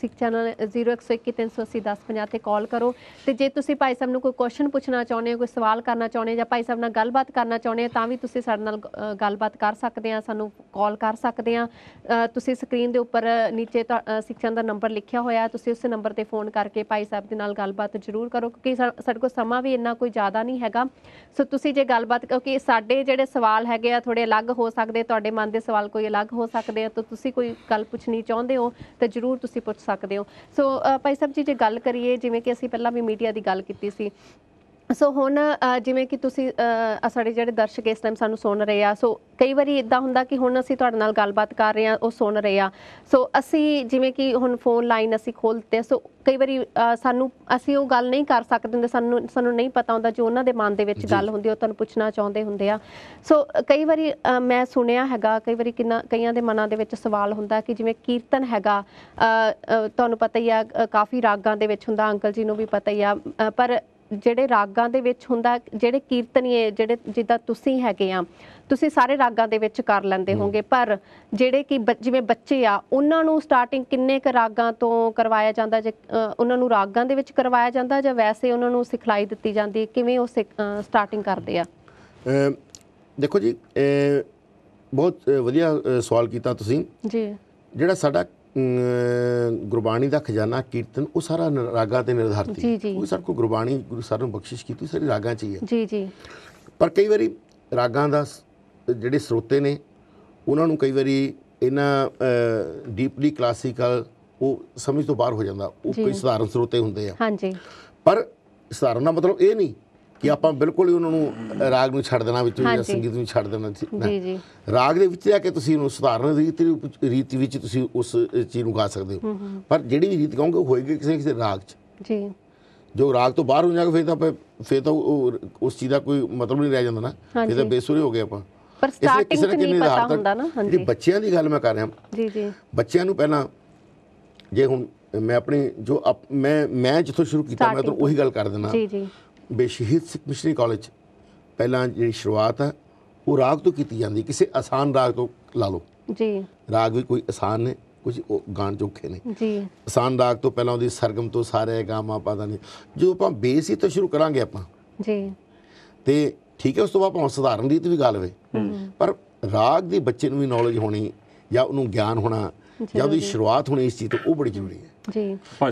ਸਿੱਖ ਚੈਨਲ 01213801050 ਤੇ ਕਾਲ ਕਰੋ ਤੇ ਜੇ ਤੁਸੀਂ ਭਾਈ ਸਾਹਿਬ ਨੂੰ ਕੋਈ ਕੁਐਸਚਨ ਪੁੱਛਣਾ ਚਾਹੁੰਦੇ ਹੋ ਕੋਈ ਸਵਾਲ ਕਰਨਾ ਚਾਹੁੰਦੇ ਜਾਂ ਭਾਈ ਸਾਹਿਬ ਨਾਲ ਗੱਲਬਾਤ ਕਰਨਾ ਚਾਹੁੰਦੇ ਹੋ ਤਾਂ ਵੀ ਤੁਸੀਂ ਸਾਡੇ ਨਾਲ ਗੱਲਬਾਤ ਕਰ ਸਕਦੇ ਆ ਸਾਨੂੰ ਕਾਲ ਕਰ ਸਕਦੇ ਆ ਤੁਸੀਂ ਸਕਰੀਨ ਦੇ ਉੱਪਰ ਨੀਚੇ ਸਿੱਖਾਂ ਦਾ ਨੰਬਰ ਲਿਖਿਆ ਹੋਇਆ ਤੁਸੀਂ ਉਸ ਨੰਬਰ ਤੇ ਫੋਨ ਕਰਕੇ ਭਾਈ ਸਾਹਿਬ ਦੇ ਨਾਲ ਗੱਲਬਾਤ ਜ਼ਰੂਰ ਕਰੋ ਕਿਉਂਕਿ ਸਾਡੇ ਕੋਲ ਸਮਾਂ ਵੀ ਇੰਨਾ ਕੋਈ ਜ਼ਿਆਦਾ ਨਹੀਂ ਹੈਗਾ ਸੋ ਤੁਸੀਂ ਜੇ ਗੱਲਬਾਤ ਕਿਉਂਕਿ ਸਾਡੇ ਜਿਹੜੇ ਸਵਾਲ ਹੈਗੇ ਆ ਥੋੜੇ ਅਲੱਗ ਹੋ ਸਕਦੇ ਤੁਹਾਡੇ ਮਨ ਦੇ ਸਵਾਲ ਕੋਈ ਅਲੱਗ ਹੋ ਸਕਦੇ ਆ ਤਾਂ ਤੁਸੀਂ ਕੋਈ ਗੱਲ ਪੁੱਛਣੀ ਚਾਹੁੰਦੇ ਹੋ ਤਾਂ ਜਰੂਰ ਤੁਸੀਂ ਪੁੱਛ ਸਕਦੇ ਹੋ ਸੋ ਭਾਈ ਸਾਹਿਬ ਜੀ ਜੇ ਗੱਲ ਕਰੀਏ ਜਿਵੇਂ ਕਿ ਅਸੀਂ ਪਹਿਲਾਂ ਵੀ ਮੀਡੀਆ ਦੀ ਗੱਲ ਕੀਤੀ ਸੀ ਸੋ ਹੁਣ ਜਿਵੇਂ ਕਿ ਤੁਸੀਂ ਸਾਡੇ ਜਿਹੜੇ ਦਰਸ਼ਕ ਇਸ ਟਾਈਮ ਸਾਨੂੰ ਸੁਣ ਰਹੇ ਆ ਸੋ ਕਈ ਵਾਰੀ ਇਦਾਂ ਹੁੰਦਾ ਕਿ ਹੁਣ ਅਸੀਂ ਤੁਹਾਡੇ ਨਾਲ ਗੱਲਬਾਤ ਕਰ ਰਹੇ ਆ ਉਹ ਸੁਣ ਰਹੇ ਆ ਸੋ ਅਸੀਂ ਜਿਵੇਂ ਕਿ ਹੁਣ ਫੋਨ ਲਾਈਨ ਅਸੀਂ ਖੋਲਤੇ ਸੋ ਕਈ ਵਾਰੀ ਸਾਨੂੰ ਅਸੀਂ ਉਹ ਗੱਲ ਨਹੀਂ ਕਰ ਸਕਦੇ ਹੁੰਦੇ ਸਾਨੂੰ ਸਾਨੂੰ ਨਹੀਂ ਪਤਾ ਹੁੰਦਾ ਜੋ ਉਹਨਾਂ ਦੇ ਮਨ ਦੇ ਵਿੱਚ ਗੱਲ ਹੁੰਦੀ ਉਹ ਤੁਹਾਨੂੰ ਪੁੱਛਣਾ ਚਾਹੁੰਦੇ ਹੁੰਦੇ ਆ ਸੋ ਕਈ ਵਾਰੀ ਮੈਂ ਸੁਣਿਆ ਹੈਗਾ ਕਈ ਵਾਰੀ ਕਿੰਨਾ ਕਈਆਂ ਦੇ ਮਨਾਂ ਦੇ ਵਿੱਚ ਸਵਾਲ ਹੁੰਦਾ ਕਿ ਜਿਵੇਂ ਕੀਰਤਨ ਹੈਗਾ ਤੁਹਾਨੂੰ ਪਤਾ ਹੀ ਆ ਕਾਫੀ ਰਾਗਾਂ ਦੇ ਵਿੱਚ ਹੁੰਦਾ ਅੰਕਲ ਜੀ ਨੂੰ ਵੀ ਪਤਾ ਹੀ ਆ ਪਰ ਜਿਹੜੇ ਰਾਗਾਂ ਦੇ ਵਿੱਚ ਹੁੰਦਾ ਜਿਹੜੇ ਕੀਰਤਨੀਏ ਜਿਹੜੇ ਜਿੱਦਾਂ ਤੁਸੀਂ ਹੈਗੇ ਆ ਤੁਸੀਂ ਸਾਰੇ ਰਾਗਾਂ ਦੇ ਵਿੱਚ ਕਰ ਲੈਂਦੇ ਹੋਗੇ ਪਰ ਜਿਹੜੇ ਕਿ ਜਿਵੇਂ ਬੱਚੇ ਆ ਉਹਨਾਂ ਨੂੰ ਸਟਾਰਟਿੰਗ ਕਿੰਨੇ ਕ ਰਾਗਾਂ ਤੋਂ ਕਰਵਾਇਆ ਜਾਂਦਾ ਜੇ ਉਹਨਾਂ ਨੂੰ ਰਾਗਾਂ ਦੇ ਵਿੱਚ ਕਰਵਾਇਆ ਜਾਂਦਾ ਜਾਂ ਵੈਸੇ ਉਹਨਾਂ ਨੂੰ ਸਿਖਲਾਈ ਦਿੱਤੀ ਜਾਂਦੀ ਕਿਵੇਂ ਉਹ ਸਟਾਰਟਿੰਗ ਕਰਦੇ ਆ ਦੇਖੋ ਜੀ ਬਹੁਤ ਵਧੀਆ ਸਵਾਲ ਕੀਤਾ ਤੁਸੀਂ ਜੀ ਜਿਹੜਾ ਸਾਡਾ ਗੁਰਬਾਣੀ ਦਾ ਖਜ਼ਾਨਾ ਕੀਰਤਨ ਉਹ ਸਾਰਾ ਰਾਗਾ ਤੇ ਨਿਰਧਾਰਿਤ ਹੈ ਉਹ ਸਭ ਕੋ ਗੁਰਬਾਣੀ ਗੁਰੂ ਸਾਹਿਬ ਨੂੰ ਬਖਸ਼ਿਸ਼ ਕੀਤੀ ਸਾਰੀ ਰਾਗਾਂ 'ਚ ਹੀ ਹੈ ਜੀ ਜੀ ਪਰ ਕਈ ਵਾਰੀ ਰਾਗਾਂ ਦਾ ਜਿਹੜੇ ਸਰੋਤੇ ਨੇ ਉਹਨਾਂ ਨੂੰ ਕਈ ਵਾਰੀ ਇਹਨਾਂ ਡੀਪਲੀ ਕਲਾਸਿਕਲ ਉਹ ਸਮਝ ਤੋਂ ਬਾਹਰ ਹੋ ਜਾਂਦਾ ਉਹ ਕੋਈ ਸਧਾਰਨ ਸਰੋਤੇ ਹੁੰਦੇ ਆ ਹਾਂਜੀ ਪਰ ਸਧਾਰਨ ਦਾ ਮਤਲਬ ਇਹ ਨਹੀਂ ਕਿ ਆਪਾਂ ਬਿਲਕੁਲ ਹੀ ਉਹਨਾਂ ਨੂੰ ਰਾਗ ਨੂੰ ਛੱਡ ਦੇਣਾ ਵਿੱਚ ਜਾਂ ਸੰਗੀਤ ਨੂੰ ਛੱਡ ਦੇਣਾ ਜੀ ਜੀ ਰਾਗ ਦੇ ਵਿੱਚ ਜਾ ਕੇ ਤੁਸੀਂ ਉਹਨੂੰ ਸੁਧਾਰਨ ਰੀਤੀ ਰੀਤੀ ਵਿੱਚ ਤੁਸੀਂ ਉਸ ਚੀਜ਼ ਨੂੰ ਗਾ ਸਕਦੇ ਹੋ ਪਰ ਜਿਹੜੀ ਵੀ ਰੀਤ ਕਹੋਗੇ ਹੋਏਗੀ ਕਿਸੇ ਕਿਸੇ ਰਾਗ 'ਚ ਜੀ ਜੋ ਰਾਗ ਤੋਂ ਬਾਹਰ ਹੋ ਜਾਗਾ ਫਿਰ ਤਾਂ ਫਿਰ ਤਾਂ ਉਸ ਚੀਜ਼ ਦਾ ਕੋਈ ਮਤਲਬ ਨਹੀਂ ਰਹਿ ਜਾਂਦਾ ਨਾ ਫਿਰ ਤਾਂ ਬੇਸੁਰੇ ਹੋ ਗਏ ਆਪਾਂ ਪਰ ਸਟਾਰਟਿੰਗ ਤੇ ਨਹੀਂ ਪਤਾ ਹੁੰਦਾ ਨਾ ਹਾਂਜੀ ਜੀ ਬੱਚਿਆਂ ਦੀ ਗੱਲ ਮੈਂ ਕਰ ਰਿਹਾ ਜੀ ਜੀ ਬੱਚਿਆਂ ਨੂੰ ਪਹਿਲਾਂ ਜੇ ਹੁਣ ਮੈਂ ਆਪਣੀ ਜੋ ਮੈਂ ਮੈਂ ਜਿੱਥੋਂ ਸ਼ੁਰੂ ਕੀਤਾ ਮੈਂ ਤਾਂ ਉਹੀ ਗੱਲ ਕਰ ਦਿੰਦਾ ਜੀ ਜੀ ਬੇਸ਼ਹੀਦ ਸਿੱਖ ਮਿਸ਼ਨਰੀ ਕਾਲਜ ਪਹਿਲਾਂ ਜਿਹੜੀ ਸ਼ੁਰੂਆਤ ਹੈ ਉਹ ਰਾਗ ਤੋਂ ਕੀਤੀ ਜਾਂਦੀ ਕਿਸੇ ਆਸਾਨ ਰਾਗ ਤੋਂ ਲਾ ਲਓ ਜੀ ਰਾਗ ਵੀ ਕੋਈ ਆਸਾਨ ਨੇ ਕੁਝ ਗਾਣ ਜੋਖੇ ਨੇ ਜੀ ਆਸਾਨ ਰਾਗ ਤੋਂ ਪਹਿਲਾਂ ਉਹਦੀ ਸਰਗਮ ਤੋਂ ਸਾਰੇ ਗਾਮਾ ਪਾਦਾ ਨੇ ਜੋ ਆਪਾਂ ਬੇਸ ਹੀ ਤੋਂ ਸ਼ੁਰੂ ਕਰਾਂਗੇ ਆਪਾਂ ਜੀ ਤੇ ਠੀਕ ਹੈ ਉਸ ਤੋਂ ਬਾਅਦ ਆਪਾਂ ਸਧਾਰਨ ਰੀਤ ਵੀ ਗਾ ਲਵੇ ਪਰ ਰਾਗ ਦੀ ਬੱਚੇ ਨੂੰ ਵੀ ਨੌਲੇਜ ਹੋਣੀ ਜਾਂ ਉਹਨੂੰ ਗਿਆਨ ਹੋਣਾ ਜਾਂ ਉਹਦੀ ਸ਼ੁਰੂਆਤ ਹੋਣੀ ਇਸ ਚੀਜ਼ ਤੋਂ ਉਹ ਬੜੀ ਜ਼ਰੂਰੀ ਹੈ ਜੀ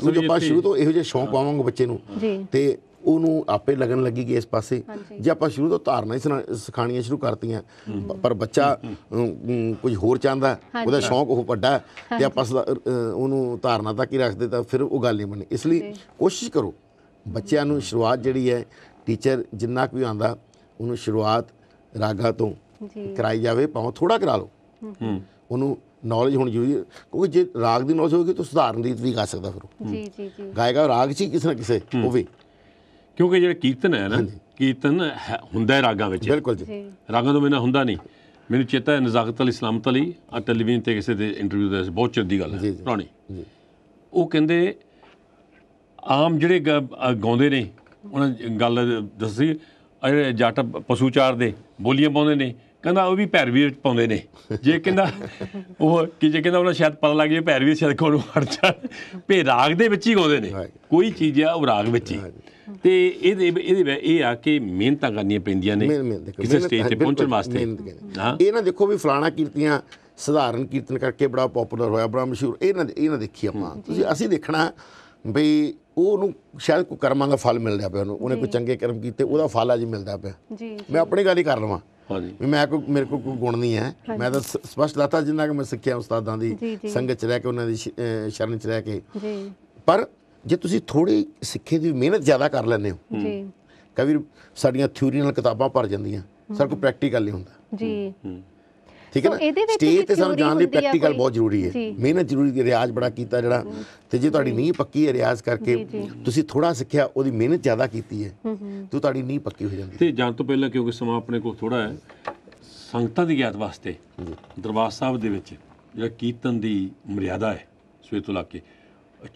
ਜਦੋਂ ਆਪਾਂ ਸ਼ੁਰੂ ਤੋਂ ਇਹੋ ਜਿਹਾ ਸ਼ੌਂਕ ਪਾਵਾਂਗੇ ਬੱਚੇ ਨੂੰ ਜੀ ਤੇ ਉਹਨੂੰ ਆਪੇ ਲੱਗਣ ਲੱਗੀ ਕਿ ਇਸ ਪਾਸੇ ਜੇ ਆਪਾਂ ਸ਼ੁਰੂ ਤੋਂ ਧਾਰਨਾ ਹੀ ਸਿਖਾਣੀਆਂ ਸ਼ੁਰੂ ਕਰਤੀਆਂ ਪਰ ਬੱਚਾ ਕੁਝ ਹੋਰ ਚਾਹੁੰਦਾ ਉਹਦਾ ਸ਼ੌਂਕ ਉਹ ਵੱਡਾ ਤੇ ਆਪਾਂ ਉਹਨੂੰ ਧਾਰਨਾ ਤੱਕ ਹੀ ਰੱਖਦੇ ਤਾਂ ਫਿਰ ਉਹ ਗੱਲ ਨਹੀਂ ਬਣਨੀ ਇਸ ਲਈ ਕੋਸ਼ਿਸ਼ ਕਰੋ ਬੱਚਿਆਂ ਨੂੰ ਸ਼ੁਰੂਆਤ ਜਿਹੜੀ ਹੈ ਟੀਚਰ ਜਿੰਨਾ ਕੁ ਵੀ ਆਂਦਾ ਉਹਨੂੰ ਸ਼ੁਰੂਆਤ ਰਾਗਾ ਤੋਂ ਕਰਾਈ ਜਾਵੇ ਭਾਵੇਂ ਥੋੜਾ ਕਰਾ ਲਓ ਉਹਨੂੰ ਨੌਲੇਜ ਹੋਣੀ ਜ਼ਰੂਰੀ ਹੈ ਕਿਉਂਕਿ ਜੇ ਰਾਗ ਦੀ ਨੌਲੇਜ ਹੋਵੇਗੀ ਤਾਂ ਸੁਧਾਰਨ ਦੀ ਵੀ ਗਾ ਸਕਦਾ ਫਿਰ ਜੀ ਜੀ ਜੀ ਗਾਏਗਾ ਰਾਗ ਚ ਕਿਸੇ ਨਾ ਕਿਸੇ ਉਹ ਵੀ ਕਿਉਂਕਿ ਜਿਹੜਾ ਕੀਰਤਨ ਹੈ ਨਾ ਕੀਰਤਨ ਹੁੰਦਾ ਹੈ ਰਾਗਾਂ ਵਿੱਚ ਬਿਲਕੁਲ ਜੀ ਰਾਗਾਂ ਤੋਂ ਬਿਨਾ ਹੁੰਦਾ ਨਹੀਂ ਮੈਨੂੰ ਚੇਤਾ ਹੈ ਨਜ਼ਾਕਤ ਅਲੀ ਸਲਾਮਤ ਅਲੀ ਆ ਟੈਲੀਵਿਜ਼ਨ ਤੇ ਕਿਸੇ ਦੇ ਇੰਟਰਵਿਊ ਦੇ ਬਹੁਤ ਚਿਰ ਗੱਲ ਹੈ ਪੁਰਾਣੀ ਉਹ ਕਹਿੰਦੇ ਆਮ ਜਿਹੜੇ ਗਾਉਂਦੇ ਨੇ ਉਹਨਾਂ ਗੱਲ ਦੱਸੀ ਜਿਹੜੇ ਜੱਟ ਪਸ਼ੂ ਦੇ ਬੋਲੀਆਂ ਪਾਉਂਦੇ ਨੇ ਕਹਿੰਦਾ ਉਹ ਵੀ ਪੈਰਵੀ ਵਿੱਚ ਪਾਉਂਦੇ ਨੇ ਜੇ ਕਹਿੰਦਾ ਉਹ ਕਿ ਜੇ ਕਹਿੰਦਾ ਉਹਨਾਂ ਸ਼ਾਇਦ ਪਤਾ ਲੱਗ ਜੇ ਪੈਰਵੀ ਸ਼ਾਇਦ ਕੋਲ ਹਟ ਜਾ ਭੇ ਰਾਗ ਦੇ ਵਿੱਚ ਹੀ ਗਾਉਂਦੇ ਨੇ ਕੋਈ ਚੀਜ਼ ਆ ਉਹ ਰਾਗ ਵਿੱਚ ਹੀ ਤੇ ਇਹਦੇ ਇਹਦੇ ਇਹ ਆ ਕਿ ਮਿਹਨਤਾਂ ਕਰਨੀਆਂ ਪੈਂਦੀਆਂ ਨੇ ਕਿਸੇ ਸਟੇਜ ਤੇ ਪਹੁੰਚਣ ਵਾਸਤੇ ਇਹ ਨਾ ਦੇਖੋ ਵੀ ਫਲਾਣਾ ਕੀਰਤੀਆਂ ਸਧਾਰਨ ਕੀਰਤਨ ਕਰਕੇ ਬੜਾ ਪਪੂਲਰ ਹੋਇਆ ਬੜਾ ਮਸ਼ਹੂਰ ਇਹ ਨਾ ਇਹ ਨਾ ਦੇਖੀ ਆਪਾਂ ਤੁਸੀਂ ਅਸੀਂ ਦੇਖਣਾ ਉਹ ਉਹਨੂੰ ਸ਼ਾਇਦ ਕੋਈ ਕਰਮਾਂ ਦਾ ਫਲ ਮਿਲਦਾ ਪਿਆ ਉਹਨੂੰ ਉਹਨੇ ਕੋਈ ਚੰਗੇ ਕਰਮ ਕੀਤੇ ਉਹਦਾ ਫਲ ਜੀ ਮਿਲਦਾ ਪਿਆ ਜੀ ਮੈਂ ਆਪਣੀ ਗੱਲ ਹੀ ਕਰ ਲਵਾਂ ਹਾਂਜੀ ਮੈਂ ਕੋਈ ਮੇਰੇ ਕੋ ਕੋਈ ਗੁਣ ਨਹੀਂ ਹੈ ਮੈਂ ਤਾਂ ਸਪਸ਼ਟ ਦਾਤਾ ਜਿੰਨਾ ਕਿ ਮੈਂ ਸਿੱਖਿਆ ਉਸਤਾਦਾਂ ਦੀ ਸੰਗਤ ਚ ਰਹਿ ਕੇ ਉਹਨਾਂ ਦੀ ਸ਼ਰਨ ਚ ਰਹਿ ਕੇ ਜੀ ਪਰ ਜੇ ਤੁਸੀਂ ਥੋੜੀ ਸਿੱਖੇ ਦੀ ਮਿਹਨਤ ਜ਼ਿਆਦਾ ਕਰ ਲੈਂਦੇ ਹੋ ਜੀ ਕਈ ਸਾਡੀਆਂ ਥਿਊਰੀ ਨਾਲ ਕਿਤਾਬਾਂ ਭਰ ਜਾਂਦੀਆਂ ਸਰ ਕੋਈ ਪ੍ਰੈਕਟੀਕਲ ਨਹੀਂ ਹੁੰਦਾ ਜੀ ਠੀਕ ਹੈ ਨਾ ਸਟੇਜ ਤੇ ਸਾਨੂੰ ਜਾਣ ਲਈ ਪ੍ਰੈਕਟੀਕਲ ਬਹੁਤ ਜ਼ਰੂਰੀ ਹੈ ਮਿਹਨਤ ਜ਼ਰੂਰੀ ਹੈ ਰਿਆਜ਼ ਬੜਾ ਕੀਤਾ ਜਿਹੜਾ ਤੇ ਜੇ ਤੁਹਾਡੀ ਨੀਂਹ ਪੱਕੀ ਹੈ ਰਿਆਜ਼ ਕਰਕੇ ਤੁਸੀਂ ਥੋੜਾ ਸਿੱਖਿਆ ਉਹਦੀ ਮਿਹਨਤ ਜ਼ਿਆਦਾ ਕੀਤੀ ਹੈ ਤੇ ਤੁਹਾਡੀ ਨੀਂਹ ਪੱਕੀ ਹੋ ਜਾਂਦੀ ਤੇ ਜਾਣ ਤੋਂ ਪਹਿਲਾਂ ਕਿਉਂਕਿ ਸਮਾਂ ਆਪਣੇ ਕੋਲ ਥੋੜਾ ਹੈ ਸੰਗਤਾਂ ਦੀ ਗਿਆਤ ਵਾਸਤੇ ਦਰਬਾਰ ਸਾਹਿਬ ਦੇ ਵਿੱਚ ਜਿਹੜਾ ਕੀਰਤਨ ਦੀ ਮਰਿਆਦਾ ਹੈ ਸਵੇਰ ਤੋਂ ਲਾ ਕੇ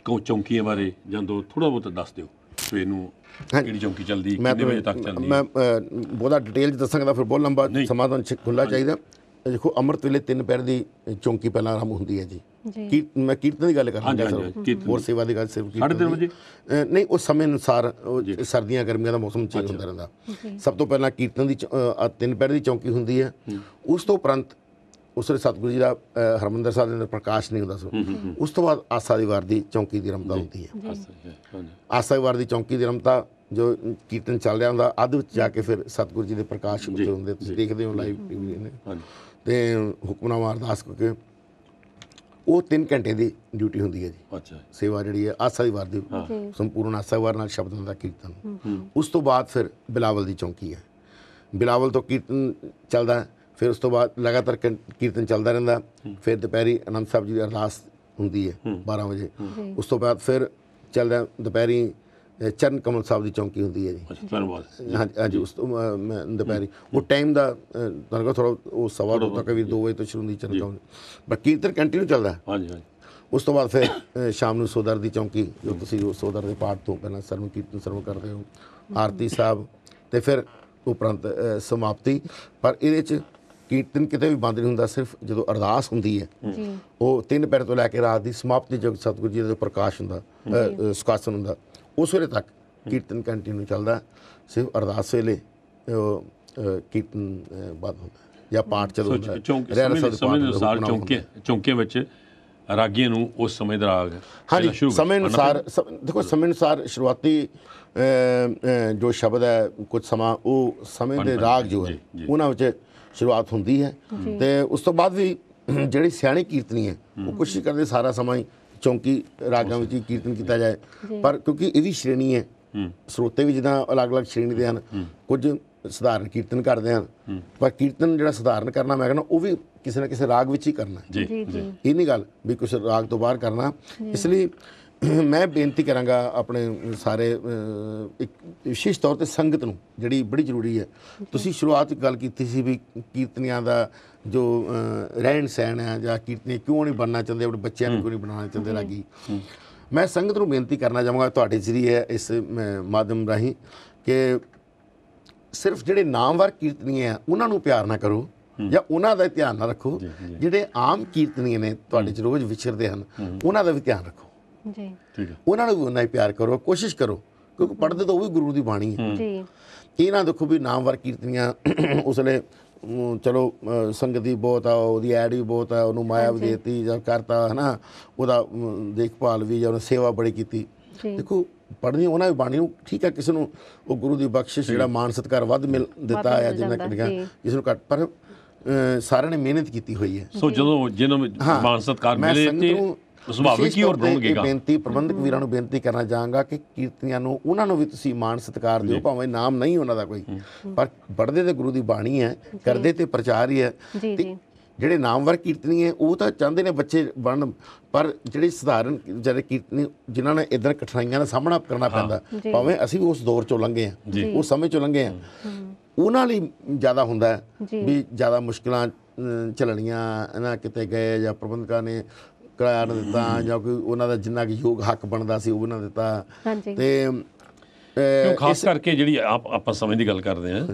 ਕੋ ਚੌਂਕੀਆਂ ਬਾਰੇ ਜਾਂ ਦੋ ਥੋੜਾ ਬਹੁਤ ਦੱਸ ਦਿਓ ਸਵੇਰ ਨੂੰ ਕਿਹੜੀ ਚੌਂਕੀ ਚੱਲਦੀ ਕਿੰਨੇ ਵਜੇ ਤੱਕ ਚੱਲਦੀ ਮੈਂ ਬਹੁਤਾ ਡਿਟੇਲ ਚ ਦੱਸਾਂਗਾ ਫਿਰ ਬਹੁਤ ਲੰਬਾ ਸਮਾਂ ਤੁਹਾਨੂੰ ਖੁੱਲਾ ਚਾਹੀਦਾ ਦੇਖੋ ਅੰਮ੍ਰਿਤ ਵੇਲੇ ਤਿੰਨ ਪੈਰ ਦੀ ਚੌਂਕੀ ਪਹਿਲਾਂ ਆਰੰਭ ਹੁੰਦੀ ਹੈ ਜੀ ਕੀ ਮੈਂ ਕੀਰਤਨ ਦੀ ਗੱਲ ਕਰ ਰਿਹਾ ਹਾਂ ਹੋਰ ਸੇਵਾ ਦੀ ਗੱਲ ਸਿਰਫ ਕੀਰਤਨ 3:30 ਵਜੇ ਨਹੀਂ ਉਸ ਸਮੇਂ ਅਨੁਸਾਰ ਸਰਦੀਆਂ ਗਰਮੀਆਂ ਦਾ ਮੌਸਮ ਚੇਂਜ ਹੁੰਦਾ ਰਹਿੰਦਾ ਸਭ ਤੋਂ ਪਹਿਲਾਂ ਕੀਰਤਨ ਦੀ ਤਿੰਨ ਪੈਰ ਦੀ ਚੌਂਕੀ ਹੁੰਦੀ ਹੈ ਉਸ ਤੋਂ ਉਪਰੰਤ ਉਸਰੇ ਸਤਗੁਰੂ ਸਤਿਗੁਰੂ ਜੀ ਦਾ ਹਰਮੰਦਰ ਸਾਹਿਬ ਦੇ ਅੰਦਰ ਪ੍ਰਕਾਸ਼ ਨਹੀਂ ਹੁੰਦਾ ਸੋ ਉਸ ਤੋਂ ਬਾਅਦ ਆਸਾ ਦੀ ਵਾਰ ਦੀ ਚੌਂਕੀ ਦੀ ਰਮਤਾ ਹੁੰਦੀ ਹੈ ਆਸਾ ਦੀ ਵਾਰ ਦੀ ਚੌਂਕੀ ਦੀ ਰਮਤਾ ਜੋ ਕੀਰਤਨ ਚੱਲ ਰਿਹਾ ਹੁੰਦਾ ਅੱਧ ਵਿੱਚ ਜਾ ਕੇ ਫਿਰ ਸਤਿਗੁਰੂ ਜੀ ਦੇ ਪ੍ਰਕਾਸ਼ ਹੁੰਦੇ ਹੁੰਦੇ ਤੁਸੀਂ ਦੇਖਦੇ ਹੋ ਲਾਈਵ ਟੀਵੀ ਨੇ ਹਾਂਜੀ ਤੇ ਹੁਕਮਨਾਮਾ ਅਰਦਾਸ ਕਰਕੇ ਉਹ 3 ਘੰਟੇ ਦੀ ਡਿਊਟੀ ਹੁੰਦੀ ਹੈ ਜੀ ਅੱਛਾ ਸੇਵਾ ਜਿਹੜੀ ਹੈ ਆਸਾ ਦੀ ਵਾਰ ਦੀ ਸੰਪੂਰਨ ਆਸਾ ਵਾਰ ਨਾਲ ਸ਼ਬਦਾਂ ਦਾ ਕੀਰਤਨ ਉਸ ਤੋਂ ਬਾਅਦ ਫਿਰ ਬਿਲਾਵਲ ਦੀ ਚੌਂਕੀ ਹੈ ਬਿਲਾਵਲ ਤੋਂ ਕੀਰਤਨ ਚੱਲਦਾ ਫਿਰ ਉਸ ਤੋਂ ਬਾਅਦ ਲਗਾਤਾਰ ਕੀਰਤਨ ਚੱਲਦਾ ਰਹਿੰਦਾ ਫਿਰ ਦੁਪਹਿਰੀ ਅਨੰਦ ਸਾਹਿਬ ਜੀ ਦੀ ਅਰਦਾਸ ਹੁੰਦੀ ਹੈ 12 ਵਜੇ ਉਸ ਤੋਂ ਬਾਅਦ ਫਿਰ ਚੱਲਦਾ ਦੁਪਹਿਰੀ ਚਰਨ ਕਮਲ ਸਾਹਿਬ ਦੀ ਚੌਂਕੀ ਹੁੰਦੀ ਹੈ ਜੀ ਅੱਛਾ ਧੰਨਵਾਦ ਹਾਂਜੀ ਉਸ ਤੋਂ ਮੈਂ ਦੁਪਹਿਰੀ ਉਹ ਟਾਈਮ ਦਾ ਤੁਹਾਨੂੰ ਥੋੜਾ ਉਹ ਸਵਾ ਦੋ ਤੱਕ ਵੀ 2 ਵਜੇ ਤੋਂ ਸ਼ੁਰੂ ਹੁੰਦੀ ਚਰਨ ਕਮਲ ਬਾਕੀ ਕੀਰਤਨ ਕੰਟੀਨਿਊ ਚੱਲਦਾ ਹਾਂਜੀ ਹਾਂਜੀ ਉਸ ਤੋਂ ਬਾਅਦ ਫਿਰ ਸ਼ਾਮ ਨੂੰ ਸੋਦਰ ਦੀ ਚੌਂਕੀ ਜੋ ਤੁਸੀਂ ਉਹ ਸੋਦਰ ਦੇ ਪਾਠ ਤੋਂ ਪਹਿਲਾਂ ਸਰਵ ਕੀਰਤਨ ਸਰਵ ਕਰਦੇ ਹੋ ਆਰਤੀ ਸਾਹਿਬ ਤੇ ਫਿਰ ਉਪਰੰਤ ਸਮਾਪਤੀ ਪਰ ਇਹਦੇ ਚ ਕੀਰਤਨ ਕਿਤੇ ਵੀ ਬੰਦ ਨਹੀਂ ਹੁੰਦਾ ਸਿਰਫ ਜਦੋਂ ਅਰਦਾਸ ਹੁੰਦੀ ਹੈ ਉਹ ਤਿੰਨ ਪੈਰ ਤੋਂ ਲੈ ਕੇ ਰਾਤ ਦੀ ਸਮਾਪਤੀ ਜਗ ਸਤਿਗੁਰੂ ਜੀ ਦਾ ਪ੍ਰਕਾਸ਼ ਹੁੰਦਾ ਸੁਕਾਸਨ ਹੁੰਦਾ ਉਸ ਵੇਲੇ ਤੱਕ ਕੀਰਤਨ ਕੰਟੀਨਿਊ ਚੱਲਦਾ ਸਿਰਫ ਅਰਦਾਸ ਵੇਲੇ ਕੀਰਤਨ ਬਾਅਦ ਹੁੰਦਾ ਜਾਂ ਪਾਠ ਚਲੋ ਹੁੰਦਾ ਸਮੇਂ ਅਨੁਸਾਰ ਚੌਂਕੇ ਚੌਂਕੇ ਵਿੱਚ ਰਾਗੀਆਂ ਨੂੰ ਉਸ ਸਮੇਂ ਦਾ ਰਾਗ ਹਾਂਜੀ ਸਮੇਂ ਅਨੁਸਾਰ ਦੇਖੋ ਸਮੇਂ ਅਨੁਸਾਰ ਸ਼ੁਰੂਆਤੀ ਜੋ ਸ਼ਬਦ ਹੈ ਕੁਝ ਸਮਾਂ ਉਹ ਸਮੇਂ ਦੇ ਰਾਗ ਜੋ ਹੈ ਉਹਨਾਂ ਵਿੱਚ ਸ਼ੁਰੂਆਤ ਹੁੰਦੀ ਹੈ ਤੇ ਉਸ ਤੋਂ ਬਾਅਦ ਵੀ ਜਿਹੜੀ ਸਿਆਣੀ ਕੀਰਤਨੀ ਹੈ ਉਹ ਕੋਸ਼ਿਸ਼ ਕਰਦੇ ਸਾਰਾ ਸਮਾਂ ਹੀ ਚੌਂਕੀ ਰਾਗਾਂ ਵਿੱਚ ਕੀਰਤਨ ਕੀਤਾ ਜਾਏ ਪਰ ਕਿਉਂਕਿ ਇਹਦੀ ਸ਼੍ਰੇਣੀ ਹੈ ਸਰੋਤੇ ਵੀ ਜਿਦਾਂ ਅਲੱਗ-ਅਲੱਗ ਸ਼੍ਰੇਣੀ ਦੇ ਹਨ ਕੁਝ ਸਧਾਰਨ ਕੀਰਤਨ ਕਰਦੇ ਹਨ ਪਰ ਕੀਰਤਨ ਜਿਹੜਾ ਸਧਾਰਨ ਕਰਨਾ ਮੈਂ ਕਹਿੰਦਾ ਉਹ ਵੀ ਕਿਸੇ ਨਾ ਕਿਸੇ ਰਾਗ ਵਿੱਚ ਹੀ ਕਰਨਾ ਜੀ ਜੀ ਇਹ ਨਹੀਂ ਗੱਲ ਵੀ ਕੁਝ ਰਾਗ ਤੋਂ ਬਾਹਰ ਕਰਨਾ ਇਸ ਲਈ ਮੈਂ ਬੇਨਤੀ ਕਰਾਂਗਾ ਆਪਣੇ ਸਾਰੇ ਇੱਕ ਵਿਸ਼ੇਸ਼ ਤੌਰ ਤੇ ਸੰਗਤ ਨੂੰ ਜਿਹੜੀ ਬੜੀ ਜ਼ਰੂਰੀ ਹੈ ਤੁਸੀਂ ਸ਼ੁਰੂਆਤ ਗੱਲ ਕੀਤੀ ਸੀ ਵੀ ਕੀਰਤਨੀਆਂ ਦਾ ਜੋ ਰਹਿਣ ਸਹਿਣ ਹੈ ਜਾਂ ਕੀਰਤਨੀ ਕਿਉਂ ਨਹੀਂ ਬਣਨਾ ਚਾਹੁੰਦੇ ਆਪਣੇ ਬੱਚਿਆਂ ਨੂੰ ਕਿਉਂ ਨਹੀਂ ਬਣਾਉਣਾ ਚਾਹੁੰਦੇ ਲੱਗੀ ਮੈਂ ਸੰਗਤ ਨੂੰ ਬੇਨਤੀ ਕਰਨਾ ਚਾਹਾਂਗਾ ਤੁਹਾਡੇ ਜ਼ਰੀਏ ਇਸ ਮਾਧਮ ਰਾਹੀਂ ਕਿ ਸਿਰਫ ਜਿਹੜੇ ਨਾਮਵਰ ਕੀਰਤਨੀਆਂ ਆ ਉਹਨਾਂ ਨੂੰ ਪਿਆਰ ਨਾ ਕਰੋ ਜਾਂ ਉਹਨਾਂ ਦਾ ਧਿਆਨ ਨਾ ਰੱਖੋ ਜਿਹੜੇ ਆਮ ਕੀਰਤਨੀਏ ਨੇ ਤੁਹਾਡੇ ਚ ਰੋਜ਼ ਵਿਚਰਦੇ ਹਨ ਉਹਨਾਂ ਦਾ ਵੀ ਧਿਆਨ ਰੱਖੋ ਜੀ ਠੀਕ ਹੈ ਉਹਨਾਂ ਨੂੰ ਵੀ ਉਨਾ ਹੀ ਪਿਆਰ ਕਰੋ ਕੋਸ਼ਿਸ਼ ਕਰੋ ਕਿਉਂਕਿ ਪੜਦੇ ਤਾਂ ਉਹ ਵੀ ਗੁਰੂ ਦੀ ਬਾਣੀ ਹੈ ਜੀ ਇਹ ਨਾ ਦੇਖੋ ਵੀ ਨਾਮਵਰ ਕੀਰਤਨੀਆਂ ਉਸਲੇ ਚਲੋ ਸੰਗਤ ਦੀ ਬਹੁਤ ਆ ਉਹਦੀ ਐਡ ਵੀ ਬਹੁਤ ਆ ਉਹਨੂੰ ਮਾਇਆ ਵੀ ਦਿੱਤੀ ਜਾਂ ਕਰਤਾ ਹਨਾ ਉਹਦਾ ਦੇਖਭਾਲ ਵੀ ਜਾਂ ਉਹਨੇ ਸੇਵਾ ਬੜੀ ਕੀਤੀ ਦੇਖੋ ਪੜਨੀ ਉਹਨਾਂ ਦੀ ਬਾਣੀ ਨੂੰ ਠੀਕ ਆ ਕਿਸੇ ਨੂੰ ਉਹ ਗੁਰੂ ਦੀ ਬਖਸ਼ਿਸ਼ ਜਿਹੜਾ ਮਾਨ ਸਤਕਾਰ ਵੱਧ ਮਿਲ ਦਿੱਤਾ ਆ ਜਿੰਨਾ ਕਿਹਾ ਇਸ ਨੂੰ ਘੱਟ ਪਰ ਸਾਰਿਆਂ ਨੇ ਮਿਹਨਤ ਕੀਤੀ ਹੋਈ ਹੈ ਸੋ ਜਦੋਂ ਜਿਹਨਾਂ ਨੂੰ ਮਾਨ ਸਤਕਾਰ ਮਿਲੇ ਤੇ ਸੁਭਾਵਿਕ ਹੀ ਹੋਰ ਇਹ ਬੇਨਤੀ ਪ੍ਰਬੰਧਕ ਵੀਰਾਂ ਨੂੰ ਬੇਨਤੀ ਕਰਨਾ ਚਾਹਾਂਗਾ ਕਿ ਕੀਰਤਨੀਆਂ ਨੂੰ ਉਹਨਾਂ ਨੂੰ ਵੀ ਤੁਸੀਂ ਮਾਣ ਸਤਿਕਾਰ ਦਿਓ ਭਾਵੇਂ ਨਾਮ ਨਹੀਂ ਉਹਨਾਂ ਦਾ ਕੋਈ ਪਰ ਪੜਦੇ ਤੇ ਗੁਰੂ ਦੀ ਬਾਣੀ ਹੈ ਕਰਦੇ ਤੇ ਪ੍ਰਚਾਰ ਹੀ ਹੈ ਜੀ ਜਿਹੜੇ ਨਾਮਵਰ ਕੀਰਤਨੀ ਹੈ ਉਹ ਤਾਂ ਚਾਹੁੰਦੇ ਨੇ ਬੱਚੇ ਬਣ ਪਰ ਜਿਹੜੇ ਸਧਾਰਨ ਜਿਹੜੇ ਕੀਰਤਨੀ ਜਿਨ੍ਹਾਂ ਨੇ ਇਦਾਂ ਕਠਿਨਾਈਆਂ ਦਾ ਸਾਹਮਣਾ ਕਰਨਾ ਪੈਂਦਾ ਭਾਵੇਂ ਅਸੀਂ ਵੀ ਉਸ ਦੌਰ ਚੋਂ ਲੰਘੇ ਆ ਉਸ ਸਮੇਂ ਚੋਂ ਲੰਘੇ ਆ ਉਹਨਾਂ ਲਈ ਜ਼ਿਆਦਾ ਹੁੰਦਾ ਵੀ ਜ਼ਿਆਦਾ ਮੁਸ਼ਕਲਾਂ ਚੱਲਣੀਆਂ ਨਾ ਕਿਤੇ ਗਏ ਜਾਂ ਪ੍ਰਬੰਧਕਾਂ ਨੇ ਕਿਰਾਇਆ ਨਾ ਦਿੱਤਾ ਜਾਂ ਕੋਈ ਉਹਨਾਂ ਦਾ ਜਿੰਨਾ ਕਿ ਯੋਗ ਹੱਕ ਬਣਦਾ ਸੀ ਉਹ ਨਾ ਦਿੱਤਾ ਤੇ ਕਿਉਂ ਖਾਸ ਕਰਕੇ ਜਿਹੜੀ ਆਪ ਆਪਾਂ ਸਮੇਂ ਦੀ ਗੱਲ ਕਰਦੇ ਆ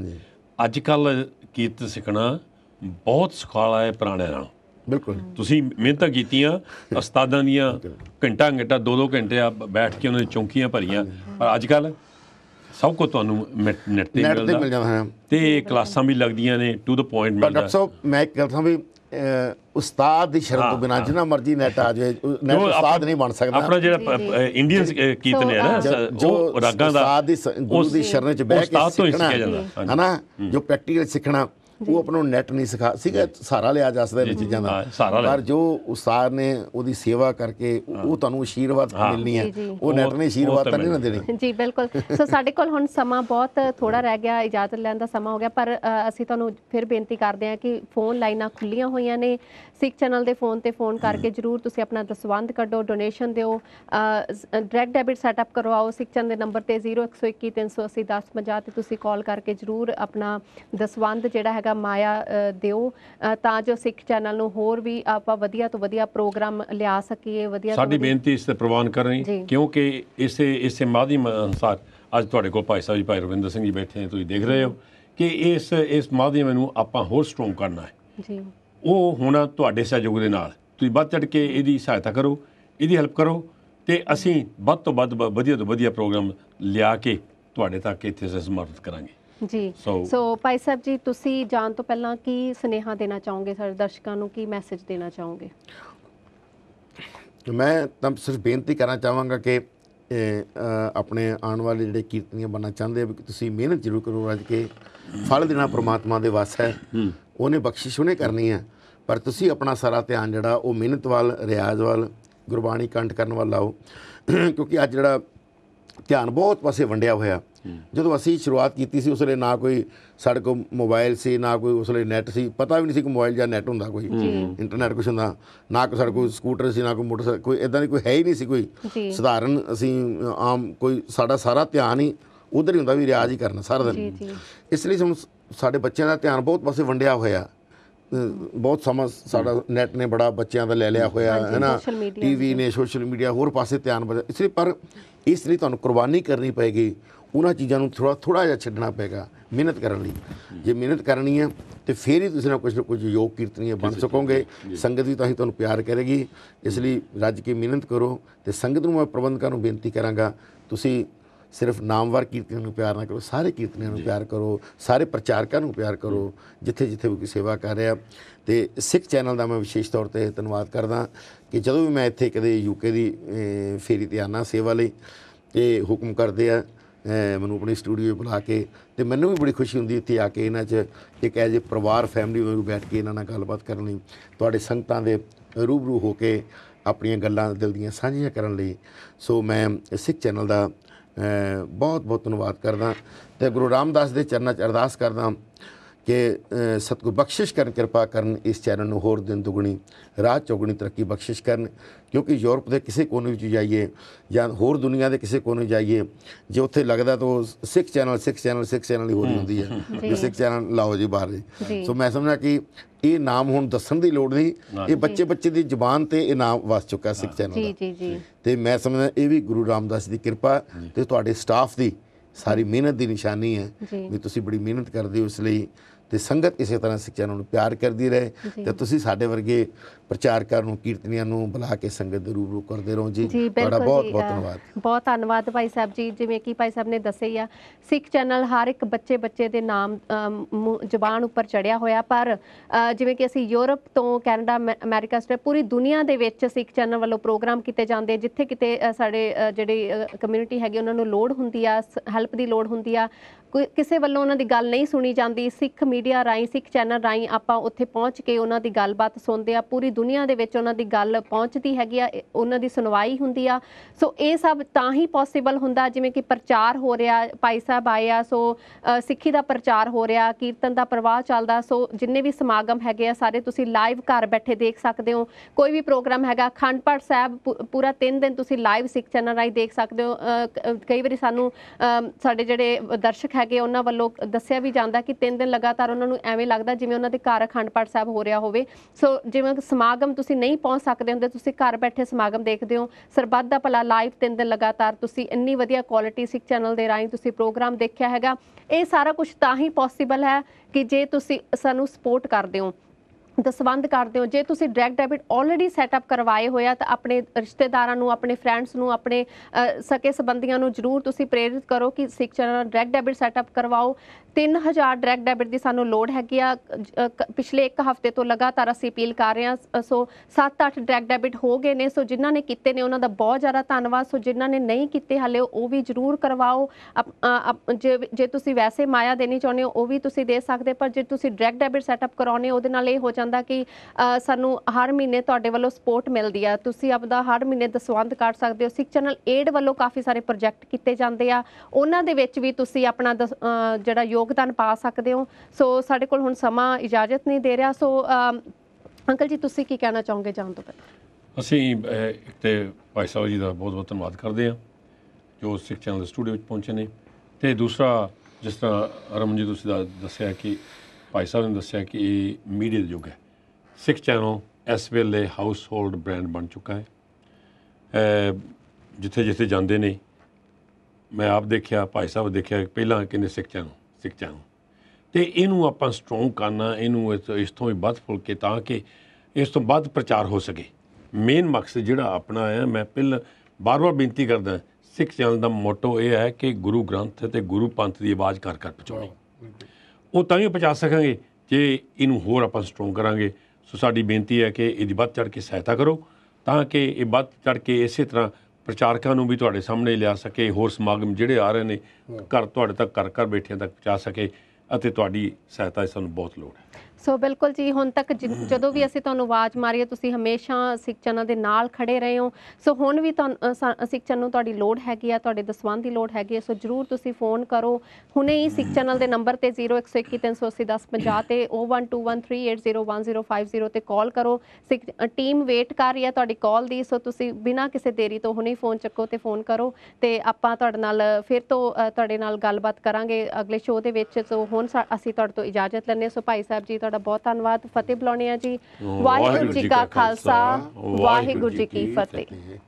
ਅੱਜ ਕੱਲ ਕੀਰਤ ਸਿੱਖਣਾ ਬਹੁਤ ਸੁਖਾਲਾ ਹੈ ਪੁਰਾਣਿਆਂ ਨਾਲ ਬਿਲਕੁਲ ਤੁਸੀਂ ਮਿਹਨਤਾਂ ਕੀਤੀਆਂ ਉਸਤਾਦਾਂ ਦੀਆਂ ਘੰਟਾ ਘੰਟਾ ਦੋ ਦੋ ਘੰਟੇ ਆ ਬੈਠ ਕੇ ਉਹਨਾਂ ਦੀ ਚੌਂਕੀਆਂ ਭਰੀਆਂ ਪਰ ਅੱਜ ਕੱਲ ਸਭ ਕੁਝ ਤੁਹਾਨੂੰ ਨੈਟ ਤੇ ਮਿਲਦਾ ਤੇ ਕਲਾਸਾਂ ਵੀ ਲੱਗਦੀਆਂ ਨੇ ਟੂ ਦ ਪੁਆਇੰਟ ਮਿਲਦਾ ਡਾਕਟਰ ਸਾਹਿਬ ਮੈਂ ਇੱਕ ਗੱਲ ਤਾਂ ਵੀ ਉਸਤਾਦ ਦੀ ਸ਼ਰਤ ਤੋਂ ਬਿਨਾ ਜਿੰਨਾ ਮਰਜ਼ੀ ਨੈਟ ਆ ਜਾਵੇ ਨੈਟ ਉਸਤਾਦ ਨਹੀਂ ਬਣ ਸਕਦਾ ਆਪਣਾ ਜਿਹੜਾ ਇੰਡੀਅਨ ਕੀਰਤਨ ਹੈ ਨਾ ਜੋ ਰਾਗਾਂ ਦਾ ਉਸਤਾਦ ਦੀ ਗੁਰੂ ਦੀ ਸ਼ਰਨ ਚ ਬਹਿ ਕੇ ਸਿੱਖਣਾ ਹੈ ਨਾ ਜੋ ਪ੍ਰੈਕਟੀਕਲ ਸਿੱਖਣਾ ਉਹ ਆਪਣਾ ਨੈਟ ਨਹੀਂ ਸਿਖਾ ਸੀਗਾ ਸਾਰਾ ਲਿਆ ਜਾ ਸਕਦਾ ਇਹ ਚੀਜ਼ਾਂ ਦਾ ਪਰ ਜੋ ਉਸਤਾਦ ਨੇ ਉਹਦੀ ਸੇਵਾ ਕਰਕੇ ਉਹ ਤੁਹਾਨੂੰ ਅਸ਼ੀਰਵਾਦ ਮਿਲਣੀ ਹੈ ਉਹ ਨੈਟ ਨੇ ਅਸ਼ੀਰਵਾਦ ਤਾਂ ਨਹੀਂ ਨਾ ਦੇਣੀ ਜੀ ਬਿਲਕੁਲ ਸੋ ਸਾਡੇ ਕੋਲ ਹੁਣ ਸਮਾਂ ਬਹੁਤ ਥੋੜਾ ਰਹਿ ਗਿਆ ਇਜਾਜ਼ਤ ਲੈਣ ਦਾ ਸਮਾਂ ਹੋ ਗਿਆ ਪਰ ਅਸੀਂ ਤੁਹਾਨੂੰ ਫਿਰ ਬੇਨਤੀ ਕਰਦੇ ਹਾਂ ਕਿ ਫੋਨ ਲਾਈਨਾਂ ਖੁੱਲੀਆਂ ਹੋਈਆਂ ਨੇ ਸਿੱਖ ਚੈਨਲ ਦੇ ਫੋਨ ਤੇ ਫੋਨ ਕਰਕੇ ਜਰੂਰ ਤੁਸੀਂ ਆਪਣਾ ਦਸਵੰਦ ਕੱਢੋ ਡੋਨੇਸ਼ਨ ਦਿਓ ਡਾਇਰੈਕਟ ਡੈਬਿਟ ਸੈਟਅਪ ਕਰਵਾਓ ਸਿੱਖ ਚੈਨਲ ਦੇ ਨੰਬਰ ਤੇ 01213801050 ਤੇ ਤੁਸੀਂ ਕਾਲ ਕਰਕੇ ਜਰੂਰ ਆਪਣਾ ਦਸਵੰਦ ਜਿਹੜਾ ਹੈਗਾ ਦਾ ਮਾਇਆ ਦਿਓ ਤਾਂ ਜੋ ਸਿੱਖ ਚੈਨਲ ਨੂੰ ਹੋਰ ਵੀ ਆਪਾਂ ਵਧੀਆ ਤੋਂ ਵਧੀਆ ਪ੍ਰੋਗਰਾਮ ਲਿਆ ਸਕੀਏ ਵਧੀਆ ਸਾਡੀ ਬੇਨਤੀ ਇਸ ਤੇ ਪ੍ਰਵਾਨ ਕਰਨੀ ਕਿਉਂਕਿ ਇਸੇ ਇਸੇ ਮਾਧਿਅਮ ਅਨਸਾਰ ਅੱਜ ਤੁਹਾਡੇ ਕੋਲ ਭਾਈ ਸਾਹਿਬ ਜੀ ਭਾਈ ਰਵਿੰਦਰ ਸਿੰਘ ਜੀ ਬੈਠੇ ਨੇ ਤੁਸੀਂ ਦੇਖ ਰਹੇ ਹੋ ਕਿ ਇਸ ਇਸ ਮਾਧਿਅਮ ਨੂੰ ਆਪਾਂ ਹੋਰ ਸਟਰੋਂਗ ਕਰਨਾ ਹੈ ਜੀ ਉਹ ਹੁਣ ਤੁਹਾਡੇ ਸਹਿਯੋਗ ਦੇ ਨਾਲ ਤੁਸੀਂ ਵੱਧ ਚੜ ਕੇ ਇਹਦੀ ਸਹਾਇਤਾ ਕਰੋ ਇਹਦੀ ਹੈਲਪ ਕਰੋ ਤੇ ਅਸੀਂ ਵੱਧ ਤੋਂ ਵੱਧ ਵਧੀਆ ਤੋਂ ਵਧੀਆ ਪ੍ਰੋਗਰਾਮ ਲਿਆ ਕੇ ਤੁਹਾਡੇ ਤੱਕ ਇੱਥੇ ਸਮਰਪਿਤ ਕਰਾਂਗੇ ਜੀ ਸੋ ਭਾਈ ਸਾਹਿਬ ਜੀ ਤੁਸੀਂ ਜਾਣ ਤੋਂ ਪਹਿਲਾਂ ਕੀ ਸੁਨੇਹਾ ਦੇਣਾ ਚਾਹੋਗੇ ਸਾਡੇ ਦਰਸ਼ਕਾਂ ਨੂੰ ਕੀ ਮੈਸੇਜ ਦੇਣਾ ਚਾਹੋਗੇ ਮੈਂ ਤਾਂ ਸਿਰਫ ਬੇਨਤੀ ਕਰਨਾ ਚਾਹਾਂਗਾ ਕਿ ਆਪਣੇ ਆਉਣ ਵਾਲੇ ਜਿਹੜੇ ਕੀਰਤਨੀਆਂ ਬਣਨਾ ਚਾਹੁੰਦੇ ਆ ਤੁਸੀਂ ਮਿਹਨਤ ਜ਼ਰੂਰ ਕਰੋ ਰੱਜ ਕੇ ਫਲ ਦੇਣਾ ਪ੍ਰਮਾਤਮਾ ਦੇ ਵਾਸ ਹੈ ਉਹਨੇ ਬਖਸ਼ਿਸ਼ ਉਹਨੇ ਕਰਨੀ ਹੈ ਪਰ ਤੁਸੀਂ ਆਪਣਾ ਸਾਰਾ ਧਿਆਨ ਜਿਹੜਾ ਉਹ ਮਿਹਨਤ ਵੱਲ ਰਿਆਜ਼ ਵੱਲ ਗੁਰਬਾਣੀ ਕੰਠ ਕਰਨ ਵੱਲ ਲਾਓ ਕਿਉਂਕਿ ਅੱਜ ਜਿਹੜਾ ਧਿਆਨ ਬਹੁਤ ਪਾਸੇ ਵੰਡਿਆ ਹੋਇਆ ਜਦੋਂ ਅਸੀਂ ਸ਼ੁਰੂਆਤ ਕੀਤੀ ਸੀ ਉਸਲੇ ਨਾ ਕੋਈ ਸਾਡੇ ਕੋਲ ਮੋਬਾਈਲ ਸੀ ਨਾ ਕੋਈ ਉਸਲੇ ਨੈਟ ਸੀ ਪਤਾ ਵੀ ਨਹੀਂ ਸੀ ਕਿ ਮੋਬਾਈਲ ਜਾਂ ਨੈਟ ਹੁੰਦਾ ਕੋਈ ਇੰਟਰਨੈਟ ਕੁਛ ਹੁੰਦਾ ਨਾ ਕੋਈ ਸਾਡੇ ਕੋਈ ਸਕੂਟਰ ਸੀ ਨਾ ਕੋਈ ਮੋਟਰਸਾਈਕਲ ਕੋਈ ਇਦਾਂ ਦੀ ਕੋਈ ਹੈ ਹੀ ਨਹੀਂ ਸੀ ਕੋਈ ਸਧਾਰਨ ਅਸੀਂ ਆਮ ਕੋਈ ਸਾਡਾ ਸਾਰਾ ਧਿਆਨ ਹੀ ਉਧਰ ਹੀ ਹੁੰਦਾ ਵੀ ਰਿਆਜ਼ ਹੀ ਕਰਨਾ ਸਾਰਾ ਦਿਨ ਇਸ ਲਈ ਸਾਡੇ ਬੱਚਿਆਂ ਦਾ ਧਿਆਨ ਬਹੁਤ ਪਾਸੇ ਵੰਡਿਆ ਹੋਇਆ ਬਹੁਤ ਸਮਾਂ ਸਾਡਾ ਨੈਟ ਨੇ ਬੜਾ ਬੱਚਿਆਂ ਦਾ ਲੈ ਲਿਆ ਹੋਇਆ ਹੈ ਨਾ ਟੀਵੀ ਨੇ ਸੋਸ਼ਲ ਮੀਡੀਆ ਹੋਰ ਪਾਸੇ ਧਿਆਨ ਬਜਾ ਇਸ ਲਈ ਪਰ ਇਸ ਲਈ ਤੁਹਾਨੂੰ ਕੁਰਬਾਨੀ ਕਰਨੀ ਪੈਗੀ ਉਹਨਾਂ ਚੀਜ਼ਾਂ ਨੂੰ ਥੋੜਾ ਥੋੜਾ ਜਿਹਾ ਛੱਡਣਾ ਪੈਗਾ ਮਿਹਨਤ ਕਰਨ ਲਈ ਜੇ ਮਿਹਨਤ ਕਰਨੀ ਹੈ ਤੇ ਫੇਰ ਹੀ ਤੁਸੀਂ ਨਾ ਕੁਝ ਨਾ ਕੁਝ ਯੋਗ ਕੀਰਤਨੀਆਂ ਬਣ ਸਕੋਗੇ ਸੰਗਤ ਵੀ ਤਾਂ ਹੀ ਤੁਹਾਨੂੰ ਪਿਆਰ ਕਰੇਗੀ ਇਸ ਲਈ ਰੱਜ ਕੇ ਮਿਹਨਤ ਕਰੋ ਤੇ ਸੰਗਤ ਨੂੰ ਮੈਂ ਪ੍ਰਬੰਧਕਾਂ ਨੂੰ ਬੇਨਤੀ ਕਰਾਂਗਾ ਤੁਸੀਂ ਸਿਰਫ ਨਾਮਵਰ ਕੀਰਤਨੀਆਂ ਨੂੰ ਪਿਆਰ ਨਾ ਕਰੋ ਸਾਰੇ ਕੀਰਤਨੀਆਂ ਨੂੰ ਪਿਆਰ ਕਰੋ ਸਾਰੇ ਪ੍ਰਚਾਰਕਾਂ ਨੂੰ ਪਿਆਰ ਕਰੋ ਜਿੱਥੇ ਜਿੱਥੇ ਵੀ ਕੋਈ ਸੇਵਾ ਕਰ ਰਿਹਾ ਤੇ ਸਿੱਖ ਚੈਨਲ ਦਾ ਮੈਂ ਵਿਸ਼ੇਸ਼ ਤੌਰ ਤੇ ਧੰਨਵਾਦ ਕਰਦਾ ਕਿ ਜਦੋਂ ਵੀ ਮੈਂ ਇੱਥੇ ਕਦੇ ਯੂਕੇ ਦੀ ਫੇਰੀ ਤੇ ਆਣਾ ਸੇਵਾ ਲਈ ਤੇ ਹੁਕਮ ਕਰਦੇ ਆ ਮੈਨੂੰ ਆਪਣੇ ਸਟੂਡੀਓ ਬੁਲਾ ਕੇ ਤੇ ਮੈਨੂੰ ਵੀ ਬੜੀ ਖੁਸ਼ੀ ਹੁੰਦੀ ਇੱਥੇ ਆ ਕੇ ਇਹਨਾਂ 'ਚ ਇੱਕ ਐਜ ਪਰਿਵਾਰ ਫੈਮਿਲੀ ਵਾਂਗੂ ਬੈਠ ਕੇ ਇਹਨਾਂ ਨਾਲ ਗੱਲਬਾਤ ਕਰਨ ਲਈ ਤੁਹਾਡੇ ਸੰਗਤਾਂ ਦੇ ਰੂਬਰੂ ਹੋ ਕੇ ਆਪਣੀਆਂ ਗੱਲਾਂ ਦਿਲ ਦੀਆਂ ਸਾਂਝੀਆਂ ਕਰਨ ਲਈ ਸੋ ਮੈਂ ਸਿੱਖ ਚੈਨਲ ਦਾ ਬਹੁਤ ਬਹੁਤ ਧੰਨਵਾਦ ਕਰਦਾ ਤੇ ਗੁਰੂ ਰਾਮਦਾਸ ਦੇ ਚਰਨਾਂ 'ਚ ਅਰਦਾਸ ਕਰਦਾ ਕਿ ਸਤਿਗੁਰ ਬਖਸ਼ਿਸ਼ ਕਰਨ ਕਿਰਪਾ ਕਰਨ ਇਸ ਚੈਨਲ ਨੂੰ ਹੋਰ ਦਿਨ ਦੁਗਣੀ ਰਾਹ ਚੌਗਣੀ ਤਰੱਕੀ ਬਖਸ਼ਿਸ਼ ਕਰਨ ਕਿਉਂਕਿ ਯੂਰਪ ਦੇ ਕਿਸੇ ਕੋਨੇ ਵਿੱਚ ਜਾਈਏ ਜਾਂ ਹੋਰ ਦੁਨੀਆ ਦੇ ਕਿਸੇ ਕੋਨੇ ਜਾਈਏ ਜੇ ਉੱਥੇ ਲੱਗਦਾ ਤਾਂ Sikh channel Sikh channel Sikh channel ਹੀ ਹੋ ਰਹੀ ਹੁੰਦੀ ਹੈ ਜੇ ਸਿੱਖ ਚੈਨਲ ਲਾਓ ਜੀ ਬਾਹਰ ਸੋ ਮੈਂ ਸਮਝਣਾ ਕਿ ਇਹ ਨਾਮ ਹੁਣ ਦੱਸਣ ਦੀ ਲੋੜ ਨਹੀਂ ਇਹ ਬੱਚੇ ਬੱਚੇ ਦੀ ਜ਼ੁਬਾਨ ਤੇ ਇਹ ਨਾਮ ਵਸ ਚੁੱਕਾ ਸਿੱਖ ਚੈਨਲ ਦਾ ਜੀ ਜੀ ਜੀ ਤੇ ਮੈਂ ਸਮਝਦਾ ਇਹ ਵੀ ਗੁਰੂ ਰਾਮਦਾਸ ਦੀ ਕਿਰਪਾ ਤੇ ਤੁਹਾਡੇ ਸਟਾਫ ਦੀ ਸਾਰੀ ਮਿਹਨਤ ਦੀ ਨਿਸ਼ਾਨੀ ਹੈ ਵੀ ਤੁਸੀਂ ਬੜੀ ਮਿਹਨਤ ਕਰਦੇ ਹੋ ਇਸ ਲਈ ਤੇ ਸੰਗਤ ਇਸੇ ਤਰ੍ਹਾਂ ਸਿੱਖਿਆ ਨੂੰ ਪਿਆਰ ਕਰਦੀ ਰਹੇ ਤੇ ਤੁਸੀਂ ਸਾਡੇ ਵਰਗੇ ਪ੍ਰਚਾਰਕਾਂ ਨੂੰ ਕੀਰਤਨੀਆਂ ਨੂੰ ਬੁਲਾ ਕੇ ਸੰਗਤ ਦੇ ਰੂਬਰੂ ਕਰਦੇ ਰਹੋ ਜੀ ਤੁਹਾਡਾ ਬਹੁਤ ਬਹੁਤ ਧੰਨਵਾਦ ਬਹੁਤ ਧੰਨਵਾਦ ਭਾਈ ਸਾਹਿਬ ਜੀ ਜਿਵੇਂ ਕਿ ਭਾਈ ਸਾਹਿਬ ਨੇ ਦੱਸਿਆ ਆ ਸਿੱਖ ਚੈਨਲ ਹਰ ਇੱਕ ਬੱਚੇ ਬੱਚੇ ਦੇ ਨਾਮ ਜ਼ਬਾਨ ਉੱਪਰ ਚੜਿਆ ਹੋਇਆ ਪਰ ਜਿਵੇਂ ਕਿ ਅਸੀਂ ਯੂਰਪ ਤੋਂ ਕੈਨੇਡਾ ਅਮਰੀਕਾ ਸਟੇ ਪੂਰੀ ਦੁਨੀਆ ਦੇ ਵਿੱਚ ਸਿੱਖ ਚੈਨਲ ਵੱਲੋਂ ਪ੍ਰੋਗਰਾਮ ਕੀਤੇ ਜਾਂਦੇ ਜਿੱਥੇ ਕਿਤੇ ਸਾਡੇ ਜਿਹੜੇ ਕਮਿਊਨਿਟੀ ਹੈਗੀ ਉਹਨਾਂ ਨੂੰ ਲੋੜ ਹੁੰਦੀ ਆ ਹੈਲਪ ਦੀ ਲੋੜ ਹੁੰਦੀ ਆ ਕਿਸੇ ਵੱਲੋਂ ਉਹਨਾਂ ਦੀ ਗੱਲ ਨਹੀਂ ਸੁਣੀ ਜਾਂਦੀ ਸਿੱਖ ਮੀਡੀਆ ਰਾਈ ਸਿੱਖ ਚੈਨਲ ਰਾਈ ਆਪਾਂ ਉੱਥੇ ਪਹੁੰਚ ਕੇ ਉਹਨਾਂ ਦੀ ਗੱਲਬਾਤ ਸੁਣਦੇ ਆ ਪੂਰੀ ਦੁਨੀਆ ਦੇ ਵਿੱਚ ਉਹਨਾਂ ਦੀ ਗੱਲ ਪਹੁੰਚਦੀ ਹੈਗੀ ਆ ਉਹਨਾਂ ਦੀ ਸੁਣਵਾਈ ਹੁੰਦੀ ਆ ਸੋ ਇਹ ਸਭ ਤਾਂ ਹੀ ਪੋਸੀਬਲ ਹੁੰਦਾ ਜਿਵੇਂ ਕਿ ਪ੍ਰਚਾਰ ਹੋ ਰਿਹਾ ਭਾਈ ਸਾਹਿਬ ਆਏ ਆ ਸੋ ਸਿੱਖੀ ਦਾ ਪ੍ਰਚਾਰ ਹੋ ਰਿਹਾ ਕੀਰਤਨ ਦਾ ਪ੍ਰਵਾਹ ਚੱਲਦਾ ਸੋ ਜਿੰਨੇ ਵੀ ਸਮਾਗਮ ਹੈਗੇ ਆ ਸਾਰੇ ਤੁਸੀਂ ਲਾਈਵ ਘਰ ਬੈਠੇ ਦੇਖ ਸਕਦੇ ਹੋ ਕੋਈ ਵੀ ਪ੍ਰੋਗਰਾਮ ਹੈਗਾ ਖੰਡਪੜ ਪਾਠ ਸਾਹਿਬ ਪੂਰਾ 3 ਦਿਨ ਤੁਸੀਂ ਲਾਈਵ ਸਿੱਖ ਚੈਨਲ ਰਾਈ ਦੇਖ ਸਕਦੇ ਹੋ ਕਈ ਵਾਰੀ ਸਾਨੂੰ ਸਾਡੇ ਜਿਹੜੇ ਦਰਸ਼ਕ ਹੈਗੇ ਉਹਨਾਂ ਵੱਲੋਂ ਦੱਸਿਆ ਵੀ ਜਾਂਦਾ ਕਿ 3 ਦਿਨ ਲਗਾਤਾਰ ਉਹਨਾਂ ਨੂੰ ਐਵੇਂ ਲੱਗਦਾ ਜਿਵੇਂ ਉਹਨਾਂ ਦੇ ਘਰ ਅਖੰਡ ਪਾਠ ਸਾਹਿਬ ਹੋ ਰਿਹਾ ਹੋਵੇ ਸੋ ਜਿਵੇਂ ਸਮਾਗਮ ਤੁਸੀਂ ਨਹੀਂ ਪਹੁੰਚ ਸਕਦੇ ਹੁੰਦੇ ਤੁਸੀਂ ਘਰ ਬੈਠੇ ਸਮਾਗਮ ਦੇਖਦੇ ਹੋ ਸਰਬੱਤ ਦਾ ਭਲਾ ਲਾਈਵ 3 ਦਿਨ ਲਗਾਤਾਰ ਤੁਸੀਂ ਇੰਨੀ ਵਧੀਆ ਕੁਆਲਿਟੀ ਸਿੱਖ ਚੈਨਲ ਦੇ ਰਾਹੀਂ ਤੁਸੀਂ ਪ੍ਰੋਗਰਾਮ ਦੇਖਿਆ ਹੈਗਾ ਇਹ ਸਾਰਾ ਕੁਝ ਤਾਂ ਹੀ ਪੋਸੀਬਲ ਹੈ ਕਿ ਜੇ ਤੁਸੀਂ ਸਾਨੂੰ ਸਪੋਰਟ ਕਰਦੇ ਹੋ ਦਸਵੰਦ ਕਰਦੇ ਹੋ ਜੇ ਤੁਸੀਂ ਡਾਇਰੈਕਟ ਡੈਬਿਟ ਆਲਰੇਡੀ ਸੈਟਅਪ ਕਰਵਾਏ ਹੋਇਆ ਤਾਂ ਆਪਣੇ ਰਿਸ਼ਤੇਦਾਰਾਂ ਨੂੰ ਆਪਣੇ ਫਰੈਂਡਸ ਨੂੰ ਆਪਣੇ ਸਕੇ ਸਬੰਧੀਆਂ ਨੂੰ ਜਰੂਰ ਤੁਸੀਂ ਪ੍ਰੇਰਿਤ ਕਰੋ ਕਿ ਚੈਨਲ ਡਾਇਰੈਕਟ ਡੈਬਿਟ ਸੈਟਅਪ ਕਰਵਾਓ 3000 ਡਾਇਰੈਕਟ ਡੈਬਿਟ ਦੀ ਸਾਨੂੰ ਲੋੜ ਹੈਗੀ ਆ ਪਿਛਲੇ ਇੱਕ ਹਫਤੇ ਤੋਂ ਲਗਾਤਾਰ ਅਸੀਂ ਅਪੀਲ ਕਰ ਰਹੇ ਹਾਂ ਸੋ 7-8 ਡਾਇਰੈਕਟ ਡੈਬਿਟ ਹੋ ਗਏ ਨੇ ਸੋ ਜਿਨ੍ਹਾਂ ਨੇ ਕੀਤੇ ਨੇ ਉਹਨਾਂ ਦਾ ਬਹੁਤ ਜ਼ਿਆਦਾ ਧੰਨਵਾਦ ਸੋ ਜਿਨ੍ਹਾਂ ਨੇ ਨਹੀਂ ਕੀਤੇ ਹਲੇ ਉਹ ਵੀ ਜਰੂਰ ਕਰਵਾਓ ਜੇ ਤੁਸੀਂ ਵੈਸੇ ਮਾਇਆ ਦੇਣੀ ਚਾਹੁੰਦੇ ਹੋ ਉਹ ਵੀ ਤੁਸੀਂ ਦੇ ਸਕਦੇ ਪਰ ਜੇ ਤੁਸੀਂ ਡਾਇਰੈਕਟ ਡੈਬਿਟ ਸੈਟਅਪ ਕਰਾਉਣੇ ਉਹਦੇ ਨਾਲ ਇਹ ਹੋ ਚਾਹੁੰਦਾ ਕਿ ਸਾਨੂੰ ਹਰ ਮਹੀਨੇ ਤੁਹਾਡੇ ਵੱਲੋਂ ਸਪੋਰਟ ਮਿਲਦੀ ਆ ਤੁਸੀਂ ਆਪਦਾ ਹਰ ਮਹੀਨੇ ਦਸਵੰਦ ਕੱਢ ਸਕਦੇ ਹੋ ਸਿੱਖ ਚੈਨਲ ਏਡ ਵੱਲੋਂ ਕਾਫੀ ਸਾਰੇ ਪ੍ਰੋਜੈਕਟ ਕੀਤੇ ਜਾਂਦੇ ਆ ਉਹਨਾਂ ਦੇ ਵਿੱਚ ਵੀ ਤੁਸੀਂ ਆਪਣਾ ਜਿਹੜਾ ਯੋਗਦਾਨ ਪਾ ਸਕਦੇ ਹੋ ਸੋ ਸਾਡੇ ਕੋਲ ਹੁਣ ਸਮਾਂ ਇਜਾਜ਼ਤ ਨਹੀਂ ਦੇ ਰਿਹਾ ਸੋ ਅੰਕਲ ਜੀ ਤੁਸੀਂ ਕੀ ਕਹਿਣਾ ਚਾਹੋਗੇ ਜਾਣ ਤੋਂ ਪਹਿਲਾਂ ਅਸੀਂ ਇੱਕ ਤੇ ਭਾਈ ਸਾਹਿਬ ਜੀ ਦਾ ਬਹੁਤ ਬਹੁਤ ਧੰਨਵਾਦ ਕਰਦੇ ਆ ਜੋ ਸਿੱਖ ਚੈਨਲ ਸਟੂਡੀਓ ਵਿੱਚ ਪਹੁੰਚੇ ਨੇ ਤੇ ਦੂਸਰਾ ਜਿਸ ਤਰ੍ਹਾਂ ਰਮਨ ਜੀ ਤੁਸੀਂ ਦੱਸਿਆ ਕਿ ਭਾਈ ਸਾਹਿਬ ਨੇ ਦੱਸਿਆ ਕਿ ਇਹ ਮੀਡੀਆ ਦਾ ਯੁੱਗ ਹੈ ਸਿੱਖ ਚੈਨਲ ਇਸ ਵੇਲੇ ਹਾਊਸ ਹੋਲਡ ਬ੍ਰਾਂਡ ਬਣ ਚੁੱਕਾ ਹੈ ਜਿੱਥੇ ਜਿੱਥੇ ਜਾਂਦੇ ਨੇ ਮੈਂ ਆਪ ਦੇਖਿਆ ਭਾਈ ਸਾਹਿਬ ਦੇਖਿਆ ਪਹਿਲਾਂ ਕਿੰਨੇ ਸਿੱਖ ਚੈਨਲ ਸਿੱਖ ਚੈਨਲ ਤੇ ਇਹਨੂੰ ਆਪਾਂ ਸਟਰੋਂਗ ਕਰਨਾ ਇਹਨੂੰ ਇਸ ਤੋਂ ਹੀ ਵੱਧ ਫੁੱਲ ਕੇ ਤਾਂ ਕਿ ਇਸ ਤੋਂ ਵੱਧ ਪ੍ਰਚਾਰ ਹੋ ਸਕੇ ਮੇਨ ਮਕਸਦ ਜਿਹੜਾ ਆਪਣਾ ਹੈ ਮੈਂ ਪਹਿਲ ਬਾਰ-ਬਾਰ ਬੇਨਤੀ ਕਰਦਾ ਸਿੱਖ ਚੈਨਲ ਦਾ ਮੋਟੋ ਇਹ ਹੈ ਕਿ ਗੁਰੂ ਗ੍ਰੰਥ ਤੇ ਗੁਰੂ ਪੰਥ ਦੀ ਆਵਾਜ਼ ਕਰ ਕਰ ਪਹੁੰਚਾਉਣੀ ਉਹ ਤਾਂ ਵੀ ਪਹੁੰਚਾ ਸਕਾਂਗੇ ਜੇ ਇਹਨੂੰ ਹੋਰ ਆਪਾਂ ਸਟਰੋਂਗ ਕਰਾਂਗੇ ਸੋ ਸਾਡੀ ਬੇਨਤੀ ਹੈ ਕਿ ਇਹਦੀ ਵੱਧ ਚੜ ਕੇ ਸਹਾਇਤਾ ਕਰੋ ਤਾਂ ਕਿ ਇਹ ਵੱਧ ਚੜ ਕੇ ਇਸੇ ਤਰ੍ਹਾਂ ਪ੍ਰਚਾਰਕਾਂ ਨੂੰ ਵੀ ਤੁਹਾਡੇ ਸਾਹਮਣੇ ਲਿਆ ਸਕੇ ਹੋਰ ਸਮਾਗਮ ਜਿਹੜੇ ਆ ਰਹੇ ਨੇ ਘਰ ਤੁਹਾਡੇ ਤੱਕ ਘਰ ਘਰ ਬੈਠਿਆਂ ਤੱਕ ਪਹੁੰਚਾ ਸਕੇ ਅਤੇ ਤੁਹਾਡੀ ਸਹਾਇਤਾ ਇਸ ਸਾਨੂੰ ਬਹੁਤ ਲੋੜ ਹੈ ਸੋ ਬਿਲਕੁਲ ਜੀ ਹੁਣ ਤੱਕ ਜਦੋਂ ਵੀ ਅਸੀਂ ਤੁਹਾਨੂੰ ਆਵਾਜ਼ ਮਾਰੀਏ ਤੁਸੀਂ ਹਮੇਸ਼ਾ ਸਿੱਖ ਚੈਨਲ ਦੇ ਨਾਲ ਖੜੇ ਰਹੇ ਹੋ ਸੋ ਹੁਣ ਵੀ ਤੁਹਾਨੂੰ ਸਿੱਖ ਚੈਨਲ ਨੂੰ ਤੁਹਾਡੀ ਲੋੜ ਹੈਗੀ ਆ ਤੁਹਾਡੇ ਦਸਵੰਦ ਦੀ ਲੋੜ ਹੈਗੀ ਆ ਸੋ ਜਰੂਰ ਤੁਸੀਂ ਫੋਨ ਕਰੋ ਹੁਣੇ ਹੀ ਸਿੱਖ ਚੈਨਲ ਦੇ ਨੰਬਰ ਤੇ 01213801050 ਤੇ 01213801050 ਤੇ ਕਾਲ ਕਰੋ ਸਿੱਖ ਟੀਮ ਵੇਟ ਕਰ ਰਹੀ ਆ ਤੁਹਾਡੀ ਕਾਲ ਦੀ ਸੋ ਤੁਸੀਂ ਬਿਨਾ ਕਿਸੇ ਦੇਰੀ ਤੋਂ ਹੁਣੇ ਫੋਨ ਚੱਕੋ ਤੇ ਫੋਨ ਕਰੋ ਤੇ ਆਪਾਂ ਤੁਹਾਡੇ ਨਾਲ ਫਿਰ ਤੋਂ ਤੁਹਾਡੇ ਨਾਲ ਗੱਲਬਾਤ ਕਰਾਂਗੇ ਅਗਲੇ ਸ਼ੋਅ ਦੇ ਵਿੱਚ ਸੋ ਹੁਣ ਅਸੀਂ ਤੁਹਾਡੇ ਤੋਂ ਇਜਾਜ਼ਤ ਲੈਣੇ ਸੋ ਭਾਈ ਸਾਹਿਬ ਜੀ ਤੁਹਾਡਾ ਬਹੁਤ ਧੰਨਵਾਦ ਫਤਿਹ ਬੁਲਾਉਣੇ ਆ ਜੀ ਵਾਹਿਗੁਰੂ ਜੀ ਕਾ ਖਾਲਸਾ ਵਾਹਿਗੁਰੂ ਜੀ ਕੀ ਫਤਿਹ